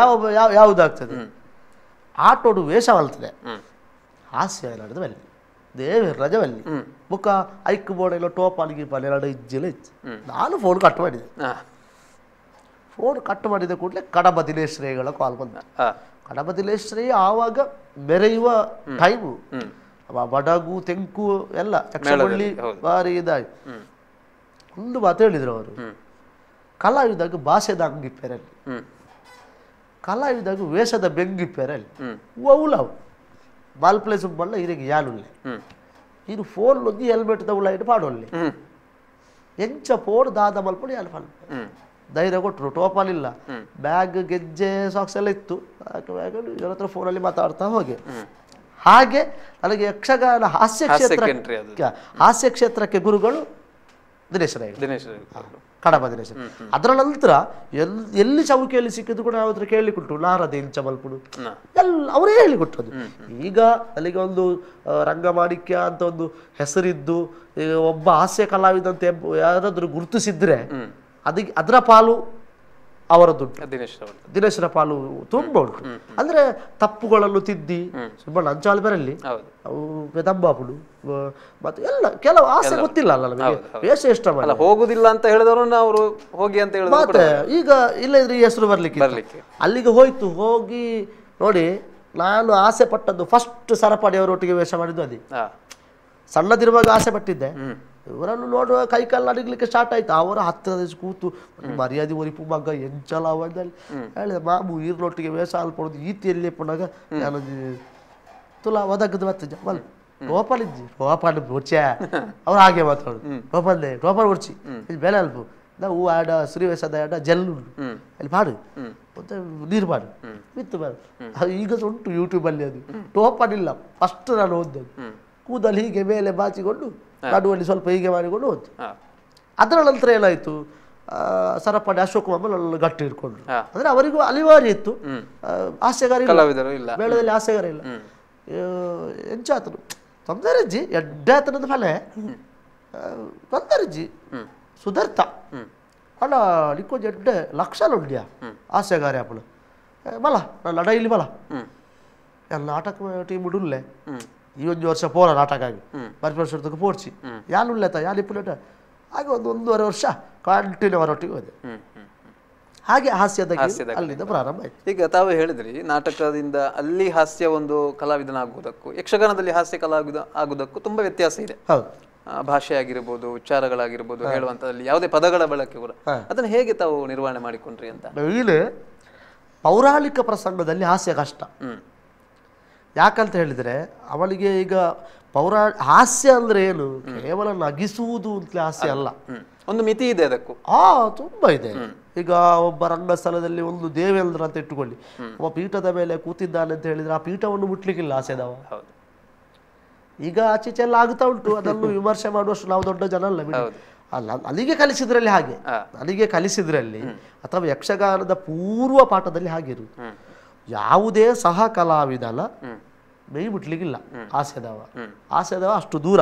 ಯಾವ ಯಾವ ಯಾವುದಾಗ್ತದೆ ಆಟೋಡು ವೇಷವಲ್ತದೆ ಹಾಸ್ಯ ನಡೆದ ಅಲ್ಲಿ ದೇವಿ ರಜವಲ್ಲಿ ಮುಖ ಐಕ್ ಬೋರ್ಡ್ ಇಲ್ಲ ಟೋಪಾಲ್ ಗೀಪಾಲ್ ಎರಡು ಇಜ್ಜಿಲ್ಲ ಇತ್ತು ನಾನು ಫೋನ್ ಕಟ್ ಮಾಡಿದೆ ಫೋನ್ ಕಟ್ ಮಾಡಿದ ಕೂಡಲೇ ಕಡಬ ದಿನೇಶ್ರೇಗಳ ಕಾಲ್ ಬಂದ ಕಡಬ ದಿನೇಶ್ರೇ ಆವಾಗ ಮೆರೆಯುವ ಟೈಮು ಬಡಗು ತೆಂಕು ಎಲ್ಲ ಚಕ್ಷಳ್ಳಿ ಬಾರಿ ಇದಾಗಿ ಒಂದು ಮಾತು ಹೇಳಿದ್ರು ಅವರು ಕಲಾವಿದಾಗ ಭಾಷೆದ ಅಂಗಿಪ್ಪೆರಲ್ಲಿ ಕಲಾವಿದಾಗ ವೇಷದ ಬೆಂಗಿಪ್ಪೆರಲ್ಲಿ ಬಾಲ್ ಪ್ಲೇಸ್ ಬಲ್ಲ ಇರಿಗೆ ಯಾಲುಲ್ಲೆ ಇದು ಫೋನ್ ಒಂದು ಹೆಲ್ಮೆಟ್ ಇಟ್ಟು ಪಾಡೋಲ್ಲಿ ಎಂಚ ಫೋನ್ ದಾದ ಮಲ್ಪಡಿ ಯಾಲು ಫಲ್ಪೆ ಧೈರ್ಯ ಕೊಟ್ಟರು ಇಲ್ಲ ಬ್ಯಾಗ್ ಗೆಜ್ಜೆ ಸಾಕ್ಸ್ ಎಲ್ಲ ಇತ್ತು ಇವ್ರ ಹತ್ರ ಫೋನಲ್ಲಿ ಮಾತಾಡ್ತಾ ಹೋಗಿ ಹಾಗೆ ನನಗೆ ಯಕ್ಷಗಾನ ಹಾಸ್ಯ ಕ್ಷೇತ್ರ ಹಾಸ್ಯ ಕ್ಷೇತ್ರಕ್ಕೆ ಗುರುಗಳು ದಿನೇಶ್ ರೈ ದಿನೇಶ್ ಕಡಬ ದಿನೇಶ್ ಅದರ ನಂತರ ಎಲ್ ಎಲ್ಲಿ ಚೌಕಿಯಲ್ಲಿ ಸಿಕ್ಕಿದ್ರು ಕೂಡ ನಾವು ಹತ್ರ ಕೇಳಿಕೊಟ್ಟು ಲಾರದೇನ್ ಚಮಲ್ಪುಡು ಎಲ್ಲ ಅವರೇ ಹೇಳಿಕೊಟ್ಟದ್ದು ಈಗ ಅಲ್ಲಿಗೆ ಒಂದು ರಂಗಮಾಣಿಕ್ಯ ಅಂತ ಒಂದು ಹೆಸರಿದ್ದು ಒಬ್ಬ ಹಾಸ್ಯ ಕಲಾವಿದ ಅಂತ ಯಾರಾದ್ರೂ ಗುರುತಿಸಿದ್ರೆ ಅದಕ್ಕೆ ಅದರ ಪಾಲು ಅವರ ದುಡ್ಡು ದಿನೇಶ್ರ ಪಾಲು ತುಂಬ ಉಂಟು ಅಂದ್ರೆ ತಪ್ಪುಗಳಲ್ಲೂ ತಿದ್ದಿ ಸುಬ್ಬಣ್ಣ ಬರಲಿ ಅವು ಮತ್ತೆ ಎಲ್ಲ ಕೆಲವು ಆಸೆ ಗೊತ್ತಿಲ್ಲ ಅಲ್ಲ ವೇಷ ಇಷ್ಟ ಹೋಗುದಿಲ್ಲ ಅಂತ ಹೇಳಿದವರು ಅವರು ಹೋಗಿ ಅಂತ ಹೇಳಿದ್ರು ಮತ್ತೆ ಈಗ ಇದ್ರೆ ಈ ಹೆಸರು ಬರ್ಲಿಕ್ಕೆ ಅಲ್ಲಿಗೆ ಹೋಯ್ತು ಹೋಗಿ ನೋಡಿ ನಾನು ಆಸೆ ಪಟ್ಟದ್ದು ಫಸ್ಟ್ ಸರಪಾಡಿ ಅವರೊಟ್ಟಿಗೆ ವೇಷ ಮಾಡಿದ್ದು ಅದೇ ಸಣ್ಣದಿರುವಾಗ ಆಸೆ ಪಟ್ಟಿದ್ದೆ ಇವರನ್ನು ನೋಡುವ ಕೈ ಕಾಲು ನಡಗಲಿಕ್ಕೆ ಸ್ಟಾರ್ಟ್ ಆಯ್ತು ಅವರ ಹತ್ತಿರದ ಕೂತು ಮರ್ಯಾದೆ ಒರಿಪು ಮಗ ಎಂಚಲ ಹೇಳಿದ ಹೇಳಿದೆ ಮಾಮು ಈರ್ನೊಟ್ಟಿಗೆ ವೇಷ ಅಲ್ಪಡೋದು ಈತಿಯಲ್ಲಿ ಪುನಗ ನಾನು ತುಲಾ ಒದಗದ್ ಮತ್ತೆ ಜಮಲ್ ಗೋಪಾಲ್ ಇದ್ದಿ ಗೋಪಾಲ್ ಹಾಗೆ ಮಾತಾಡೋದು ದೇ ಗೋಪಾಲ್ ಹೊಡ್ಚಿ ಇಲ್ಲಿ ಬೆಲೆ ಅಲ್ಪು ನಾವು ಹೂ ಆಡ ಶ್ರೀವೇಶದ ಆಡ ಜಲ್ಲು ಅಲ್ಲಿ ಪಾಡು ಮತ್ತೆ ನೀರು ಮಾಡು ಬಿತ್ತು ಬಾಡು ಈಗ ಉಂಟು ಯೂಟ್ಯೂಬಲ್ಲಿ ಅದು ಟೋಪನ್ ಇಲ್ಲ ಫಸ್ಟ್ ನಾನು ಓದ್ದದ್ದು ಕೂದಲು ಹೀಗೆ ಮೇಲೆ ಬಾಚಿಕೊಂಡು ನಡುವಲ್ಲಿ ಸ್ವಲ್ಪ ಹೀಗೆ ಮಾಡಿಕೊಂಡು ಹೋಯ್ತು ಅದರ ನಂತರ ಏನಾಯ್ತು ಸರಪಾಡಿ ಅಶೋಕ್ ಮಾಮೂಲ್ ಗಟ್ಟಿ ಇಟ್ಕೊಂಡ್ರು ಅಂದ್ರೆ ಅವರಿಗೂ ಅನಿವಾರ್ಯ ಇತ್ತು ಹಾಸ್ಯಗಾರ ಇಲ್ಲ ಮೇಳದಲ್ಲಿ ಹಾಸ್ಯಗಾರ ಇಲ್ಲ ಎಂಚಾತನು ತೊಂದರಜ್ಜಿ ಎಡ್ಡಾತನದ ಫಲೆ ಜಿ ಸುಧರ್ತ ಅಲ್ಲ ಲಿಕ್ಕೊಂದು ಎಡ್ಡೆ ಲಕ್ಷ ಉಂಡ್ಯಾ ಹಾಸ್ಯಗಾರಿ ಅಪ್ಪಳು ಬಲ ಇಲ್ಲಿ ಬಲ ಎಲ್ಲ ನಾಟಕ ಟೀಮ್ ಉಡುಲ್ಲೆ ಈ ಒಂದು ವರ್ಷ ನಾಟಕ ಆಗಿ ಮರ್ಪೇಶ್ವರದಕ್ಕೆ ಪೋರ್ಚಿ ಯಾಲು ಉಳ್ಳೇತ ಯಾಲು ಇಪ್ಪುಲೇಟ ಹಾಗೆ ಒಂದು ಒಂದೂವರೆ ವರ್ಷ ಕಂಟಿನ್ಯೂ ಅವರೊಟ್ಟಿಗೆ ಹೋದೆ ಹಾಗೆ ಹಾಸ್ಯದ ಅಲ್ಲಿಂದ ಪ್ರಾರಂಭ ಆಯ್ತು ಈಗ ತಾವು ಹೇಳಿದ್ರಿ ನಾಟಕದಿಂದ ಅಲ್ಲಿ ಹಾಸ್ಯ ಒಂದು ಕಲಾವಿದನ ಆಗುವುದಕ್ಕೂ ಯಕ್ಷಗಾನದಲ್ಲಿ ಹಾಸ್ಯ ಕಲಾವಿದ ಆಗುವುದಕ್ಕೂ ತುಂಬಾ ವ್ಯತ್ಯಾಸ ಇದೆ ಹೌದು ಭಾಷೆ ಆಗಿರ್ಬೋದು ಉಚ್ಚಾರಗಳಾಗಿರ್ಬೋದು ಹೇಳುವಂಥದ್ದಲ್ಲಿ ಯಾವುದೇ ಪದಗಳ ಬಳಕೆ ಕೂಡ ಅದನ್ನ ಹೇಗೆ ತಾವು ನಿರ್ವಹಣೆ ಮಾಡಿಕೊಂಡ್ರಿ ಅಂತ ಪೌರಾಣಿಕ ಪ್ರಸಂಗದಲ್ಲಿ ಹಾಸ್ಯ ಕಷ್ಟ ಯಾಕಂತ ಹೇಳಿದರೆ ಅವಳಿಗೆ ಈಗ ಪೌರಾ ಹಾಸ್ಯ ಅಂದ್ರೆ ಏನು ಕೇವಲ ನಗಿಸುವುದು ಅಂತಲೇ ಹಾಸ್ಯ ಅಲ್ಲ ಒಂದು ಮಿತಿ ಇದೆ ಅದಕ್ಕೂ ಹಾ ತುಂಬಾ ಇದೆ ಈಗ ಒಬ್ಬ ರಂಗಸ್ಥಳದಲ್ಲಿ ಒಂದು ದೇವೇಂದ್ರ ಅಂತ ಇಟ್ಟುಕೊಳ್ಳಿ ಒಬ್ಬ ಪೀಠದ ಮೇಲೆ ಕೂತಿದ್ದಾನೆ ಅಂತ ಹೇಳಿದ್ರೆ ಆ ಪೀಠವನ್ನು ಮುಟ್ಲಿಕ್ಕಿಲ್ಲ ಇದಾವ ಈಗ ಆಚೀಚೆ ಎಲ್ಲ ಆಗ್ತಾ ಉಂಟು ಅದನ್ನು ವಿಮರ್ಶೆ ಮಾಡುವಷ್ಟು ನಾವು ದೊಡ್ಡ ಜನ ಅಲ್ಲ ಅಲ್ಲ ನನಗೆ ಕಲಿಸಿದ್ರಲ್ಲಿ ಹಾಗೆ ನನಗೆ ಕಲಿಸಿದ್ರಲ್ಲಿ ಅಥವಾ ಯಕ್ಷಗಾನದ ಪೂರ್ವ ಪಾಠದಲ್ಲಿ ಹಾಗಿರುವುದು ಯಾವುದೇ ಸಹ ಕಲಾವಿದಲ್ಲ ಮೈ ಬಿಟ್ಲಿಕ್ಕಿಲ್ಲ ಆಸೆದವ ಹಾಸ್ಯದವ ಅಷ್ಟು ದೂರ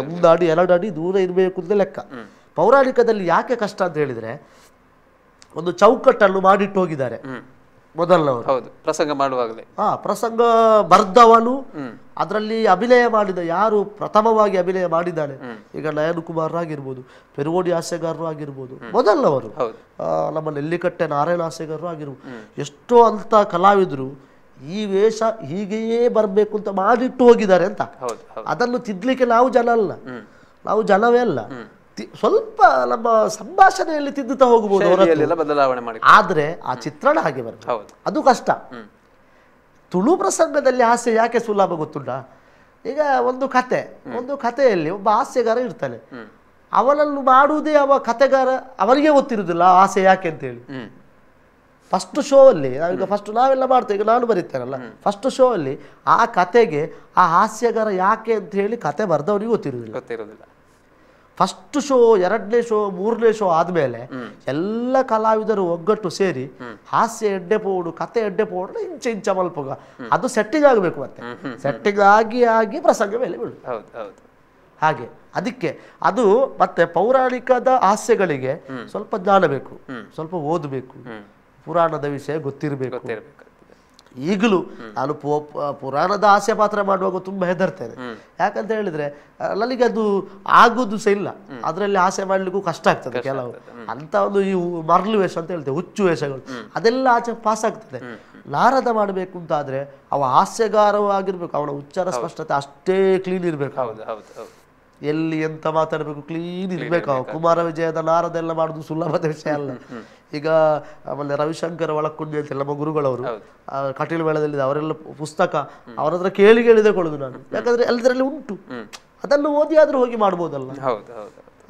ಒಂದು ಅಡಿ ಎರಡು ಅಡಿ ದೂರ ಇರಬೇಕು ಅಂತ ಲೆಕ್ಕ ಪೌರಾಣಿಕದಲ್ಲಿ ಯಾಕೆ ಕಷ್ಟ ಅಂತ ಹೇಳಿದ್ರೆ ಒಂದು ಚೌಕಟ್ಟನ್ನು ಮಾಡಿಟ್ಟು ಹೋಗಿದ್ದಾರೆ ಮೊದಲನವರು ಪ್ರಸಂಗ ಮಾಡುವಾಗಲೇ ಹಾ ಪ್ರಸಂಗ ಬರ್ದವನು ಅದರಲ್ಲಿ ಅಭಿನಯ ಮಾಡಿದ ಯಾರು ಪ್ರಥಮವಾಗಿ ಅಭಿನಯ ಮಾಡಿದ್ದಾನೆ ಈಗ ನಯನ್ ಕುಮಾರ್ ಆಗಿರ್ಬೋದು ಪೆರುಗೋಡಿ ಹಾಸ್ಯಗಾರರು ಆಗಿರ್ಬೋದು ಮೊದಲವರು ನಮ್ಮ ನೆಲ್ಲಿಕಟ್ಟೆ ನಾರಾಯಣ ಹಾಸ್ಯಗಾರರು ಆಗಿರ್ಬೋದು ಎಷ್ಟೋ ಅಂತ ಕಲಾವಿದರು ಈ ವೇಷ ಹೀಗೆಯೇ ಬರಬೇಕು ಅಂತ ಮಾಡಿಟ್ಟು ಹೋಗಿದ್ದಾರೆ ಅಂತ ಅದನ್ನು ತಿದ್ಲಿಕ್ಕೆ ನಾವು ಜನ ಅಲ್ಲ ನಾವು ಜನವೇ ಅಲ್ಲ ಸ್ವಲ್ಪ ನಮ್ಮ ಸಂಭಾಷಣೆಯಲ್ಲಿ ತಿದ್ದುತ್ತಾ ಹೋಗಬಹುದು ಆದ್ರೆ ಆ ಚಿತ್ರಣ ಹಾಗೆ ಬರ್ತದೆ ಅದು ಕಷ್ಟ ತುಳು ಪ್ರಸಂಗದಲ್ಲಿ ಹಾಸ್ಯ ಯಾಕೆ ಸುಲಭ ಗೊತ್ತುಂಟ ಈಗ ಒಂದು ಕತೆ ಒಂದು ಕಥೆಯಲ್ಲಿ ಒಬ್ಬ ಹಾಸ್ಯಗಾರ ಇರ್ತಾನೆ ಅವನನ್ನು ಮಾಡುವುದೇ ಅವ ಕತೆಗಾರ ಅವರಿಗೆ ಗೊತ್ತಿರುವುದಿಲ್ಲ ಆಸೆ ಯಾಕೆ ಅಂತ ಹೇಳಿ ಫಸ್ಟ್ ಶೋ ಅಲ್ಲಿ ಈಗ ಫಸ್ಟ್ ನಾವೆಲ್ಲ ಮಾಡ್ತೇವೆ ಈಗ ನಾನು ಬರೀತೇನಲ್ಲ ಫಸ್ಟ್ ಶೋ ಅಲ್ಲಿ ಆ ಕತೆಗೆ ಆ ಹಾಸ್ಯಗಾರ ಯಾಕೆ ಅಂತ ಹೇಳಿ ಕತೆ ಬರೆದವರಿಗೆ ಗೊತ್ತಿರುವುದಿಲ್ಲ ಗೊತ್ತಿರೋದಿಲ್ಲ ಫಸ್ಟ್ ಶೋ ಎರಡನೇ ಶೋ ಮೂರನೇ ಶೋ ಆದ್ಮೇಲೆ ಎಲ್ಲ ಕಲಾವಿದರು ಒಗ್ಗಟ್ಟು ಸೇರಿ ಹಾಸ್ಯ ಎಡ್ಡೆ ಪೋಡು ಕತೆ ಎಡ್ಡೆ ಪೋಡ್ರೆ ಇಂಚ ಇಂಚ ಮಲ್ಪ ಅದು ಸೆಟ್ಟಿಂಗ್ ಆಗಬೇಕು ಮತ್ತೆ ಸೆಟ್ಟಿಂಗ್ ಆಗಿ ಆಗಿ ಪ್ರಸಂಗ ಮೇಲೆ ಹೌದು ಹಾಗೆ ಅದಕ್ಕೆ ಅದು ಮತ್ತೆ ಪೌರಾಣಿಕದ ಹಾಸ್ಯಗಳಿಗೆ ಸ್ವಲ್ಪ ಜ್ಞಾನ ಬೇಕು ಸ್ವಲ್ಪ ಓದಬೇಕು ಪುರಾಣದ ವಿಷಯ ಗೊತ್ತಿರಬೇಕು ಈಗಲೂ ನಾನು ಪುರಾಣದ ಹಾಸ್ಯ ಪಾತ್ರ ಮಾಡುವಾಗ ತುಂಬ ಹೆದರ್ತೇನೆ ಯಾಕಂತ ಹೇಳಿದ್ರೆ ನನಗೆ ಅದು ಆಗೋದು ಸಹ ಇಲ್ಲ ಅದರಲ್ಲಿ ಹಾಸ್ಯ ಮಾಡ್ಲಿಕ್ಕೂ ಕಷ್ಟ ಆಗ್ತದೆ ಕೆಲವು ಅಂತ ಒಂದು ಈ ಮರಳು ವೇಷ ಅಂತ ಹೇಳ್ತೇವೆ ಹುಚ್ಚು ವೇಷಗಳು ಅದೆಲ್ಲ ಆಚೆ ಪಾಸ್ ಆಗ್ತದೆ ನಾರದ ಮಾಡಬೇಕು ಅಂತಾದ್ರೆ ಅವ ಹಾಸ್ಯಗಾರವಾಗಿರ್ಬೇಕು ಅವನ ಉಚ್ಚಾರ ಸ್ಪಷ್ಟತೆ ಅಷ್ಟೇ ಕ್ಲೀನ್ ಇರ್ಬೇಕು ಎಲ್ಲಿ ಎಂತ ಮಾತಾಡಬೇಕು ಕ್ಲೀನ್ ಇರಬೇಕು ಕುಮಾರ ವಿಜಯದ ನಾರದೆಲ್ಲ ಮಾಡುದು ಸುಲಭದ ವಿಷಯ ಅಲ್ಲ ಈಗ ಆಮೇಲೆ ರವಿಶಂಕರ್ ಒಳಕುಂಡಿ ಅಂತ ನಮ್ಮ ಗುರುಗಳವರು ಕಟೀಲ್ ಮೇಳದಲ್ಲಿ ಅವರೆಲ್ಲ ಪುಸ್ತಕ ಅವರ ಹತ್ರ ಕೇಳಿ ಕೇಳಿದೆ ಕೊಡುದು ನಾನು ಯಾಕಂದ್ರೆ ಎಲ್ಲದರಲ್ಲಿ ಉಂಟು ಅದನ್ನು ಓದಿ ಆದ್ರೂ ಹೋಗಿ ಮಾಡ್ಬೋದಲ್ಲ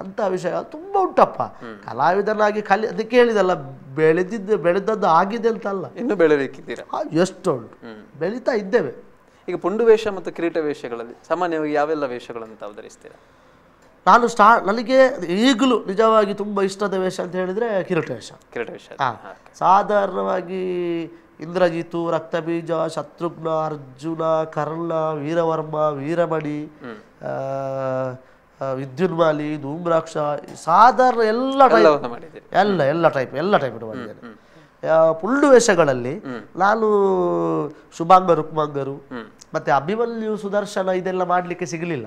ಅಂತ ವಿಷಯ ತುಂಬಾ ಉಂಟಪ್ಪ ಕಲಾವಿದನಾಗಿ ಕಲಿ ಅದಕ್ಕೆ ಹೇಳಿದಲ್ಲ ಬೆಳೆದಿದ್ದು ಬೆಳೆದದ್ದು ಆಗಿದೆ ಅಂತ ಅಲ್ಲ ಇನ್ನು ಎಷ್ಟು ಉಂಟು ಬೆಳೀತಾ ಇದ್ದೇವೆ ಈಗ ಪುಂಡು ವೇಷ ಮತ್ತು ಕಿರೀಟ ವೇಷಗಳಲ್ಲಿ ಸಾಮಾನ್ಯವಾಗಿ ಯಾವೆಲ್ಲ ವೇಷಗಳನ್ನು ತಾವು ಧರಿಸ್ತೀರಾ ನಾನು ಸ್ಟಾ ನನಗೆ ಈಗಲೂ ನಿಜವಾಗಿ ತುಂಬ ಇಷ್ಟದ ವೇಷ ಅಂತ ಹೇಳಿದರೆ ಕಿರೀಟ ವೇಷ ಕಿರೀಟ ವೇಷ ಸಾಧಾರಣವಾಗಿ ಇಂದ್ರಜಿತು ರಕ್ತಬೀಜ ಶತ್ರುಘ್ನ ಅರ್ಜುನ ಕರ್ಣ ವೀರವರ್ಮ ವೀರಮಣಿ ವಿದ್ಯುನ್ಮಾಲಿ ಧೂಮ್ರಾಕ್ಷ ಸಾಧಾರಣ ಎಲ್ಲ ಟೈಪ್ ಎಲ್ಲ ಎಲ್ಲ ಟೈಪ್ ಎಲ್ಲ ಟೈಪ್ ಮಾಡಿದ್ದೇನೆ ಪುಳ್ಳು ವೇಷಗಳಲ್ಲಿ ನಾನು ಶುಭಾಂಗ ರುಕ್ಮಾಂಗರು ಮತ್ತೆ ಅಭಿಮನ್ಯು ಸುದರ್ಶನ ಇದೆಲ್ಲ ಮಾಡಲಿಕ್ಕೆ ಸಿಗಲಿಲ್ಲ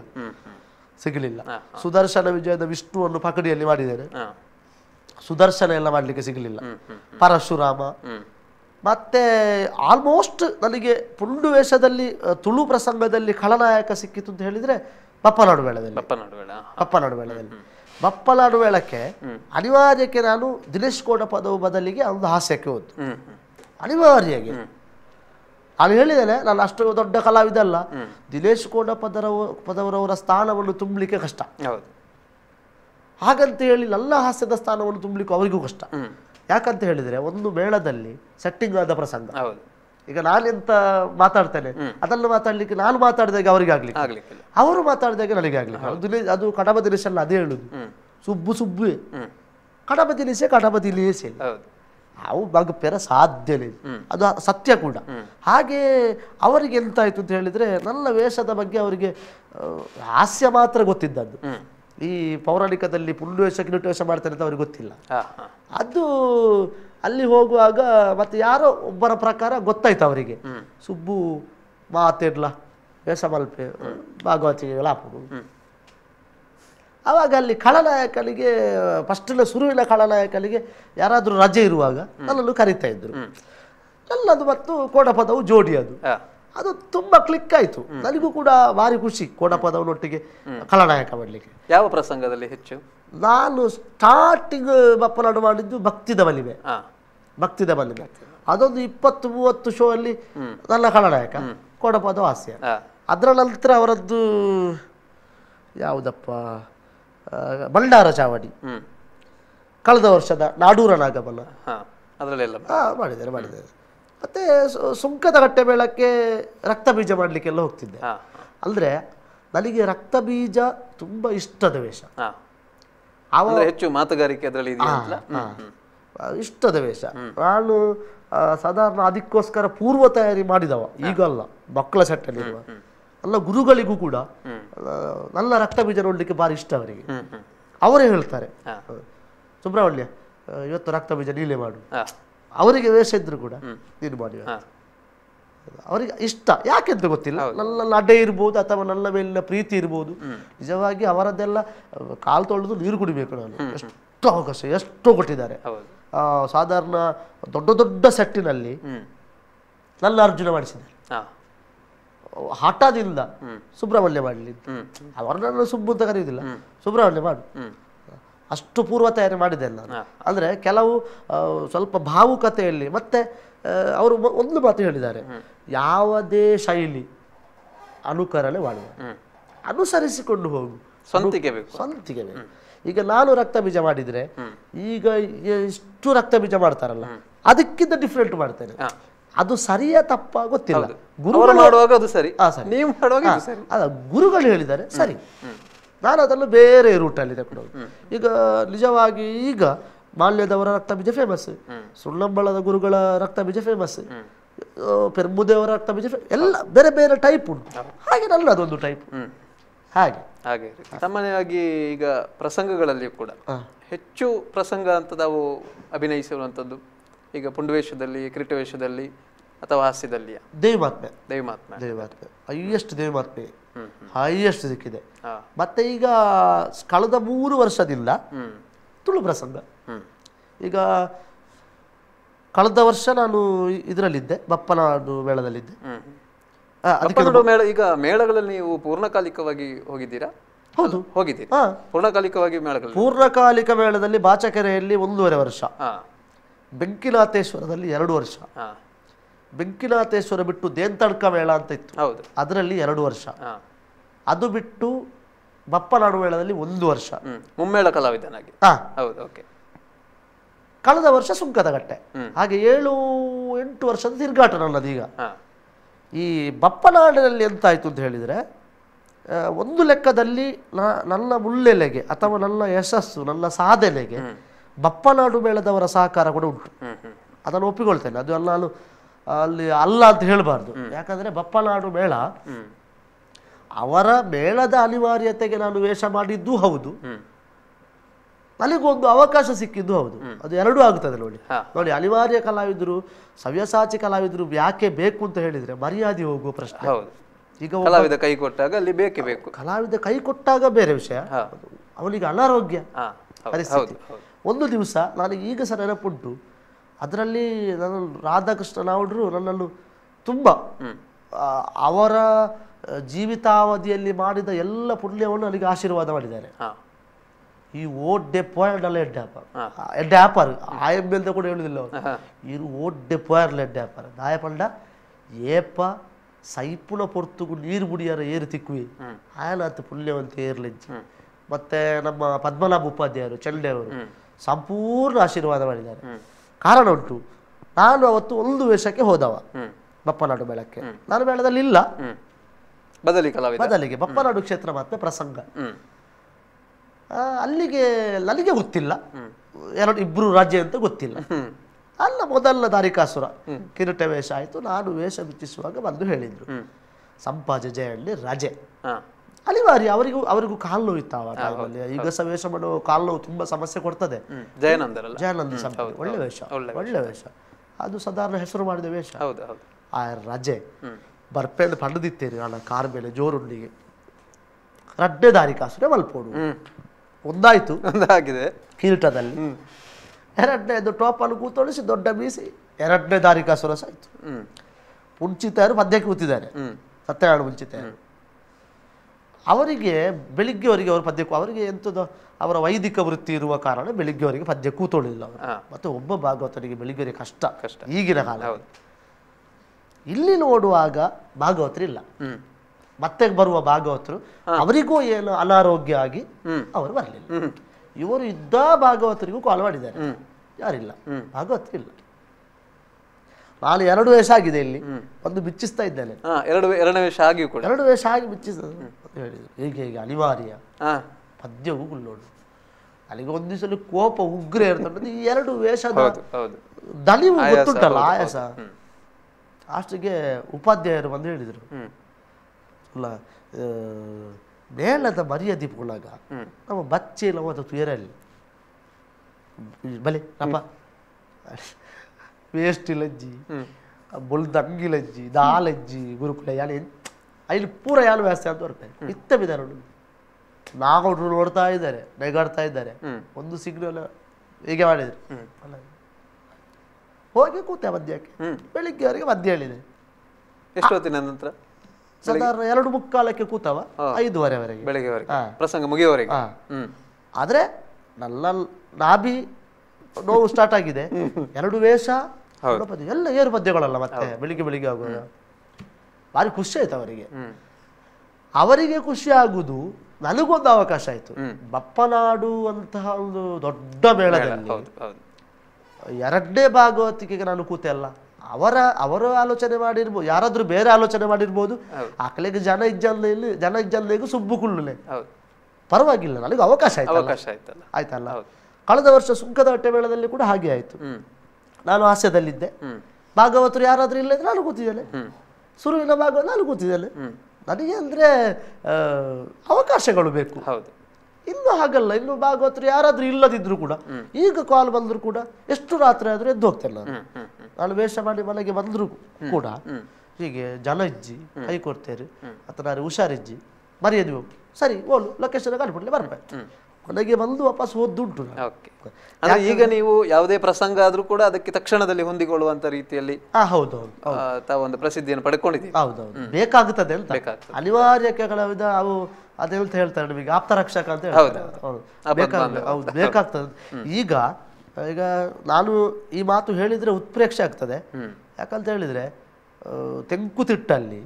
ಸಿಗಲಿಲ್ಲ ಸುದರ್ಶನ ವಿಜಯದ ವಿಷ್ಣುವನ್ನು ಪಕಡಿಯಲ್ಲಿ ಮಾಡಿದ್ದಾರೆ ಸುದರ್ಶನ ಎಲ್ಲ ಮಾಡ್ಲಿಕ್ಕೆ ಸಿಗಲಿಲ್ಲ ಪರಶುರಾಮ ಮತ್ತೆ ಆಲ್ಮೋಸ್ಟ್ ನನಗೆ ಪುಂಡು ವೇಷದಲ್ಲಿ ತುಳು ಪ್ರಸಂಗದಲ್ಲಿ ಖಳನಾಯಕ ಸಿಕ್ಕಿತು ಅಂತ ಹೇಳಿದ್ರೆ ಬಪ್ಪನಾಡು ವೇಳದಲ್ಲಿ ಬಪ್ಪ ವೇಳದಲ್ಲಿ ಬಪ್ಪನಾಡು ವೇಳಕ್ಕೆ ಅನಿವಾರ್ಯಕ್ಕೆ ನಾನು ದಿನೇಶ್ ಕೋಟ ಪದವು ಬದಲಿಗೆ ಒಂದು ಹಾಸ್ಯಕ್ಕೆ ಹೋದ್ದು ಅನಿವಾರ್ಯಾಗಿ ಅಲ್ಲಿ ಹೇಳಿದ್ದೇನೆ ನಾನು ಅಷ್ಟು ದೊಡ್ಡ ಕಲಾವಿದ ಅಲ್ಲ ದಿನೇಶ್ ಕೋಣ ಪದರವ ಪದವರವರ ಸ್ಥಾನವನ್ನು ತುಂಬಲಿಕ್ಕೆ ಕಷ್ಟ ಹಾಗಂತ ಹೇಳಿ ನನ್ನ ಹಾಸ್ಯದ ಸ್ಥಾನವನ್ನು ತುಂಬಲಿಕ್ಕೂ ಅವರಿಗೂ ಕಷ್ಟ ಯಾಕಂತ ಹೇಳಿದ್ರೆ ಒಂದು ಮೇಳದಲ್ಲಿ ಸೆಟ್ಟಿಂಗ್ ಆದ ಪ್ರಸಂಗ ಈಗ ನಾನೆಂತ ಮಾತಾಡ್ತೇನೆ ಅದನ್ನು ಮಾತಾಡ್ಲಿಕ್ಕೆ ನಾನು ಮಾತಾಡಿದಾಗ ಅವರಿಗೆ ಆಗ್ಲಿ ಅವರು ಮಾತಾಡಿದಾಗ ನನಗೆ ಆಗ್ಲಿ ಅದು ಕಡಬ ದಿನೇಶ್ ಅದೇ ಹೇಳುದು ಸುಬ್ಬು ಸುಬ್ಬು ಕಡಬ ದಿನೇಶೇ ಕಡಬ ದಿನೇಶೇ ಅವು ಬಗ್ಪೆರ ಸಾಧ್ಯವೇ ಅದು ಸತ್ಯ ಕೂಡ ಹಾಗೆ ಅವರಿಗೆ ಎಂತಾಯ್ತು ಅಂತ ಹೇಳಿದ್ರೆ ನನ್ನ ವೇಷದ ಬಗ್ಗೆ ಅವರಿಗೆ ಹಾಸ್ಯ ಮಾತ್ರ ಗೊತ್ತಿದ್ದದ್ದು ಈ ಪೌರಾಣಿಕದಲ್ಲಿ ಪುಲ್ಲು ವೇಷ ಕಿರೀಟ ವೇಷ ಮಾಡ್ತಾರೆ ಅಂತ ಅವ್ರಿಗೆ ಗೊತ್ತಿಲ್ಲ ಅದು ಅಲ್ಲಿ ಹೋಗುವಾಗ ಮತ್ತೆ ಯಾರೋ ಒಬ್ಬರ ಪ್ರಕಾರ ಗೊತ್ತಾಯ್ತು ಅವರಿಗೆ ಸುಬ್ಬು ಮಾತಿರ್ಲ ವೇಷ ಮಲ್ಪೆ ಭಾಗವತಿಗೆ ಆವಾಗ ಅಲ್ಲಿ ಖಳನಾಯಕನಿಗೆ ಶುರು ಶುರುವಿನ ಖಳನಾಯಕನಿಗೆ ಯಾರಾದರೂ ರಜೆ ಇರುವಾಗ ನನ್ನನ್ನು ಕರೀತಾ ಇದ್ದರು ನನ್ನದು ಮತ್ತು ಕೋಡಪದವು ಜೋಡಿ ಅದು ಅದು ತುಂಬ ಕ್ಲಿಕ್ ಆಯಿತು ನನಗೂ ಕೂಡ ಭಾರಿ ಖುಷಿ ಕೋಡಪದವನೊಟ್ಟಿಗೆ ಖಳನಾಯಕ ಮಾಡಲಿಕ್ಕೆ ಯಾವ ಪ್ರಸಂಗದಲ್ಲಿ ಹೆಚ್ಚು ನಾನು ಸ್ಟಾರ್ಟಿಂಗ್ ಬಪ್ಪನಾಡು ಮಾಡಿದ್ದು ಭಕ್ತಿದ ಮಲಿಮೆ ಭಕ್ತಿದ ಮಲಿಮೆ ಅದೊಂದು ಇಪ್ಪತ್ತು ಮೂವತ್ತು ಶೋ ಅಲ್ಲಿ ನನ್ನ ಖಳನಾಯಕ ಕೋಟಪದ ಹಾಸ್ಯ ಅದರ ನಂತರ ಅವರದ್ದು ಯಾವುದಪ್ಪ ಬಂಡಾರ ಚಾವಡಿ ಕಳೆದ ವರ್ಷದ ನಾಡೂರ ಅದರಲ್ಲೆಲ್ಲ ಮಾಡಿದ್ದಾರೆ ಮಾಡಿದ್ದಾರೆ ಮತ್ತೆ ಸುಂಕದ ಗಟ್ಟೆ ಮೇಳಕ್ಕೆ ರಕ್ತ ಬೀಜ ಮಾಡಲಿಕ್ಕೆಲ್ಲ ಹೋಗ್ತಿದ್ದೆ ಅಂದ್ರೆ ನನಗೆ ರಕ್ತ ಬೀಜ ತುಂಬ ಇಷ್ಟದ ವೇಷ ಹೆಚ್ಚು ಮಾತುಗಾರಿಕೆ ಅದರಲ್ಲಿ ಇಷ್ಟದ ವೇಷ ನಾನು ಸಾಧಾರಣ ಅದಕ್ಕೋಸ್ಕರ ಪೂರ್ವ ತಯಾರಿ ಮಾಡಿದವ ಈಗಲ್ಲ ಮಕ್ಕಳ ಸೆಟ್ಟಲ್ಲಿರುವ ಅಲ್ಲ ಗುರುಗಳಿಗೂ ಕೂಡ ನನ್ನ ರಕ್ತ ಬೀಜ ನೋಡ್ಲಿಕ್ಕೆ ಭಾರಿ ಇಷ್ಟ ಅವರಿಗೆ ಅವರೇ ಹೇಳ್ತಾರೆ ಸುಬ್ರಹ್ಮಣ್ಯ ಇವತ್ತು ರಕ್ತ ಬೀಜ ನೀಲೆ ಮಾಡು ಅವರಿಗೆ ವೇಷ ಇದ್ರು ಕೂಡ ನೀನು ಮಾಡಿ ಅವರಿಗೆ ಇಷ್ಟ ಯಾಕೆಂತ ಗೊತ್ತಿಲ್ಲ ನನ್ನ ನಡೆ ಇರ್ಬೋದು ಅಥವಾ ನನ್ನ ಮೇಲಿನ ಪ್ರೀತಿ ಇರ್ಬೋದು ನಿಜವಾಗಿ ಅವರದ್ದೆಲ್ಲ ಕಾಲು ತೊಳೆದು ನೀರು ಕುಡಿಬೇಕು ನಾನು ಎಷ್ಟು ಅವಕಾಶ ಎಷ್ಟು ಕೊಟ್ಟಿದ್ದಾರೆ ಸಾಧಾರಣ ದೊಡ್ಡ ದೊಡ್ಡ ಸೆಟ್ಟಿನಲ್ಲಿ ನನ್ನ ಅರ್ಜುನ ಮಾಡಿಸಿದ್ದಾರೆ ಹಠದಿಂದ ಸುಬ್ರಹ್ಮಣ್ಯ ಮಾಡಲಿ ಅವರನ್ನು ಸುಬ್ಬಂತ ಕರೆಯುವುದಿಲ್ಲ ಸುಬ್ರಹ್ಮಣ್ಯ ಮಾಡು ಅಷ್ಟು ಪೂರ್ವ ತಯಾರಿ ಮಾಡಿದೆ ನಾನು ಅಂದ್ರೆ ಕೆಲವು ಸ್ವಲ್ಪ ಭಾವುಕತೆಯಲ್ಲಿ ಮತ್ತೆ ಅವರು ಒಂದು ಮಾತು ಹೇಳಿದ್ದಾರೆ ಯಾವುದೇ ಶೈಲಿ ಅನುಕರಣೆ ಮಾಡುವ ಅನುಸರಿಸಿಕೊಂಡು ಹೋಗು ಸ್ವಂತಿಗೆ ಈಗ ನಾನು ರಕ್ತ ಬೀಜ ಮಾಡಿದರೆ ಈಗ ಇಷ್ಟು ರಕ್ತ ಬೀಜ ಮಾಡ್ತಾರಲ್ಲ ಅದಕ್ಕಿಂತ ಡಿಫ್ರೆಂಟ್ ಮಾಡ್ತೇನೆ ಅದು ಸರಿಯ ತಪ್ಪ ಗೊತ್ತಿಲ್ಲ ಗುರುಗಳು ಮಾಡುವಾಗ ಅದು ಸರಿ ನೀವು ಮಾಡುವಾಗ ಅದ ಗುರುಗಳು ಹೇಳಿದ್ದಾರೆ ಸರಿ ನಾನು ಅದನ್ನು ಬೇರೆ ರೂಟಲ್ಲಿ ತಗೊಂಡೋದು ಈಗ ನಿಜವಾಗಿ ಈಗ ಮಾಲ್ಯದವರ ರಕ್ತ ಬೀಜ ಫೇಮಸ್ ಸುಳ್ಳಂಬಳದ ಗುರುಗಳ ರಕ್ತ ಬೀಜ ಫೇಮಸ್ ಪೆರ್ಮುದೇವರ ರಕ್ತ ಬೀಜ ಎಲ್ಲ ಬೇರೆ ಬೇರೆ ಟೈಪ್ ಉಂಟು ಹಾಗೆ ನನ್ನ ಅದೊಂದು ಟೈಪ್ ಹಾಗೆ ಹಾಗೆ ಸಾಮಾನ್ಯವಾಗಿ ಈಗ ಪ್ರಸಂಗಗಳಲ್ಲಿ ಕೂಡ ಹೆಚ್ಚು ಪ್ರಸಂಗ ಅಂತ ನಾವು ಅಭಿನಯಿಸಿರುವಂಥದ್ದು ಈಗ ಪುಂಡವೇಶದಲ್ಲಿ ಕಿರೀಟವೇಶದಲ್ಲಿ ಅಥವಾ ಹಾಸ್ಯದಲ್ಲಿ ದೇವಿಮಾತ್ಮೆ ದೇವಾತ್ಮೆ ದೇವಿಮಾತ್ಮೆ ಹೈಯೆಸ್ಟ್ ದೇವಿಮಾತ್ಮೆ ಹೈಯೆಸ್ಟ್ ಸಿಕ್ಕಿದೆ ಮತ್ತೆ ಈಗ ಕಳೆದ ಮೂರು ವರ್ಷದಿಂದ ತುಳು ಪ್ರಸಂಗ ಈಗ ಕಳೆದ ವರ್ಷ ನಾನು ಇದರಲ್ಲಿದ್ದೆ ಬಪ್ಪನ ಮೇಳದಲ್ಲಿದ್ದೆ ಮೇಳ ಈಗ ಮೇಳಗಳಲ್ಲಿ ನೀವು ಪೂರ್ಣಕಾಲಿಕವಾಗಿ ಹೋಗಿದ್ದೀರಾ ಹೌದು ಹೋಗಿದ್ದೀರಾ ಪೂರ್ಣಕಾಲಿಕವಾಗಿ ಮೇಳ ಪೂರ್ಣಕಾಲಿಕ ಮೇಳದಲ್ಲಿ ಬಾಚಕೆರೆಯಲ್ಲಿ ಒಂದೂವರೆ ವರ್ಷ ಬೆಂಕಿನಾಥೇಶ್ವರದಲ್ಲಿ ಎರಡು ವರ್ಷ ಬೆಂಕಿನಾಥೇಶ್ವರ ಬಿಟ್ಟು ದೇಂತಡ್ಕ ಮೇಳ ಅಂತ ಇತ್ತು ಅದರಲ್ಲಿ ಎರಡು ವರ್ಷ ಅದು ಬಿಟ್ಟು ಬಪ್ಪನಾಡು ಮೇಳದಲ್ಲಿ ಒಂದು ವರ್ಷ ಮುಮ್ಮೇಳ ಕಲಾವಿದನಾಗಿ ಓಕೆ ಕಳೆದ ವರ್ಷ ಸುಂಕದ ಗಟ್ಟೆ ಹಾಗೆ ಏಳು ಎಂಟು ವರ್ಷದ ತಿರುಗಾಟ ನನ್ನದೀಗ ಈ ಬಪ್ಪನಾಡಿನಲ್ಲಿ ಎಂತಾಯ್ತು ಅಂತ ಹೇಳಿದರೆ ಒಂದು ಲೆಕ್ಕದಲ್ಲಿ ನನ್ನ ಮುಳ್ಳೆಲೆಗೆ ಅಥವಾ ನನ್ನ ಯಶಸ್ಸು ನನ್ನ ಸಾಧನೆಗೆ ಬಪ್ಪನಾಡು ಮೇಳದವರ ಸಹಕಾರ ಕೂಡ ಉಂಟು ಅದನ್ನು ಒಪ್ಪಿಕೊಳ್ತೇನೆ ಅದು ನಾನು ಅಲ್ಲಿ ಅಲ್ಲ ಅಂತ ಹೇಳಬಾರ್ದು ಯಾಕಂದ್ರೆ ಬಪ್ಪನಾಡು ಮೇಳ ಅವರ ಮೇಳದ ಅನಿವಾರ್ಯತೆಗೆ ನಾನು ವೇಷ ಮಾಡಿದ್ದು ಹೌದು ನನಗೊಂದು ಅವಕಾಶ ಸಿಕ್ಕಿದ್ದು ಹೌದು ಅದು ಎರಡೂ ಆಗುತ್ತದೆ ನೋಡಿ ನೋಡಿ ಅನಿವಾರ್ಯ ಕಲಾವಿದರು ಸವ್ಯಸಾಚಿ ಕಲಾವಿದರು ಯಾಕೆ ಬೇಕು ಅಂತ ಹೇಳಿದ್ರೆ ಮರ್ಯಾದೆ ಹೋಗುವ ಪ್ರಶ್ನೆ ಈಗ ಕಲಾವಿದ ಕೈ ಕೊಟ್ಟಾಗ ಅಲ್ಲಿ ಬೇಕೇ ಬೇಕು ಕಲಾವಿದ ಕೈ ಕೊಟ್ಟಾಗ ಬೇರೆ ವಿಷಯ ಅವನಿಗೆ ಅನಾರೋಗ್ಯ ಪರಿಸ್ಥಿತಿ ಒಂದು ದಿವಸ ನನಗೆ ಈಗ ಸಹ ನೆನಪುಂಟು ಅದರಲ್ಲಿ ನಾನು ರಾಧಾಕೃಷ್ಣ ನಾವುಡ್ರು ನನ್ನನ್ನು ತುಂಬ ಅವರ ಜೀವಿತಾವಧಿಯಲ್ಲಿ ಮಾಡಿದ ಎಲ್ಲ ಪುಣ್ಯವನ್ನು ನನಗೆ ಆಶೀರ್ವಾದ ಮಾಡಿದ್ದಾರೆ ಈ ಓಟ್ ಡೆಪಾಯರ್ಡಲ್ಲ ಎಡ್ಡಾಪರ್ ಎಡ್ಡಾಪರ್ ಆಯಬ್ಬೆ ಕೂಡ ಹೇಳುದಿಲ್ಲ ಅವರು ಇದು ಓಟ್ ಡೆಪಾಯರ್ಲ ಎಡ್ಡಾಪರ್ ದಾಯಪಂಡ ಏಪ್ಪ ಏಪ ಸೈಪುಣ ಪೊರ್ತುಗು ನೀರು ಬುಡಿಯಾರ ಏರು ತಿಕ್ವಿ ಆಯನ ಪುಣ್ಯವಂತ ಏರ್ಲಿಜ್ಜಿ ಮತ್ತೆ ನಮ್ಮ ಪದ್ಮನಾಭ ಉಪಾಧ್ಯಾಯರು ಚಂಡೆ ಅವರು ಸಂಪೂರ್ಣ ಆಶೀರ್ವಾದ ಮಾಡಿದ್ದಾರೆ ಕಾರಣ ಉಂಟು ನಾನು ಅವತ್ತು ಒಂದು ವೇಷಕ್ಕೆ ಹೋದವ ಬಪ್ಪನಾಡು ಮೇಳಕ್ಕೆ ನಾನು ಮೇಳದಲ್ಲಿ ಇಲ್ಲ ಬದಲಿಗೆ ಬಪ್ಪನಾಡು ಕ್ಷೇತ್ರ ಮಾತ್ರ ಪ್ರಸಂಗ ಅಲ್ಲಿಗೆ ನನಗೆ ಗೊತ್ತಿಲ್ಲ ಎರಡು ಇಬ್ರು ರಾಜ್ಯ ಅಂತ ಗೊತ್ತಿಲ್ಲ ಅಲ್ಲ ಮೊದಲ ದಾರಿಕಾಸುರ ಕಿರೀಟ ವೇಷ ಆಯ್ತು ನಾನು ವೇಷ ಬಿಚ್ಚಿಸುವಾಗ ಬಂದು ಹೇಳಿದ್ರು ಸಂಪಾಜ ಜಯಲ್ಲಿ ರಜೆ ಅನಿವಾರ್ಯ ಅವರಿಗೂ ಅವರಿಗೂ ಕಾಲು ನೋವಿತ್ತು ಆ ಈಗ ವೇಷ ಮಾಡೋ ಕಾಲು ನೋವು ತುಂಬಾ ಸಮಸ್ಯೆ ಕೊಡ್ತದೆ ಜಯಾನಂದ ಒಳ್ಳೆ ವೇಷ ಒಳ್ಳೆ ವೇಷ ಅದು ಸಾಧಾರಣ ಹೆಸರು ಮಾಡಿದ ವೇಷ ಆ ರಜೆ ಬರ್ಪೆಂದು ಪಡೆದಿತ್ತೇರಿ ನನ್ನ ಕಾರ್ ಮೇಲೆ ಜೋರುಂಡಿಗೆ ರಡ್ಡೆ ದಾರಿ ಕಾಸುರೆ ಮಲ್ಪೋಡು ಒಂದಾಯ್ತು ಒಂದಾಗಿದೆ ಕೀಟದಲ್ಲಿ ಟಾಪ್ ಅನ್ನು ಕೂತೊಳಿಸಿ ದೊಡ್ಡ ಬೀಸಿ ಎರಡನೇ ದಾರಿ ಕಾಸುರ ಸಾಯ್ತು ಮುಂಚಿತಾರು ಮಧ್ಯಕ್ಕೆ ಕೂತಿದ್ದಾರೆ ಸತ್ಯನಾಡು ಮುಂಚಿತಾರು ಅವರಿಗೆ ಅವರಿಗೆ ಅವರು ಪದ್ಯ ಅವರಿಗೆ ಎಂಥದ್ದು ಅವರ ವೈದಿಕ ವೃತ್ತಿ ಇರುವ ಕಾರಣ ಅವರಿಗೆ ಪದ್ಯ ಕೂತೊಳಿಲ್ಲ ಅವರು ಮತ್ತು ಒಬ್ಬ ಭಾಗವತರಿಗೆ ಬೆಳಿಗ್ಗೆವರೆಗೆ ಕಷ್ಟ ಕಷ್ಟ ಈಗಿನ ಕಾಲ ಇಲ್ಲಿ ನೋಡುವಾಗ ಭಾಗವತರಿಲ್ಲ ಮತ್ತೆ ಬರುವ ಭಾಗವತರು ಅವರಿಗೂ ಏನು ಅನಾರೋಗ್ಯ ಆಗಿ ಅವರು ಬರಲಿಲ್ಲ ಇವರು ಇದ್ದ ಭಾಗವತರಿಗೂ ಕಾಲ್ ಮಾಡಿದ್ದಾರೆ ಯಾರಿಲ್ಲ ಇಲ್ಲ ನಾನು ಎರಡು ವೇಷ ಆಗಿದೆ ಇಲ್ಲಿ ಒಂದು ಬಿಚ್ಚಿಸ್ತಾ ಇದ್ದೇನೆ ಎರಡು ವೇಷ ಎರಡು ವೇಷ ಆಗಿ ಬಿಚ್ಚಿಸ್ತದೆ ಹೇಳಿದರು ಹೀಗೆ ಹೀಗೆ ಅನಿವಾರ್ಯ ಪದ್ಯವು ಗುಲ್ಲೋಡು ಅಲ್ಲಿಗೆ ಒಂದು ಕೋಪ ಉಗ್ರ ಇರ್ತಕ್ಕಂಥದ್ದು ಈ ಎರಡು ವೇಷದ ದಲಿವು ಗೊತ್ತುಂಟಲ್ಲ ಆಯಾಸ ಅಷ್ಟಿಗೆ ಉಪಾಧ್ಯಾಯರು ಬಂದು ಹೇಳಿದರು ಅಲ್ಲ ಮೇಲದ ಮರ್ಯಾದಿ ಪೋಲಾಗ ನಮ್ಮ ಬಚ್ಚೆ ಇಲ್ಲ ಹೋದ ತುಯರಲ್ಲಿ ಬಲೆ ನಮ್ಮ ವೇಸ್ಟ್ ಇಲ್ಲಜ್ಜಿ ಲಜ್ಜಿ ದಾಲಜ್ಜಿ ಗುರುಕುಲ ಯಾಲೆ ಎಂತ ಅಲ್ಲಿ ಯಾಲು ವ್ಯಾಸ ಅಂತ ಬರ್ತಾರೆ ಇತ್ತ ಬಿದ್ದಾರೆ ನೋಡಿ ನಾಗೌಡರು ನೋಡ್ತಾ ಇದ್ದಾರೆ ನೆಗಾಡ್ತಾ ಇದ್ದಾರೆ ಒಂದು ಸಿಗ್ನಲ್ ಹೀಗೆ ಮಾಡಿದ್ರು ಹೋಗಿ ಕೂತೆ ಮದ್ಯಕ್ಕೆ ಬೆಳಿಗ್ಗೆವರೆಗೆ ಅವರಿಗೆ ಮದ್ಯ ಹೇಳಿದೆ ಎಷ್ಟು ಹೊತ್ತಿನ ನಂತರ ಸಾಧಾರಣ ಎರಡು ಮುಕ್ಕಾಲಕ್ಕೆ ಕೂತವ ಐದುವರೆವರೆಗೆ ಬೆಳಿಗ್ಗೆವರೆಗೆ ಪ್ರಸಂಗ ಮುಗಿಯುವವರೆಗೆ ಆದ್ರೆ ನನ್ನ ನಾಭಿ ನೋವು ಸ್ಟಾರ್ಟ್ ಆಗಿದೆ ಎರಡು ವೇಷ ಎಲ್ಲ ಏರು ಪದ್ಯಗಳಲ್ಲ ಮತ್ತೆ ಬೆಳಿಗ್ಗೆ ಬೆಳಿಗ್ಗೆ ಆಗುವ ಭಾರಿ ಖುಷಿ ಆಯ್ತು ಅವರಿಗೆ ಅವರಿಗೆ ಖುಷಿ ಆಗುದು ನನಗೊಂದು ಅವಕಾಶ ಆಯ್ತು ಬಪ್ಪನಾಡು ಅಂತಹ ಒಂದು ದೊಡ್ಡ ಮೇಳದಲ್ಲಿ ಎರಡನೇ ಭಾಗವತಿಕೆಗೆ ನಾನು ಅಲ್ಲ ಅವರ ಅವರು ಆಲೋಚನೆ ಮಾಡಿರ್ಬೋದು ಯಾರಾದ್ರೂ ಬೇರೆ ಆಲೋಚನೆ ಮಾಡಿರ್ಬೋದು ಆಕಲಿಗೆ ಜನ ಇಜ್ಜಲ್ಲಿ ಜನ ಇಜ್ಜಲ್ಲಿಗೂ ಸುಬ್ಬು ಕುಳ್ಳುಲೆ ಪರವಾಗಿಲ್ಲ ನನಗೆ ಅವಕಾಶ ಆಯ್ತು ಆಯ್ತಲ್ಲ ಕಳೆದ ವರ್ಷ ಸುಂಕದ ಹೊಟ್ಟೆ ಮೇಳದಲ್ಲಿ ಕೂಡ ಹಾಗೆ ಆಯ್ತು ನಾನು ಹಾಸ್ಯದಲ್ಲಿದ್ದೆ ಭಾಗವತರು ಯಾರಾದ್ರೂ ಇಲ್ಲ ನಾನು ಕೂತಿದ್ದೇನೆ ಸುರುವಿನ ಭಾಗ ನಾನು ಕೂತಿದ್ದೇನೆ ನನಗೆ ಅಂದರೆ ಅವಕಾಶಗಳು ಬೇಕು ಹೌದು ಇನ್ನು ಹಾಗಲ್ಲ ಇನ್ನು ಭಾಗವತರು ಯಾರಾದರೂ ಇಲ್ಲದಿದ್ರು ಕೂಡ ಈಗ ಕಾಲ್ ಬಂದರೂ ಕೂಡ ಎಷ್ಟು ರಾತ್ರಿ ಆದರೂ ಎದ್ದು ಹೋಗ್ತೇನೆ ನಾನು ವೇಷ ಮಾಡಿ ಮನೆಗೆ ಬಂದರೂ ಕೂಡ ಹೀಗೆ ಜಲಜ್ಜಿ ಕೈ ಕೊಡ್ತೇರಿ ಅಥವಾ ಹುಷಾರಿಜ್ಜಿ ಮರ್ಯಾದೆ ಹೋಗಿ ಸರಿ ಓಲು ಲೊಕೇಶನ್ ಕಟ್ಬಿಡ್ಲಿ ಬರ್ಬೇಕು ಕೊನೆಗೆ ಬಂದು ವಾಪಸ್ ಹೋದ್ದುಂಟು ಈಗ ನೀವು ಯಾವುದೇ ಪ್ರಸಂಗ ಆದ್ರೂ ಕೂಡ ಅದಕ್ಕೆ ತಕ್ಷಣದಲ್ಲಿ ಹೊಂದಿಕೊಳ್ಳುವಂತ ರೀತಿಯಲ್ಲಿ ಹೌದು ಒಂದು ಪ್ರಸಿದ್ಧಿಯನ್ನು ಪಡ್ಕೊಂಡಿದ್ದೀವಿ ಹೌದೌದು ಬೇಕಾಗುತ್ತದೆ ಅಂತ ಅನಿವಾರ್ಯತೆಗಳ ವಿಧ ಅವು ಅದೇಂತ ಹೇಳ್ತಾರೆ ನಿಮಗೆ ಆಪ್ತ ರಕ್ಷಕ ಅಂತ ಹೇಳ್ತಾರೆ ಹೌದು ಬೇಕಾಗ್ತದೆ ಈಗ ಈಗ ನಾನು ಈ ಮಾತು ಹೇಳಿದ್ರೆ ಉತ್ಪ್ರೇಕ್ಷೆ ಆಗ್ತದೆ ಯಾಕಂತ ಹೇಳಿದ್ರೆ ತೆಂಕುತಿಟ್ಟಲ್ಲಿ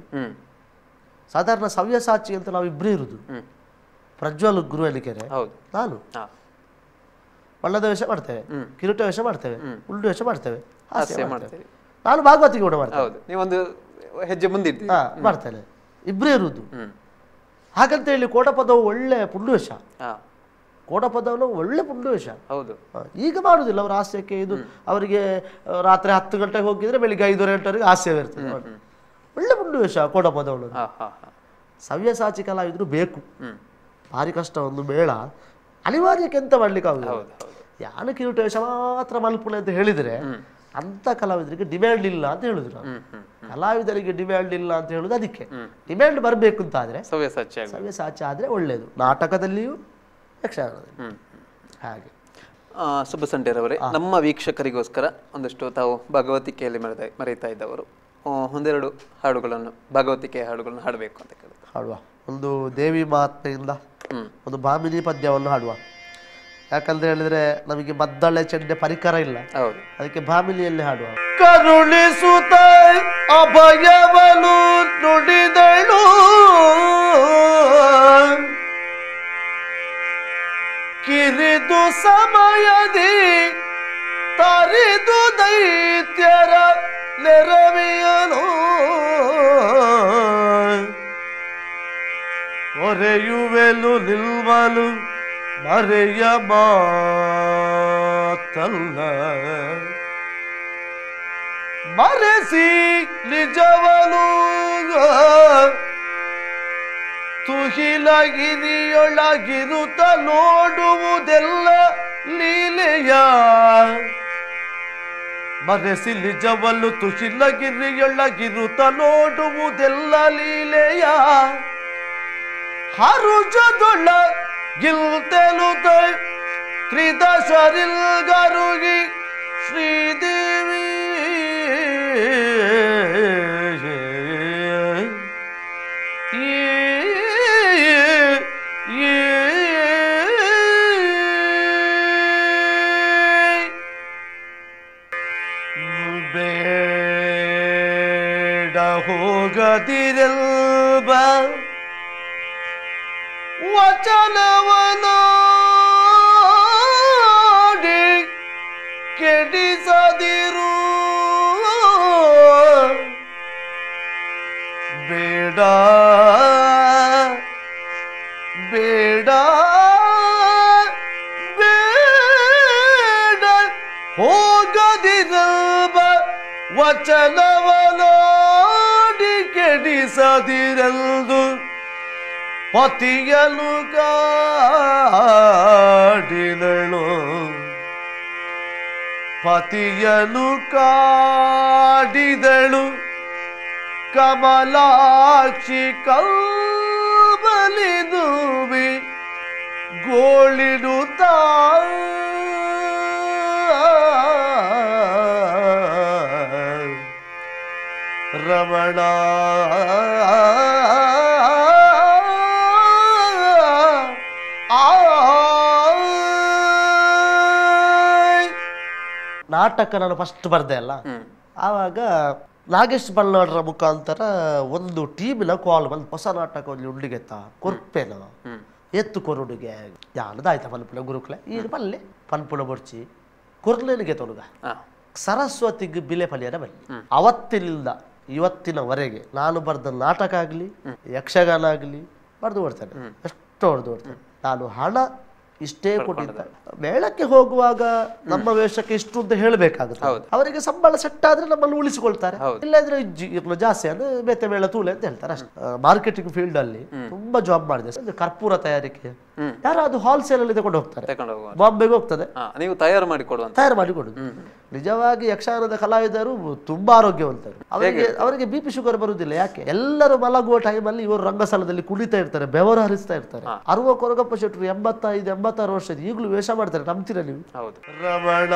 ಸಾಧಾರಣ ಸವ್ಯಸಾಚಿ ಅಂತ ನಾವು ಇಬ್ಬರು ಇರುದು ಪ್ರಜ್ವಲ್ ಗುರು ಹೌದು ನಾನು ಒಳ್ಳದ ವೇಷ ಮಾಡ್ತೇವೆ ಕಿರುಟ ವೇಷ ಮಾಡ್ತೇವೆ ಉಲ್ಡು ವೇಷ ಮಾಡ್ತೇವೆ ನಾನು ಭಾಗವತಿಗೆ ಕೂಡ ಮಾಡ್ತೇವೆ ಹೆಜ್ಜೆ ಮಾಡ್ತೇನೆ ಇಬ್ಬರೇ ಇರುವುದು ಹಾಗಂತ ಹೇಳಿ ಕೋಟಪದವು ಒಳ್ಳೆ ಪುಂಡುವೇಷ ಕೋಟಪದವನ್ನು ಒಳ್ಳೆ ವೇಷ ಹೌದು ಈಗ ಮಾಡುದಿಲ್ಲ ಅವ್ರ ಹಾಸ್ಯಕ್ಕೆ ಇದು ಅವರಿಗೆ ರಾತ್ರಿ ಹತ್ತು ಗಂಟೆಗೆ ಹೋಗಿದ್ರೆ ಬೆಳಿಗ್ಗೆ ಐದುವರೆ ಗಂಟೆವರೆಗೆ ಹಾಸ್ಯವಿರ್ತದೆ ಒಳ್ಳೆ ಪುಂಡುವೇಷ ಕೋಟಪದವಳು ಸವ್ಯಸಾಚಿ ಕಲಾವಿದ್ರು ಬೇಕು ಭಾರಿ ಕಷ್ಟ ಒಂದು ಮೇಳ ಅನಿವಾರ್ಯಕ್ಕೆ ಎಂತ ಮಾಡ್ಲಿಕ್ಕಾಗಲ್ಲ ಯಾನ ಕಿರೀಟವೇಶ ಮಾತ್ರ ಮಲ್ಪುಣ ಅಂತ ಹೇಳಿದರೆ ಅಂಥ ಕಲಾವಿದರಿಗೆ ಡಿಮ್ಯಾಂಡ್ ಇಲ್ಲ ಅಂತ ಹೇಳಿದ್ರು ಕಲಾವಿದರಿಗೆ ಡಿಮ್ಯಾಂಡ್ ಇಲ್ಲ ಅಂತ ಹೇಳುದು ಅದಕ್ಕೆ ಡಿಮ್ಯಾಂಡ್ ಬರಬೇಕು ಅಂತ ಆದ್ರೆ ಸವ್ಯ ಸಾಚ್ಯ ಆದರೆ ಒಳ್ಳೇದು ನಾಟಕದಲ್ಲಿಯೂ ಯಕ್ಷಗಾನದಲ್ಲಿ ಹಾಗೆ ಸುಬ್ಬಸಂಟೇರವರೇ ನಮ್ಮ ವೀಕ್ಷಕರಿಗೋಸ್ಕರ ಒಂದಷ್ಟು ತಾವು ಭಗವತಿಕೆಯಲ್ಲಿ ಮರೆತ ಮರೆಯುತ್ತಾ ಇದ್ದವರು ಒಂದೆರಡು ಹಾಡುಗಳನ್ನು ಭಗವತಿಕೆಯ ಹಾಡುಗಳನ್ನು ಹಾಡಬೇಕು ಅಂತ ಕೇಳಿದ್ರು ಹಾಡುವ ಒಂದು ದೇವಿ ಮಹಾತ್ಮೆಯಿಂದ ಒಂದು ಭಾಮಿಲಿ ಪದ್ಯವನ್ನು ಹಾಡುವ ಯಾಕಂದ್ರೆ ಹೇಳಿದ್ರೆ ನಮಗೆ ಮದ್ದಳೆ ಚೆಂಡೆ ಪರಿಕರ ಇಲ್ಲ ಅದಕ್ಕೆ ಬಾಮಿನಿಯಲ್ಲಿ ಹಾಡುವ ಕರುಣಿಸುತ್ತ ಅಭಯವನು ನುಡಿದಳು ಕಿರಿದು ಸಮಯದಿ ತರಿದು ದೈತ್ಯರ ನೆರವಿಯನು ಮೊರೆಯುವೆಲು ನಿಲ್ವಲು ಮರೆಯ ಮಾತಲ್ಲ ಮರೆಸಿ ನಿಜವನು ತುಹಿಲಗಿರಿಯೊಳಗಿರುತ್ತ ನೋಡುವುದೆಲ್ಲ ಲೀಲೆಯ ಮರೆಸಿ ನಿಜವಲು ತುಹಿಲಗಿರಿಯೊಳಗಿರುತ್ತ ನೋಡುವುದೆಲ್ಲ ಲೀಲೆಯ ಹರುಜದುಳ ಗಿಲ್ತೆಲುತ ತ್ರಿದಶರಿಲ್ ಗರುಗಿ ಶ್ರೀದೇವಿ ಬೇಡ ಹೋಗದಿರಲ್ಬ ವಚನವನಾಡಿ ಕೆಡಿಸದಿರು ಬೇಡ ಬೇಡ ಬೇಡ ಹೋಗದಿರಬ ವಚನವನಾಡಿ ಕೆಡಿಸದಿರಲ್ದು ಪತಿಯನು ಕಾಡಿದಳು ಪತಿಯನು ಕಾಡಿದಳು ಕಮಲಾಕ್ಷಿ ಕಲ್ಬಲಿದುವಿ ಗೋಳಿಡುತ್ತ ರಮಣ ನಾಟಕ ನಾನು ಫಸ್ಟ್ ಬರ್ದೆ ಅಲ್ಲ ಆವಾಗ ನಾಗೇಶ್ ಬಲ್ನಾಡ್ರ ಮುಖಾಂತರ ಒಂದು ಟೀಮಿನ ಕಾಲ್ ಬಂದು ಹೊಸ ನಾಟಕ ಒಂದು ಉಂಡಿಗೆತ್ತ ಕೊರ್ಪೇನ ಎತ್ತು ಕೊರುಡುಗೆ ಯಾನದಾಯ್ತ ಪನ್ಪುಳ ಗುರುಕುಲ ಈ ಬಲ್ಲೆ ಪನ್ಪುಳ ಬರ್ಚಿ ಕೊರ್ಲೇನಿಗೆ ತೊಲಗ ಸರಸ್ವತಿಗೆ ಬಿಲೆ ಪಲ್ಯನ ಬಲ್ಲಿ ಅವತ್ತಿನಿಂದ ಇವತ್ತಿನವರೆಗೆ ನಾನು ಬರೆದ ನಾಟಕ ಆಗಲಿ ಯಕ್ಷಗಾನ ಆಗಲಿ ಬರೆದು ಓಡ್ತೇನೆ ಎಷ್ಟು ಹೊಡೆದು ಓಡ್ತೇನೆ ನಾನು ಹಣ ಇಷ್ಟೇ ಕೊಟ್ಟಿದ್ದಾರೆ ಮೇಳಕ್ಕೆ ಹೋಗುವಾಗ ನಮ್ಮ ವೇಷಕ್ಕೆ ಇಷ್ಟು ಅಂತ ಹೇಳಬೇಕಾಗುತ್ತೆ ಅವರಿಗೆ ಸಂಬಳ ಸೆಟ್ ಆದ್ರೆ ನಮ್ಮಲ್ಲಿ ಉಳಿಸಿಕೊಳ್ತಾರೆ ಇರ್ಲು ಜಾಸ್ತಿ ಅಂದ್ರೆ ಬೇತೆ ಮೇಳ ತೂಲೆ ಅಂತ ಹೇಳ್ತಾರೆ ಅಷ್ಟೇ ಮಾರ್ಕೆಟಿಂಗ್ ಫೀಲ್ಡ್ ಅಲ್ಲಿ ತುಂಬಾ ಜಾಬ್ ಮಾಡಿದೆ ಕರ್ಪೂರ ತಯಾರಿಕೆ ಯಾರು ಅದು ಹೋಲ್ಸೇಲ್ ಅಲ್ಲಿ ತಗೊಂಡು ಹೋಗ್ತಾರೆ ಬಾಂಬೆಗೆ ಹೋಗ್ತದೆ ನೀವು ತಯಾರು ಮಾಡಿ ಕೊಡುವ ತಯಾರು ಮಾಡಿ ನಿಜವಾಗಿ ಯಕ್ಷಗಾನದ ಕಲಾವಿದರು ತುಂಬಾ ಆರೋಗ್ಯವಂತರು ಅವರಿಗೆ ಅವರಿಗೆ ಬಿ ಪಿ ಶುಗರ್ ಬರುವುದಿಲ್ಲ ಯಾಕೆ ಎಲ್ಲರೂ ಮಲಗುವ ಟೈಮಲ್ಲಿ ಇವರು ರಂಗಸ್ಥಳದಲ್ಲಿ ಕುಳಿತಾ ಇರ್ತಾರೆ ಬೆವರು ಹರಿಸ್ತಾ ಇರ್ತಾರೆ ಅರುವ ಕೊರಗಪ್ಪ ಶೆಟ್ಟರು ಎಂಬತ್ತೈದು ಎಂಬತ್ತಾರು ವರ್ಷದ ಈಗಲೂ ವೇಷ ಮಾಡ್ತಾರೆ ನಂಬ್ತೀರಾ ನೀವು ರಮಣ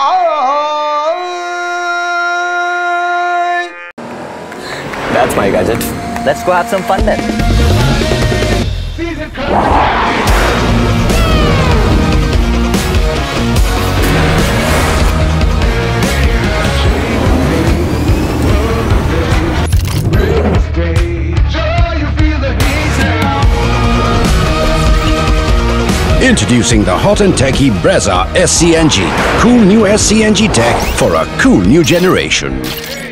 ಆ That's my gadget. Let's go have some fun then. Introducing the hot and techy Brezza SCNG. Cool new SCNG tech for a cool new generation.